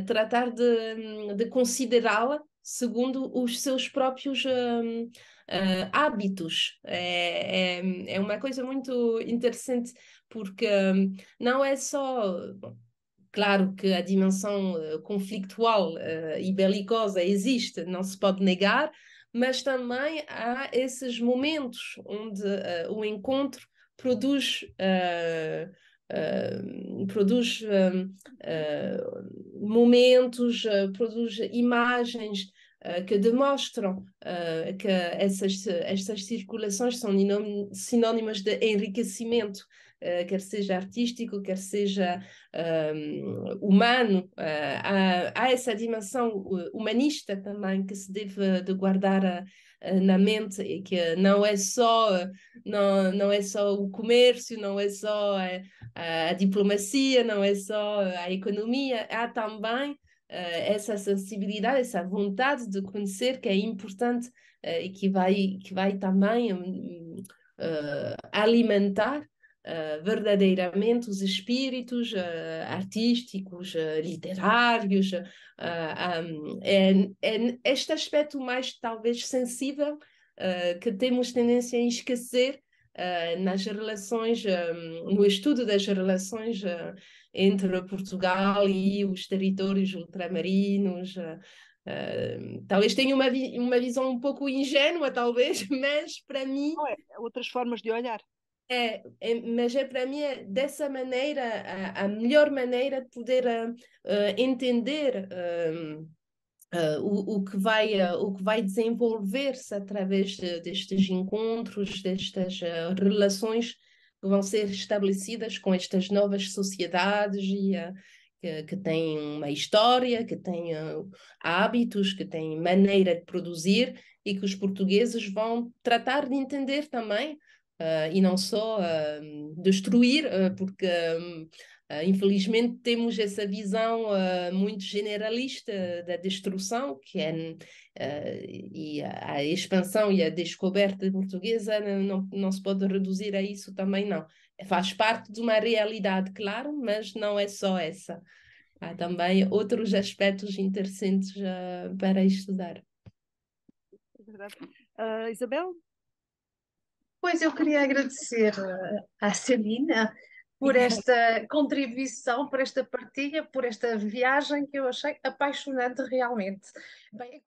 tratar de, de considerá-la segundo os seus próprios hum, hábitos. É, é, é uma coisa muito interessante porque hum, não é só. claro que a dimensão eh, conflitual eh, e belicosa existe, não se pode negar, mas também há esses momentos onde eh, o encontro produz. produz hum, momentos, produz imagens eh, que demonstram eh, que essas, estas circulações são sinónimas de enriquecimento Uh, quer seja artístico, quer seja ehm, humano, uh, há, há, essa dimensão humanista também que se deve de guardar na mente e que não é só não, não é só o comércio, não é só a, a diplomacia, não é só a economia, há também eh, essa sensibilidade, essa vontade de conhecer que é importante eh, e que vai, que vai também hum, eh, alimentar Uh, verdadeiramente os espíritos uh, artísticos, uh, literários. Ah, um, é, é, este aspecto mais talvez sensível que temos tendência a esquecer nas relações, um, no estudo das relações entre Portugal e os territórios ultramarinos. Uh, talvez tenha uma, vi uma visão um pouco ingênua, talvez, mas para mim. É, é, outras formas de olhar. É, é mas é para mim é dessa maneira a, a, melhor maneira de poder eh, entender uh, o, o, que vai, o que vai desenvolver-se através de, destes encontros, destas relações vão ser estabelecidas com estas novas sociedades e, uh, que, que, têm uma história, que têm uh, hábitos, que têm maneira de produzir e que os portugueses vão tratar de entender também uh, e não só destruir, porque hum, ah, infelizmente, temos essa visão ah, muito generalista da destruição, que é, ah, e a, expansão e a descoberta portuguesa não, não se pode reduzir a isso também, não. Faz parte de uma realidade, claro, mas não é só essa. Há também outros aspectos interessantes para estudar. Uh, Isabel? Pois eu queria agradecer à Celina por esta contribuição, por esta partilha, por esta viagem que eu achei apaixonante realmente. Bem,